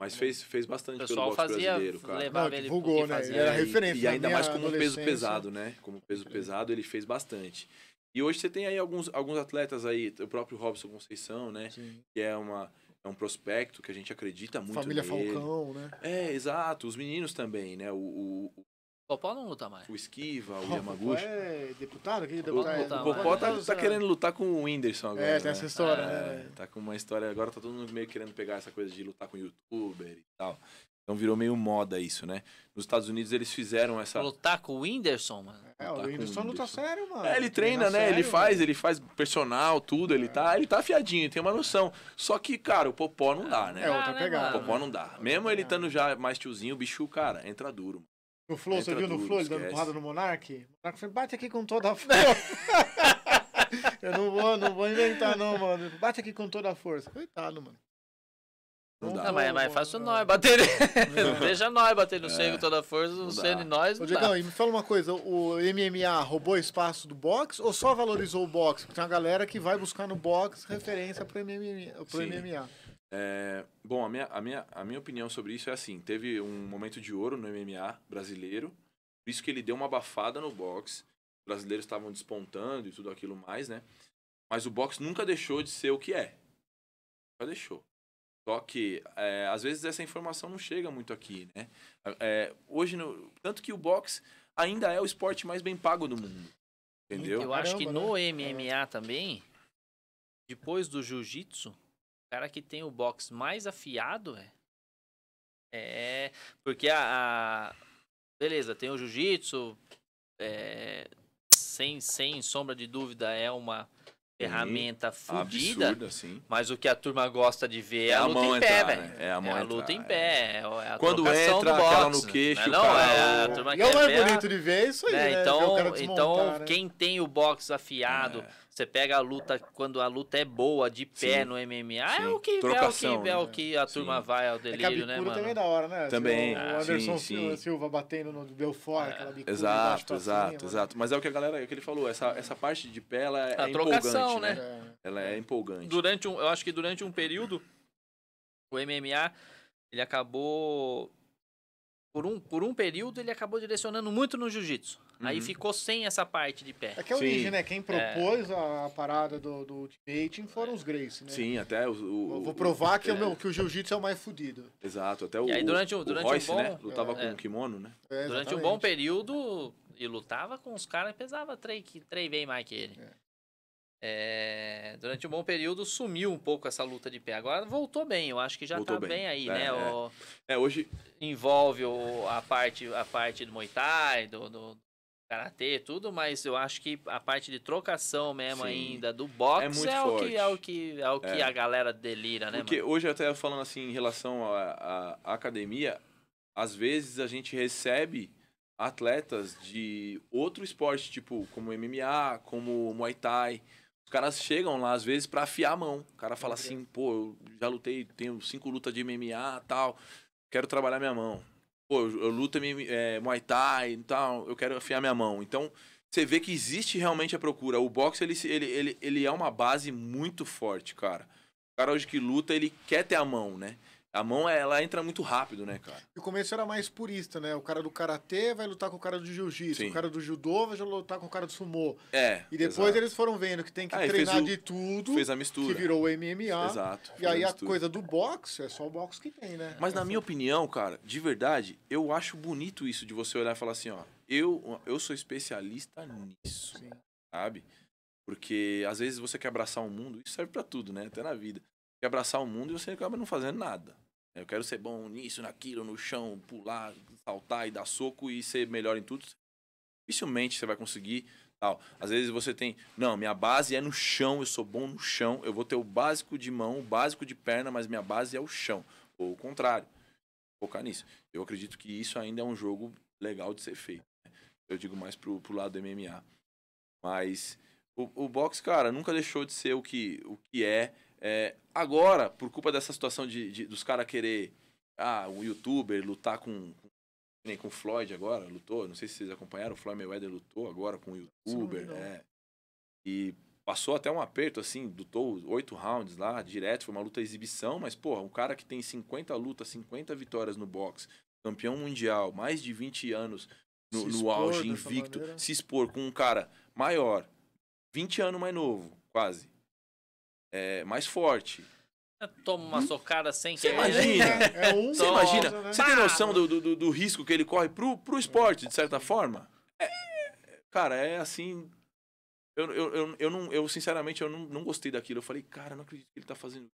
mas fez, fez bastante pelo boxe fazia, brasileiro, cara. Levava Não, divulgou, ele né? Fazia. era né? referência. E, e ainda mais como peso pesado, né? Como peso pesado, ele fez bastante. E hoje você tem aí alguns, alguns atletas aí, o próprio Robson Conceição, né? Sim. Que é uma é um prospecto que a gente acredita muito Família nele. Família Falcão, né? É, exato. Os meninos também, né? O, o, Popó não luta mais. O Esquiva, o Yamaguchi. É deputado? Que deputado o, tá é, o Popó tá, tá, querendo lutar com o Whindersson agora. É, tem né? essa história. É, né? É, tá com uma história. Agora tá todo mundo meio querendo pegar essa coisa de lutar com youtuber e tal. Então virou meio moda isso, né? Nos Estados Unidos eles fizeram essa. Lutar com o Whindersson, mano. É, o Whindersson luta sério, mano. É, ele treina, treina né? Sério, ele faz, mano. ele faz personal, tudo, é. ele tá. Ele tá afiadinho, tem uma noção. Só que, cara, o Popó não ah, dá, né? É outra né, pegada. O Popó não dá. Mesmo ele estando já mais tiozinho, o bicho, cara, entra duro. No Flow, você viu tudo, no Flow ele dando porrada no Monark? O Monark falou, bate aqui com toda a força. [LAUGHS] eu não vou, não vou inventar, não, mano. Bate aqui com toda a força. Coitado, mano. Não, não dá. mas, mas é mais fácil nós bater. [LAUGHS] Deixa nós bater no é. com toda a força, não sendo nós. Ô, Diegão, e me fala uma coisa: o MMA roubou espaço do boxe ou só valorizou o boxe? Porque tem uma galera que vai buscar no boxe referência pro MMA. Pro Sim. MMA. É, bom, a minha, a, minha, a minha opinião sobre isso é assim: teve um momento de ouro no MMA brasileiro, por isso que ele deu uma abafada no boxe. Os brasileiros estavam despontando e tudo aquilo mais, né? Mas o boxe nunca deixou de ser o que é. Nunca deixou. Só que, é, às vezes, essa informação não chega muito aqui, né? É, hoje, no, tanto que o boxe ainda é o esporte mais bem pago do mundo. Entendeu? Eu acho que no né? MMA também, depois do jiu-jitsu, cara que tem o box mais afiado, é é. Porque a, a. Beleza, tem o jiu-jitsu. É, sem, sem sombra de dúvida, é uma ferramenta é fodida. Assim. Mas o que a turma gosta de ver é, é a, a luta em pé, velho. Né? É a mão é a luta em é. pé. É. É Quando entra do boxe, no queixo, não, cara, é, a turma e é o mais bonito de ver isso aí, né? né? Então, então né? quem tem o box afiado você pega a luta, quando a luta é boa, de pé Sim. no MMA, é Sim. É, é o que Trocação, é o que, é né? o que a turma Sim. vai ao é delírio, é né, mano? também é da hora, né? Também. Tipo, o Anderson Silva, Silva batendo no Belfort, é. aquela bicuda. Exato, exato, cima, né? exato. Né? Mas é o que a galera, é o que ele falou, essa, essa parte de pé, ela é a trocação, né? né? Ela é empolgante. Durante um, eu acho que durante um período, o MMA, ele acabou por um, por um período ele acabou direcionando muito no jiu-jitsu. Uhum. Aí ficou sem essa parte de pé. É que é origem, né? Quem propôs é... a parada do, do ultimating foram os Grace, né? Sim, até o... o vou provar o, que, é... o é. meu, que o jiu-jitsu é o mais fodido. Exato, até o... E aí durante, o, durante Royce, um né? bom... Né? Lutava é. com o kimono, né? É, durante um bom período, e lutava com os caras, pesava três, três vezes mais que ele. É. É, durante um bom período sumiu um pouco essa luta de pé. Agora voltou bem, eu acho que já voltou tá bem, bem aí, é, né? É. O, é, hoje. Envolve o, a, parte, a parte do Muay Thai, do, do Karatê, tudo, mas eu acho que a parte de trocação mesmo Sim. ainda do é boxe é, muito é, forte. É o que, é o que, é o que a galera delira, né? Porque mano? hoje, até falando assim, em relação à academia, às vezes a gente recebe atletas de outro esporte, tipo como MMA, como Muay Thai os caras chegam lá, às vezes, para afiar a mão. O cara fala uhum. assim, pô, eu já lutei, tenho cinco lutas de MMA tal, quero trabalhar minha mão. Pô, eu, eu luto é, Muay Thai e tal, eu quero afiar minha mão. Então, você vê que existe realmente a procura. O boxe, ele, ele, ele, ele é uma base muito forte, cara. O cara hoje que luta, ele quer ter a mão, né? a mão é, ela entra muito rápido, né, cara? E o começo era mais purista, né? O cara do karatê vai lutar com o cara do jiu-jitsu, o cara do judô vai lutar com o cara do sumô. É. E depois exato. eles foram vendo que tem que aí ah, treinar o, de tudo. Fez a mistura. Que virou o MMA. Exato. E aí a, a coisa do boxe é só o boxe que tem, né? Mas é na minha opinião, cara, de verdade, eu acho bonito isso de você olhar e falar assim, ó, eu eu sou especialista nisso. Sim. Sabe? Porque às vezes você quer abraçar o um mundo, isso serve para tudo, né? Até na vida de abraçar o mundo e você acaba não fazendo nada. Eu quero ser bom nisso, naquilo, no chão, pular, saltar e dar soco e ser melhor em tudo. Dificilmente você vai conseguir tal. Às vezes você tem, não, minha base é no chão, eu sou bom no chão, eu vou ter o básico de mão, o básico de perna, mas minha base é o chão. Ou o contrário. Focar nisso. Eu acredito que isso ainda é um jogo legal de ser feito. Né? Eu digo mais pro, pro lado do MMA. Mas o, o boxe, cara, nunca deixou de ser o que, o que é é, agora, por culpa dessa situação de, de dos caras querer ah, um youtuber lutar com, nem com o Floyd agora, lutou, não sei se vocês acompanharam, o Floyd Mayweather lutou agora com o youtuber, né? E passou até um aperto assim, lutou oito rounds lá, direto, foi uma luta exibição, mas porra, um cara que tem 50 lutas, 50 vitórias no boxe, campeão mundial, mais de 20 anos no, no auge invicto, maneira. se expor com um cara maior, 20 anos mais novo, quase é, mais forte. Toma uma hum? socada sem Você querer. imagina? É um é Você imagina? Né? Você tem noção do, do, do, risco que ele corre pro, pro esporte, de certa forma? É, cara, é assim. Eu, eu, eu, eu, não, eu sinceramente, eu não, não gostei daquilo. Eu falei, cara, não acredito que ele tá fazendo isso.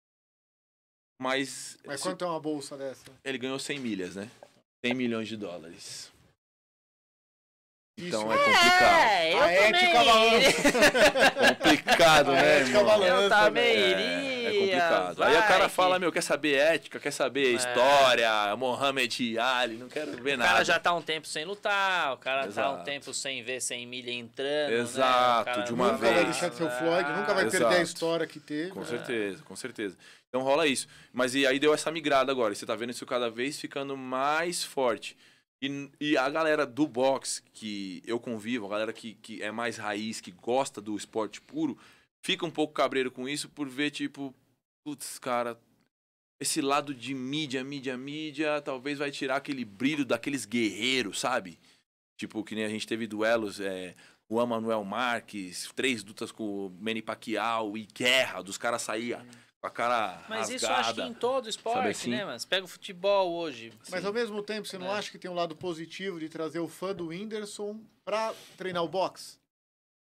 Mas. Mas assim, quanto é uma bolsa dessa? Ele ganhou 100 milhas, né? 100 milhões de dólares. Então é, é complicado. É, eu a ética balança. complicado, a né, ética irmão? Eu também iria. É, é complicado. Vai, Aí o cara fala, meu, quer saber ética, quer saber é. história, Mohamed Ali, não quero ver nada. O cara já tá um tempo sem lutar, o cara Exato. tá um tempo sem ver 100 milha entrando. Né? Exato, né? de uma nunca vez. Nunca vai deixar de ser o é. Floyd, nunca vai Exato. perder a história que teve. Com né? certeza, com certeza. Então rola isso. Mas e aí deu essa migrada agora. E você tá vendo isso cada vez ficando mais forte. E, e, a galera do boxe que eu convivo, a galera que, que é mais raiz, que gosta do esporte puro, fica um pouco cabreiro com isso por ver, tipo, putz, cara, esse lado de mídia, mídia, mídia, talvez vai tirar aquele brilho daqueles guerreiros, sabe? Tipo, que nem a gente teve duelos, é, Juan Manuel Marques, três lutas com o Manny Pacquiao e guerra, dos caras saíam com a cara Mas rasgada, isso eu acho que em todo esporte, né, assim? né, mas pega o futebol hoje. Mas assim, ao mesmo tempo, você não é. acha que tem um lado positivo de trazer o fã do Whindersson para treinar o boxe?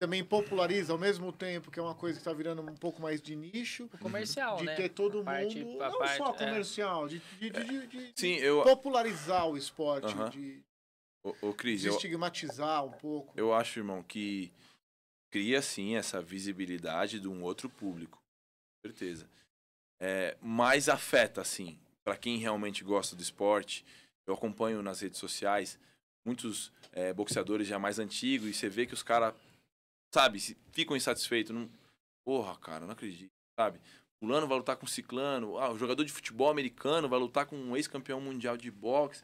Também populariza ao mesmo tempo, que é uma coisa que está virando um pouco mais de nicho. O comercial, de né? De ter todo a parte, mundo. não parte, só é. comercial, é. de, de, de, de Sim, eu... popularizar o esporte, uh -huh. de estigmatizar eu, um pouco. Eu acho, irmão, que cria sim essa visibilidade de um outro público. Certeza é, mais afeta, assim, para quem realmente gosta do esporte. Eu acompanho nas redes sociais muitos é, boxeadores já mais antigos e você vê que os caras, sabe, ficam insatisfeitos. Não... Porra, cara, não acredito, sabe? Fulano vai lutar com ciclano, ah, o jogador de futebol americano vai lutar com um ex-campeão mundial de boxe.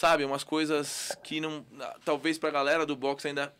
Sabe, é umas coisas que não. Ah, talvez pra galera do boxe ainda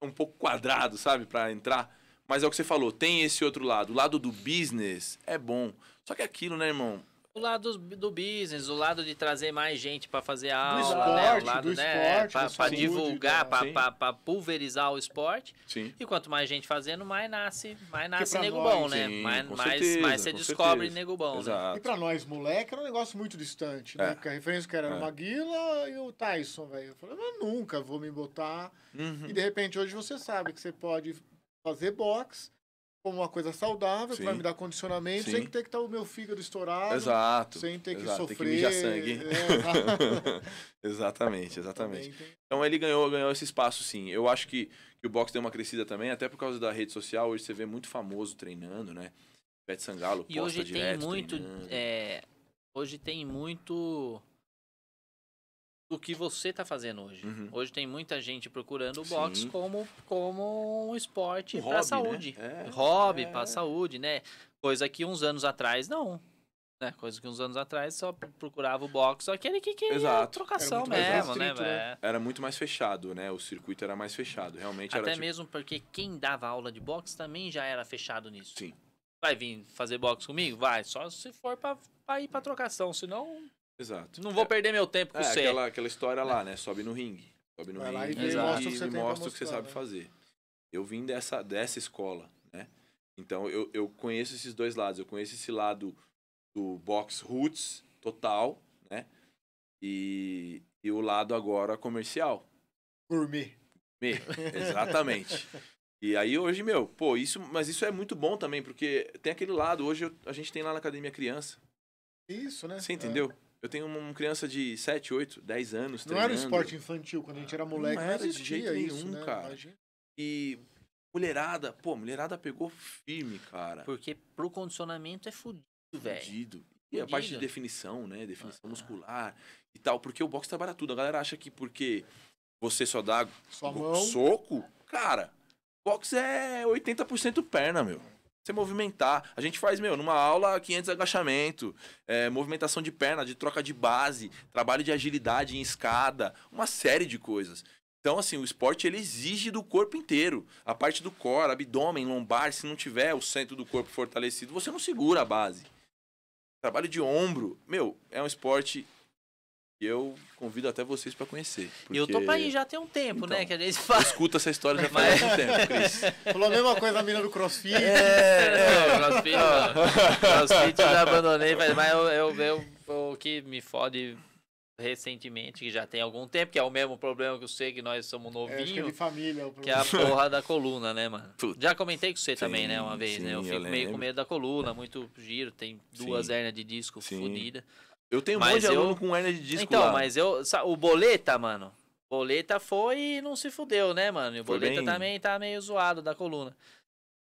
é um pouco quadrado, sabe, para entrar. Mas é o que você falou, tem esse outro lado. O lado do business é bom. Só que é aquilo, né, irmão? O lado do business, o lado de trazer mais gente para fazer a aula, esporte, né? o lado, né? Para divulgar, né? para pulverizar o esporte. Sim. E quanto mais gente fazendo, mais nasce, mais nasce nego nós, bom, né? Sim, mais, certeza, mais, você descobre certeza. nego bom. Né? E para nós, moleque, era um negócio muito distante, né? é. né? Porque a referência que era é. o Maguila e o Tyson, velho. Eu falei, eu nunca vou me botar. Uhum. E de repente hoje você sabe que você pode fazer boxe como uma coisa saudável, que vai me dar condicionamento, Sim. sem ter que estar tá o meu fígado estourado. Exato. Sem ter que exato. sofrer. Tem que sangue. É, [LAUGHS] exatamente, exatamente. Então ele ganhou, ganhou esse espaço, sim. Eu acho que, que o boxe deu uma crescida também, até por causa da rede social. Hoje você vê muito famoso treinando, né? Pet Sangalo, e posta hoje direto, tem muito. É, hoje tem muito o que você está fazendo hoje. Uhum. Hoje tem muita gente procurando o boxe como, como um esporte um para né? saúde. Né? É, hobby é. para saúde, né? Coisa que uns anos atrás não. Né? Coisa que uns anos atrás só procurava o boxe, aquele que queria Exato. trocação mesmo, né, restrito, né? né? Era muito mais fechado, né? O circuito era mais fechado, realmente Até tipo, mesmo porque quem dava aula de boxe também já era fechado nisso. Sim. Vai vir fazer boxe comigo? Vai, só se for para ir para trocação, senão Exato. Não vou é. perder meu tempo com é, você. Aquela, aquela história lá, né? Sobe no ringue. Sobe no Vai ringue lá e, e mostra o que você, o que você sabe né? fazer. Eu vim dessa, dessa escola, né? Então eu, eu conheço esses dois lados. Eu conheço esse lado do box roots total, né? E, e o lado agora comercial. Gourmet. Me, exatamente. e aí hoje, meu, pô, isso, mas isso é muito bom também, porque tem aquele lado, hoje eu, a gente tem lá na academia criança. Isso, né? Você entendeu? É. Eu tenho uma criança de 7, 8, 10 anos. Não treinando. era esporte infantil, quando a gente era moleque. Não, não era de jeito nenhum, isso, né? cara. E mulherada, pô, mulherada pegou firme, cara. Porque pro condicionamento é fudido, velho. Fudido. E a parte de definição, né? Definição ah, muscular e tal. Porque o boxe trabalha tudo. A galera acha que porque você só dá soco, cara, boxe é 80% perna, meu você movimentar. A gente faz, meu, numa aula 500 agachamento, é, movimentação de perna, de troca de base, trabalho de agilidade em escada, uma série de coisas. Então, assim, o esporte ele exige do corpo inteiro. A parte do core, abdômen, lombar, se não tiver o centro do corpo fortalecido, você não segura a base. Trabalho de ombro, meu, é um esporte eu convido até vocês para conhecer. Porque... Eu tô para ir já tem um tempo, né, então, né? Que a gente fala. Escuta essa história já faz um tempo, Cris. [LAUGHS] Falou a mesma coisa na mina do crossfit. É, é, não, crossfit, mano. Ah. crossfit eu já abandonei, mas eu, eu, eu, eu, o que me fode recentemente, que já tem algum tempo, que é o mesmo problema que eu sei que nós somos é, é novinhos. É, é família, que é a porra da coluna, né, mano? Puta. Já comentei com você sim, também, né, uma vez, sim, né? Eu fico eu meio com medo da coluna, muito giro, tem duas sim. hernias de disco fodidas. Eu tenho um mas monte de eu... aluno com hernia de disco Então, lá. mas eu... O Boleta, mano... Boleta foi e não se fudeu, né, mano? E o Boleta bem... também tá meio zoado da coluna.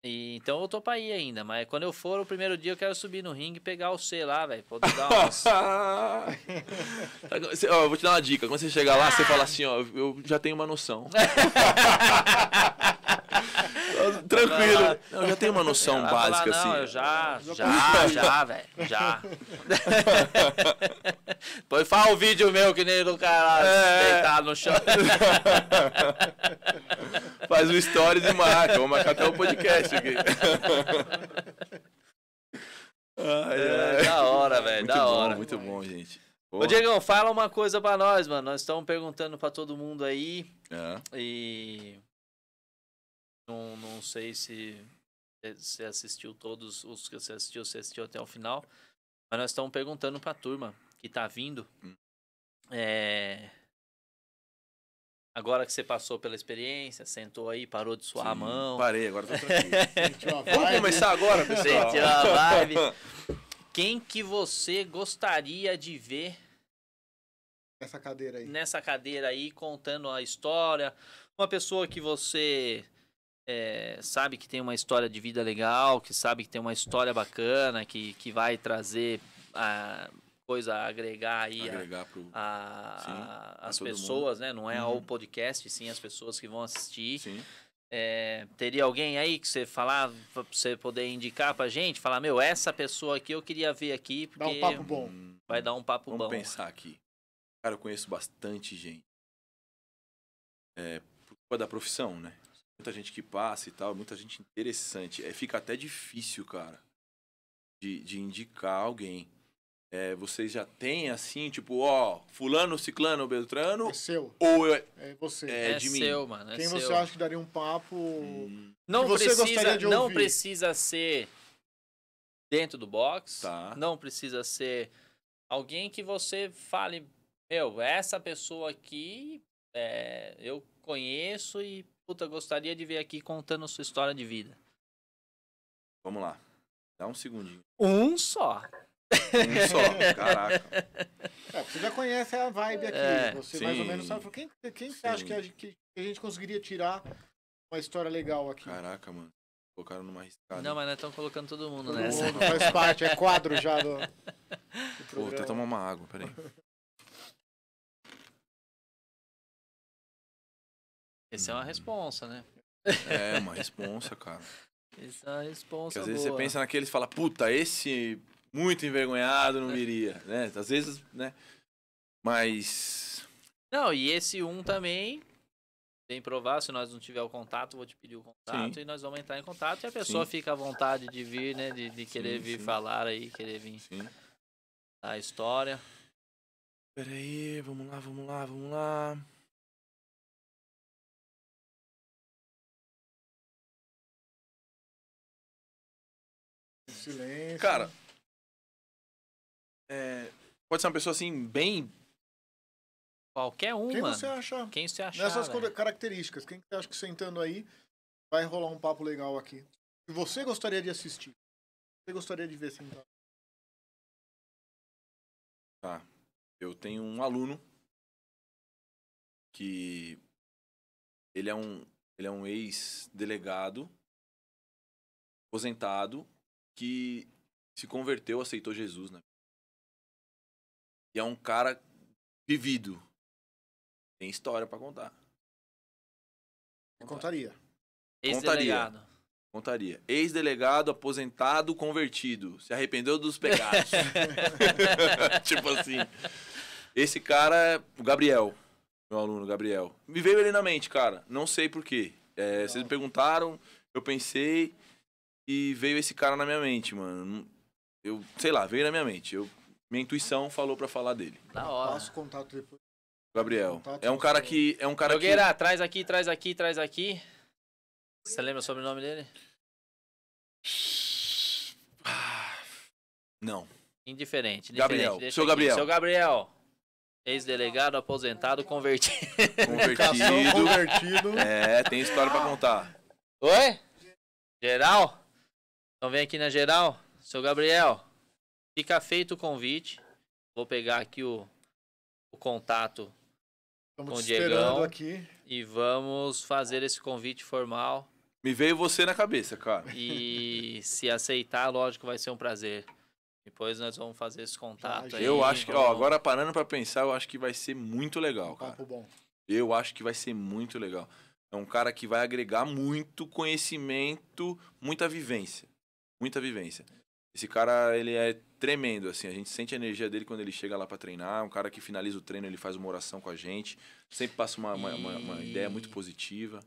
E, então eu tô pra ir ainda, mas quando eu for, o primeiro dia eu quero subir no ringue e pegar o C lá, velho. Poder dar [LAUGHS] umas... eu vou te dar uma dica. Quando você chegar lá, você fala assim, ó, eu já tenho uma noção. [LAUGHS] tranquilo. Não, eu já tenho uma noção Ela básica, assim. Eu já, já, já, velho. Já. [LAUGHS] Pois fala o vídeo meu que nem do cara é. deitado no chão. [LAUGHS] Faz um story de marca. Vou marcar até o um podcast aqui. [LAUGHS] Ai, é, ai. Da hora, velho. Da bom, hora. Muito bom, gente. Porra. Ô, Diegão, fala uma coisa pra nós, mano. Nós estamos perguntando pra todo mundo aí. É. E não, não sei se você eh, assistiu todos os que você assistiu, você assistiu até o final. Mas nós estamos perguntando para a turma que está vindo. Hum. É... Agora que você passou pela experiência, sentou aí, parou de suar Sim, a mão. Parei, agora tô tranquilo. [LAUGHS] Vamos começar agora, pessoal. Sentiu a vibe. [LAUGHS] Quem que você gostaria de ver nessa cadeira aí? Nessa cadeira aí, contando a história. Uma pessoa que você é, sabe que tem uma história de vida legal, que sabe que tem uma história bacana, que, que vai trazer a ah, coisa a agregar aí agregar a, pro... a, sim, a, as pessoas, mundo. né? Não é uhum. ao podcast, sim as pessoas que vão assistir. Sim. É, teria alguém aí que você falar, pra você poder indicar pra gente, falar, meu, essa pessoa aqui eu queria ver aqui, porque... Dá um papo bom. Vai dar um papo Vamos bom. Vamos pensar aqui. Cara, eu conheço bastante gente. É, por causa da profissão, né? muita gente que passa e tal, muita gente interessante. É, fica até difícil, cara, de, de indicar alguém. É, vocês já têm assim, tipo, ó, fulano, ciclano, beltrano? É seu. Ou eu é, é você. É, é de seu, mim. mano. É Quem seu. você acha que daria um papo? Hum. Não precisa, não precisa ser dentro do box. Tá. Não precisa ser alguém que você fale, meu, essa pessoa aqui é, eu conheço e Puta, gostaria de ver aqui contando sua história de vida. Vamos lá. Dá um segundinho. Um só. Um só, caraca. [LAUGHS] É, você já conhece a vibe aqui. É, você sim, mais ou menos sabe. Quem, quem você acha que a, que a, gente conseguiria tirar uma história legal aqui? Caraca, mano. Colocaram numa riscada. Não, mas nós estamos colocando todo mundo todo nessa. Mundo, faz parte, é quadro já do. [LAUGHS] do Pô, até tomar uma água, peraí. Essa hum. é uma hum. responsa, né? É, uma [LAUGHS] responsa, cara. Essa é uma responsa. Porque às vezes você pensa naqueles e fala, puta, esse muito envergonhado não viria, [LAUGHS] né? Às vezes, né? Mas. Não, e esse um também. Tem provar, se nós não tiver o contato, vou te pedir o contato sim. e nós vamos entrar em contato e a pessoa sim. fica à vontade de vir, né? De, de querer sim, vir falar aí, querer vir sim. a história. Peraí, vamos lá, vamos lá, vamos lá. Silêncio. Cara. É, pode ser uma pessoa assim, bem. Qualquer uma. Quem você acha Quem você Nessas velho. características. Quem você acha que sentando aí vai rolar um papo legal aqui? Que você gostaria de assistir? Você gostaria de ver sentado? Assim, tá. Eu tenho um aluno que ele é um ele é um ex-delegado aposentado que se converteu, aceitou Jesus, né? E é um cara vivido. Tem história para contar. Contaria. Contaria. Contaria. Ex-delegado, aposentado, convertido. Se arrependeu dos pecados. [LAUGHS] [LAUGHS] tipo assim. Esse cara, é o Gabriel, meu aluno, Gabriel. Me veio ele na mente, cara. Não sei porquê. É, vocês me perguntaram, eu pensei e veio esse cara na minha mente, mano. Eu, sei lá, veio na minha mente. Eu, minha intuição falou para falar dele. Da hora. Passo contato depois. Gabriel. Contato é, é um cara que é um cara Nogueira, que... traz aqui, traz aqui, traz aqui. Você lembra o sobrenome dele? Ah, não. Indiferente. indiferente. Gabriel. Deixa seu aqui. Gabriel. Seu Gabriel. Ex-delegado, aposentado, convertido. Convertido. [LAUGHS] convertido. É, tem história para contar. Oi? Geral? Então vem aqui na geral. Seu Gabriel, fica feito o convite. Vou pegar aqui o, o contato Estamos com o Diego Aqui. E vamos fazer esse convite formal. Me veio você na cabeça, cara. E se aceitar, lógico, vai ser um prazer. Depois nós vamos fazer esse contato aí. Eu acho que, ó, agora parando para pensar, eu acho que vai ser muito legal, um cara. Bom. Eu acho que vai ser muito legal. É um cara que vai agregar muito conhecimento, muita vivência muita vivência. Esse cara, ele é tremendo, assim. A gente sente a energia dele quando ele chega lá para treinar. Um cara que finaliza o treino, ele faz uma oração com a gente. Sempre passa uma, uma, uma, uma ideia muito positiva.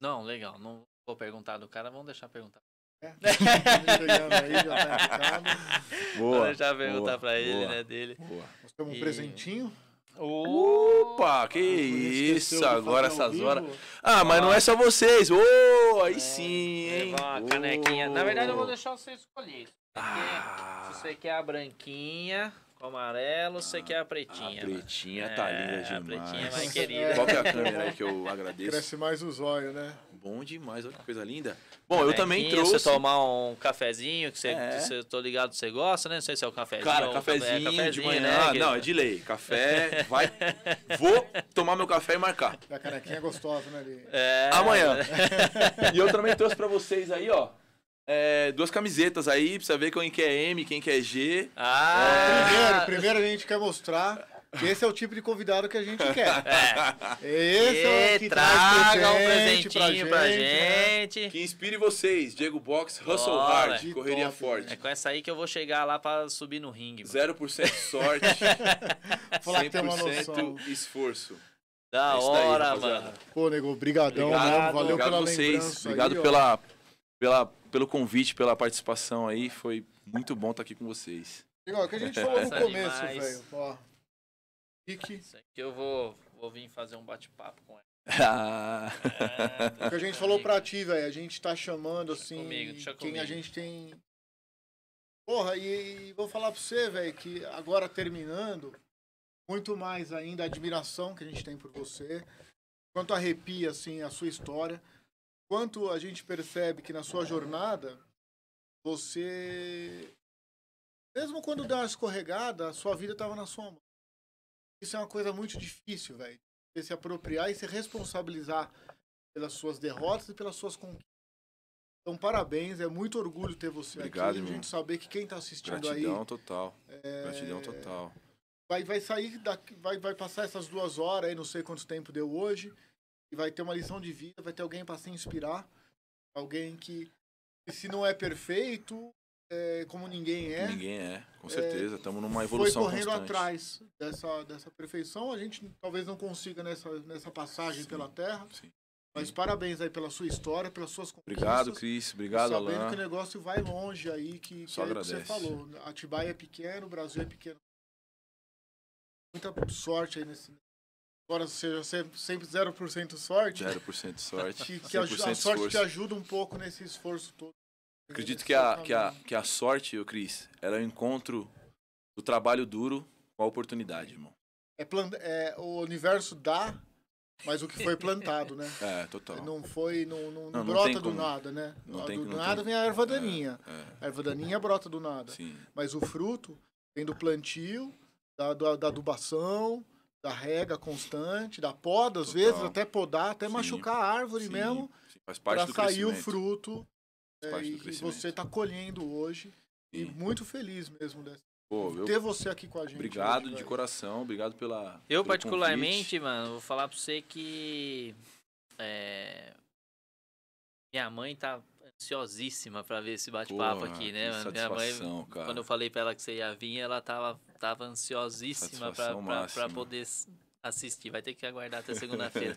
Não, legal. Não vou perguntar do cara, vamos deixar perguntar. É. [LAUGHS] aí, já tá [LAUGHS] Boa, Vamos deixar perguntar boa, pra ele, boa, né, dele. Boa. um e... presentinho. Opa, que ah, isso, agora essas horas. Ah, mas não é só vocês. Ô, oh, aí é, sim, hein? Levar uma canequinha. Na verdade, eu vou deixar você escolher. Ah. Se você quer a branquinha, com amarelo, você ah, quer a pretinha. Ah, a pretinha mano. tá é, linda demais. A pretinha é mais querida. Qual é a câmera aí que eu agradeço? Cresce mais os olhos, né? Bom demais, olha que coisa linda. Bom, eu também trouxe... Você tomar um cafezinho, que você, é. você tô ligado, você gosta, né? Não sei se é o cafezinho Cara, cafezinho, cafezinho, de manhã. Né? Ah, não, é de lei. Café, vai... [LAUGHS] Vou tomar meu café e marcar. Da canequinha gostosa, né? Ali. É. Amanhã. e eu também trouxe pra vocês aí, ó é, duas camisetas aí, precisa ver quem que é M, quem que é G. Ah! Primeiro, primeiro a gente quer mostrar esse é o tipo de convidado que a gente quer. É. Esse que é o que traga um presentinho pra gente. Pra né? gente. Né? Que inspire vocês. Diego Box, Russell oh, Hard, correria top, forte. Né? É com essa aí que eu vou chegar lá pra subir no ringue. Mano. 0% [LAUGHS] sorte, 100% esforço. Da é hora, daí, mano. Pô, nego, brigadão. Né? Obrigado, mesmo. Valeu obrigado pela vocês. obrigado aí, pela... Ó pela, pelo convite, pela participação aí. Foi muito bom estar aqui com vocês. Legal, o que a gente falou no é começo, velho. Ó. que Isso aqui eu vou, vou vir fazer um bate-papo com ele. [LAUGHS] Ah. É, o que a gente falou pra ti, velho. A gente tá chamando, deixa assim, comigo, quem comigo. a gente tem... Porra, e, e vou falar pra você, velho, que agora terminando, muito mais ainda a admiração que a gente tem por você, quanto arrepia, assim, a sua história quanto a gente percebe que na sua jornada você mesmo quando deu uma escorregada, a sua vida estava na sua mão. Isso é uma coisa muito difícil, velho. Você se apropriar e se responsabilizar pelas suas derrotas e pelas suas conquistas. Então, parabéns, é muito orgulho ter você Obrigado, aqui. Obrigado, A gente saber que quem está assistindo Gratidão aí... total. É... Gratidão total. Vai, vai sair daqui, vai, vai passar essas duas horas aí, não sei quanto tempo deu hoje e vai ter uma lição de vida, vai ter alguém para se inspirar, alguém que, se não é perfeito, é, como ninguém é. Ninguém é, com certeza. Estamos é, numa evolução foi correndo constante. atrás dessa, dessa perfeição. A gente talvez não consiga nessa, nessa passagem sim, pela Terra. Sim. Mas parabéns aí pela sua história, pelas suas conquistas. Obrigado, Cris. Obrigado, sabendo Alain. Sabendo que o negócio vai longe aí, que, Só que, é que você falou. Atibaia é pequeno, o Brasil é pequeno. Muita sorte aí nesse, Agora, seja sempre 0% sorte. 0% sorte. Que, que a, a sorte esforço. te ajuda um pouco nesse esforço todo. Acredito que a, que a, que a sorte, Cris, ela é o encontro do trabalho duro com a oportunidade, irmão. É, é O universo dá, mas o que foi plantado, né? [LAUGHS] É, total. Não foi, não, não, não, não brota do nada, né? Não do tem, do nada tem... vem a erva é, daninha. É, é. A erva daninha brota do nada. Sim. Mas o fruto vem do plantio, da, da, da adubação, da rega constante, da poda, às Total. vezes, até podar, até Sim. machucar a árvore Sim. mesmo. para Faz parte do sair o fruto é, e você está colhendo hoje. E muito feliz mesmo dessa. Pô, ter você aqui com a gente. Obrigado hoje, de coração, obrigado pela. Eu, particularmente, convite. mano, vou falar pra você que. É... Minha mãe tá ansiosíssima para ver esse bate-papo aqui, né? Minha mãe, cara. quando eu falei para ela que você ia vir, ela tava, tava ansiosíssima para poder assistir. Vai ter que aguardar até segunda-feira.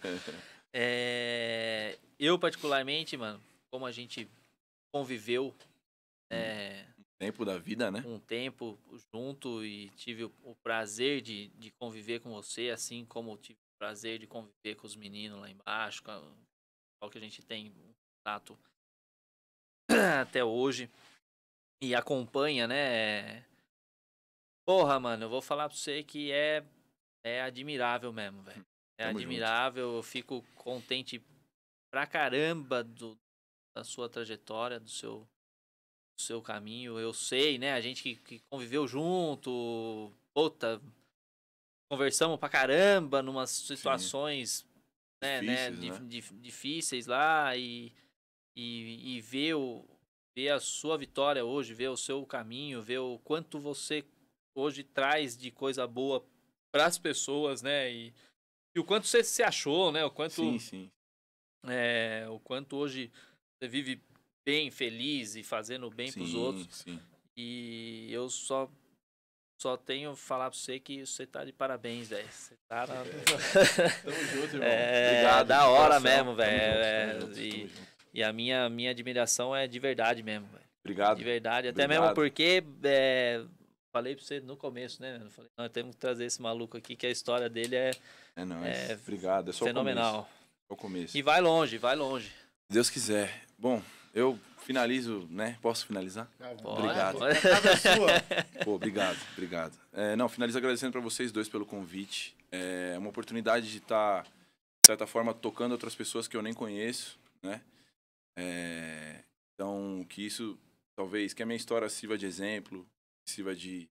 é, eu, particularmente, mano, como a gente conviveu. Hum. tempo da vida, né? Um tempo junto e tive o, o prazer de, de conviver com você, assim como tive o prazer de conviver com os meninos lá embaixo, com a, que a gente tem um contato [CLEARS THROAT] até hoje e acompanha, né? Porra, mano, eu vou falar pra você que é, é admirável mesmo, velho. É Tamo admirável, junto. eu fico contente pra caramba do, da sua trajetória, do seu, do seu caminho. Eu sei, né? A gente que, que conviveu junto, puta, conversamos pra caramba numas situações né, né difíceis, né? Dif, difíceis lá e e, e ver, o, ver a sua vitória hoje, ver o seu caminho, ver o quanto você hoje traz de coisa boa para as pessoas, né? E, e, o quanto você se achou, né? O quanto, sim, sim. É, o quanto hoje você vive bem, feliz e fazendo bem para os outros. Sim. E eu só só tenho falar pra você que você tá de parabéns, velho. Você tá na... É, [LAUGHS] Tamo junto, irmão. É, Obrigado. Da hora mesmo, velho. É, e, e a minha, minha admiração é de verdade mesmo, Obrigado. De verdade. Até Obrigado. mesmo porque. É, falei pra você no começo, né? Eu falei, nós temos que trazer esse maluco aqui, que a história dele é. É, não. É, Obrigado. É só fenomenal. O começo. É o começo. E vai longe, vai longe. Deus quiser. Bom, eu finalizo, né? Posso finalizar? Ah, obrigado. Pô, é [LAUGHS] Pô, obrigado, obrigado. É, não, finalizo agradecendo para vocês dois pelo convite. É, é uma oportunidade de estar, tá, de certa forma, tocando outras pessoas que eu nem conheço, né? É, então, que isso, talvez, que a minha história sirva de exemplo, sirva de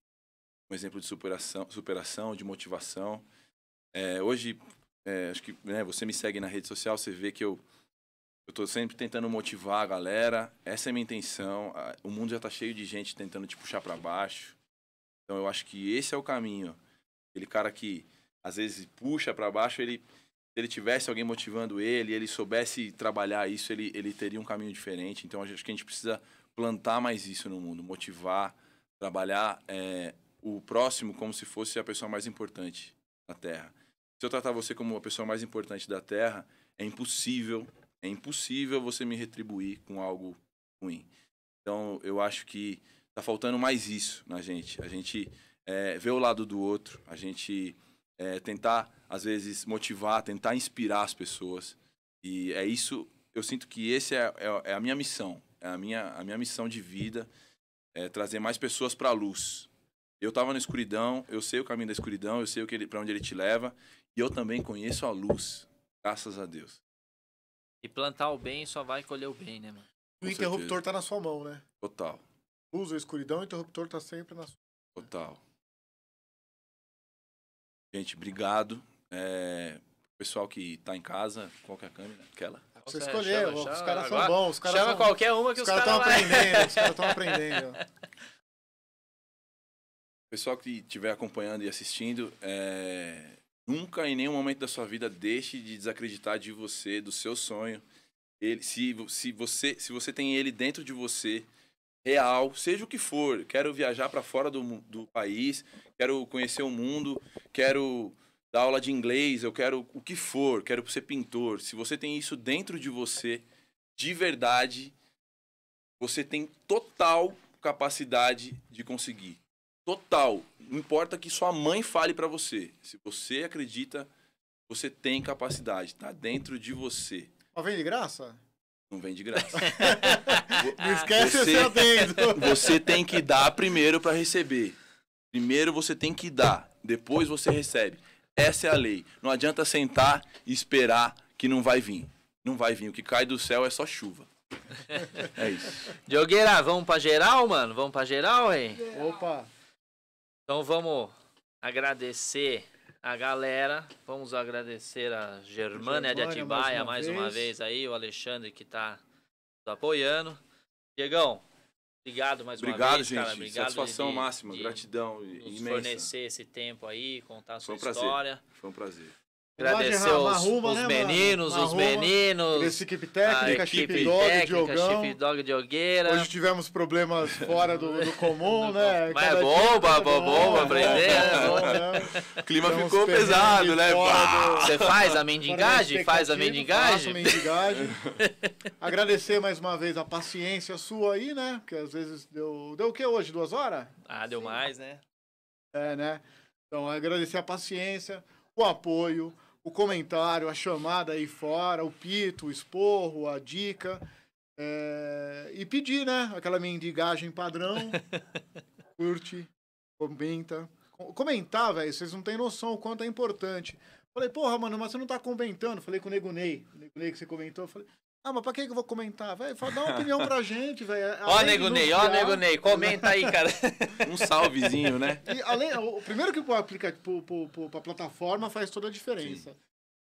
um exemplo de superação, superação de motivação. É, hoje, é, acho que né, você me segue na rede social, você vê que eu eu sempre tentando motivar a galera. Essa é a minha intenção. O mundo já está cheio de gente tentando te puxar para baixo. Então eu acho que esse é o caminho. Aquele cara que às vezes puxa para baixo, ele ele tivesse alguém motivando ele, ele soubesse trabalhar isso, ele, ele teria um caminho diferente. Então acho que a gente precisa plantar mais isso no mundo, motivar, trabalhar é, o próximo como se fosse a pessoa mais importante da Terra. Se eu tratar você como a pessoa mais importante da Terra, é impossível, é impossível você me retribuir com algo ruim. Então eu acho que tá faltando mais isso na gente. A gente é, vê o lado do outro, a gente é, tentar, às vezes, motivar, tentar inspirar as pessoas. E é isso, eu sinto que esse é, é, é a minha missão, é a minha, a minha missão de vida, é trazer mais pessoas para a luz. Eu estava na escuridão, eu sei o caminho da escuridão, eu sei para onde ele te leva, e eu também conheço a luz, graças a Deus. E plantar o bem só vai colher o bem, né, mano? O interruptor está tá na sua mão, né? Total. Luz ou escuridão, o interruptor tá sempre na sua mão. Total. Gente, obrigado. É, pessoal que está em casa, qual que é a câmera? Aquela? Você é? escolheu, chama, os caras são bons. Os chama são, qualquer uma que os, os caras estão cara é. aprendendo. os caras estão aprendendo. [LAUGHS] Pessoal que estiver acompanhando e assistindo, é, nunca em nenhum momento da sua vida deixe de desacreditar de você, do seu sonho. Ele, se, se, você, se você tem ele dentro de você, real, seja o que for. Quero viajar para fora do, do país, quero conhecer o mundo, quero dar aula de inglês, eu quero o que for, quero ser pintor. Se você tem isso dentro de você, de verdade, você tem total capacidade de conseguir. Total. Não importa que sua mãe fale para você. Se você acredita, você tem capacidade, tá dentro de você. Ó, vem de graça? Não vem de graça. Não [LAUGHS] esquece você, seu adendo. [LAUGHS] Você tem que dar primeiro para receber. Primeiro você tem que dar, depois você recebe. Essa é a lei. Não adianta sentar e esperar que não vai vir. Não vai vir. O que cai do céu é só chuva. É isso. Diogueira, vamos pra geral, mano? Vamos pra geral, hein? Opa! Então vamos agradecer a galera. Vamos agradecer a Germânia, de Atibaia mais uma, mais uma vez aí, o Alexandre que está apoiando. Diegão, obrigado mais obrigado, uma vez. Gente, cara. Obrigado, gente. Satisfação de, máxima, de, gratidão de imensa. fornecer esse tempo aí, contar a sua Foi um história. Prazer. Foi um prazer. Agradecer os, os, né, meninos, os, meninos, Esse equipe técnica, equipe Chip Dog, técnica, Diogão. Chip Dog Diogueira. Hoje tivemos problemas fora do, do comum, [LAUGHS] né? Mas é Cada é bom, tá boba, bom, bom, aprender. Né, o clima Estamos ficou pesado, né? Do... Você faz a mendigagem? Faz a mendigagem? Faço mendigagem. [LAUGHS] Agradecer mais uma vez a paciência sua aí, né? Porque às vezes deu. Deu o que hoje? Duas horas? Ah, deu Sim. mais, né? É, né? Então, agradecer a paciência, o apoio o comentário, a chamada aí fora, o pito, o esporro, a dica. É, e pedir, né? Aquela mendigagem padrão. [LAUGHS] Curte, comenta. Comentar, velho, vocês não têm noção o quanto é importante. Falei, porra, mano, mas você não tá comentando. Falei com o Nego Ney. O Nego Ney que você comentou. Falei, ah, mas pra que eu vou comentar? Vai, dá uma [LAUGHS] opinião pra gente, velho. É, ó, Nego Ney, ó, Nego Ney, comenta aí, cara. um salvezinho, né? E além, o primeiro que pro pro, pro, pra plataforma faz toda a diferença. Sim.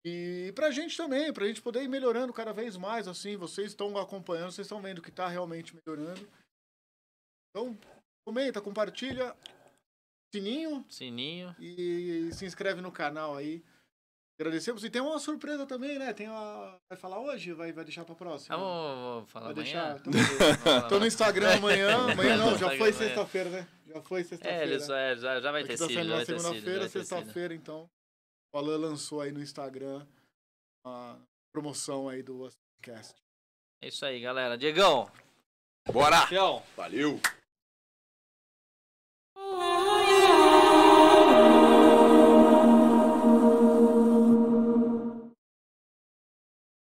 E pra gente também, pra gente poder ir melhorando cada vez mais, assim, vocês estão acompanhando, vocês estão vendo que tá realmente melhorando. Então, comenta, compartilha, sininho. Sininho. E, e se inscreve no canal aí. Agradecemos. E tem uma surpresa também, né? Tem uma... Vai falar hoje? Vai, vai deixar pra ah, próxima? Ah, vou, vou falar vai amanhã. Deixar... [LAUGHS] Então, Tô no Instagram amanhã. [LAUGHS] Amanhã não, já foi sexta-feira, né? Já foi é, sexta-feira. É, é já, já vai ter sido. Tá segunda-feira, sexta-feira, então. O Alan lançou aí no Instagram a promoção aí do podcast. É isso aí, galera. Diegão. Bora! Tchau. Valeu!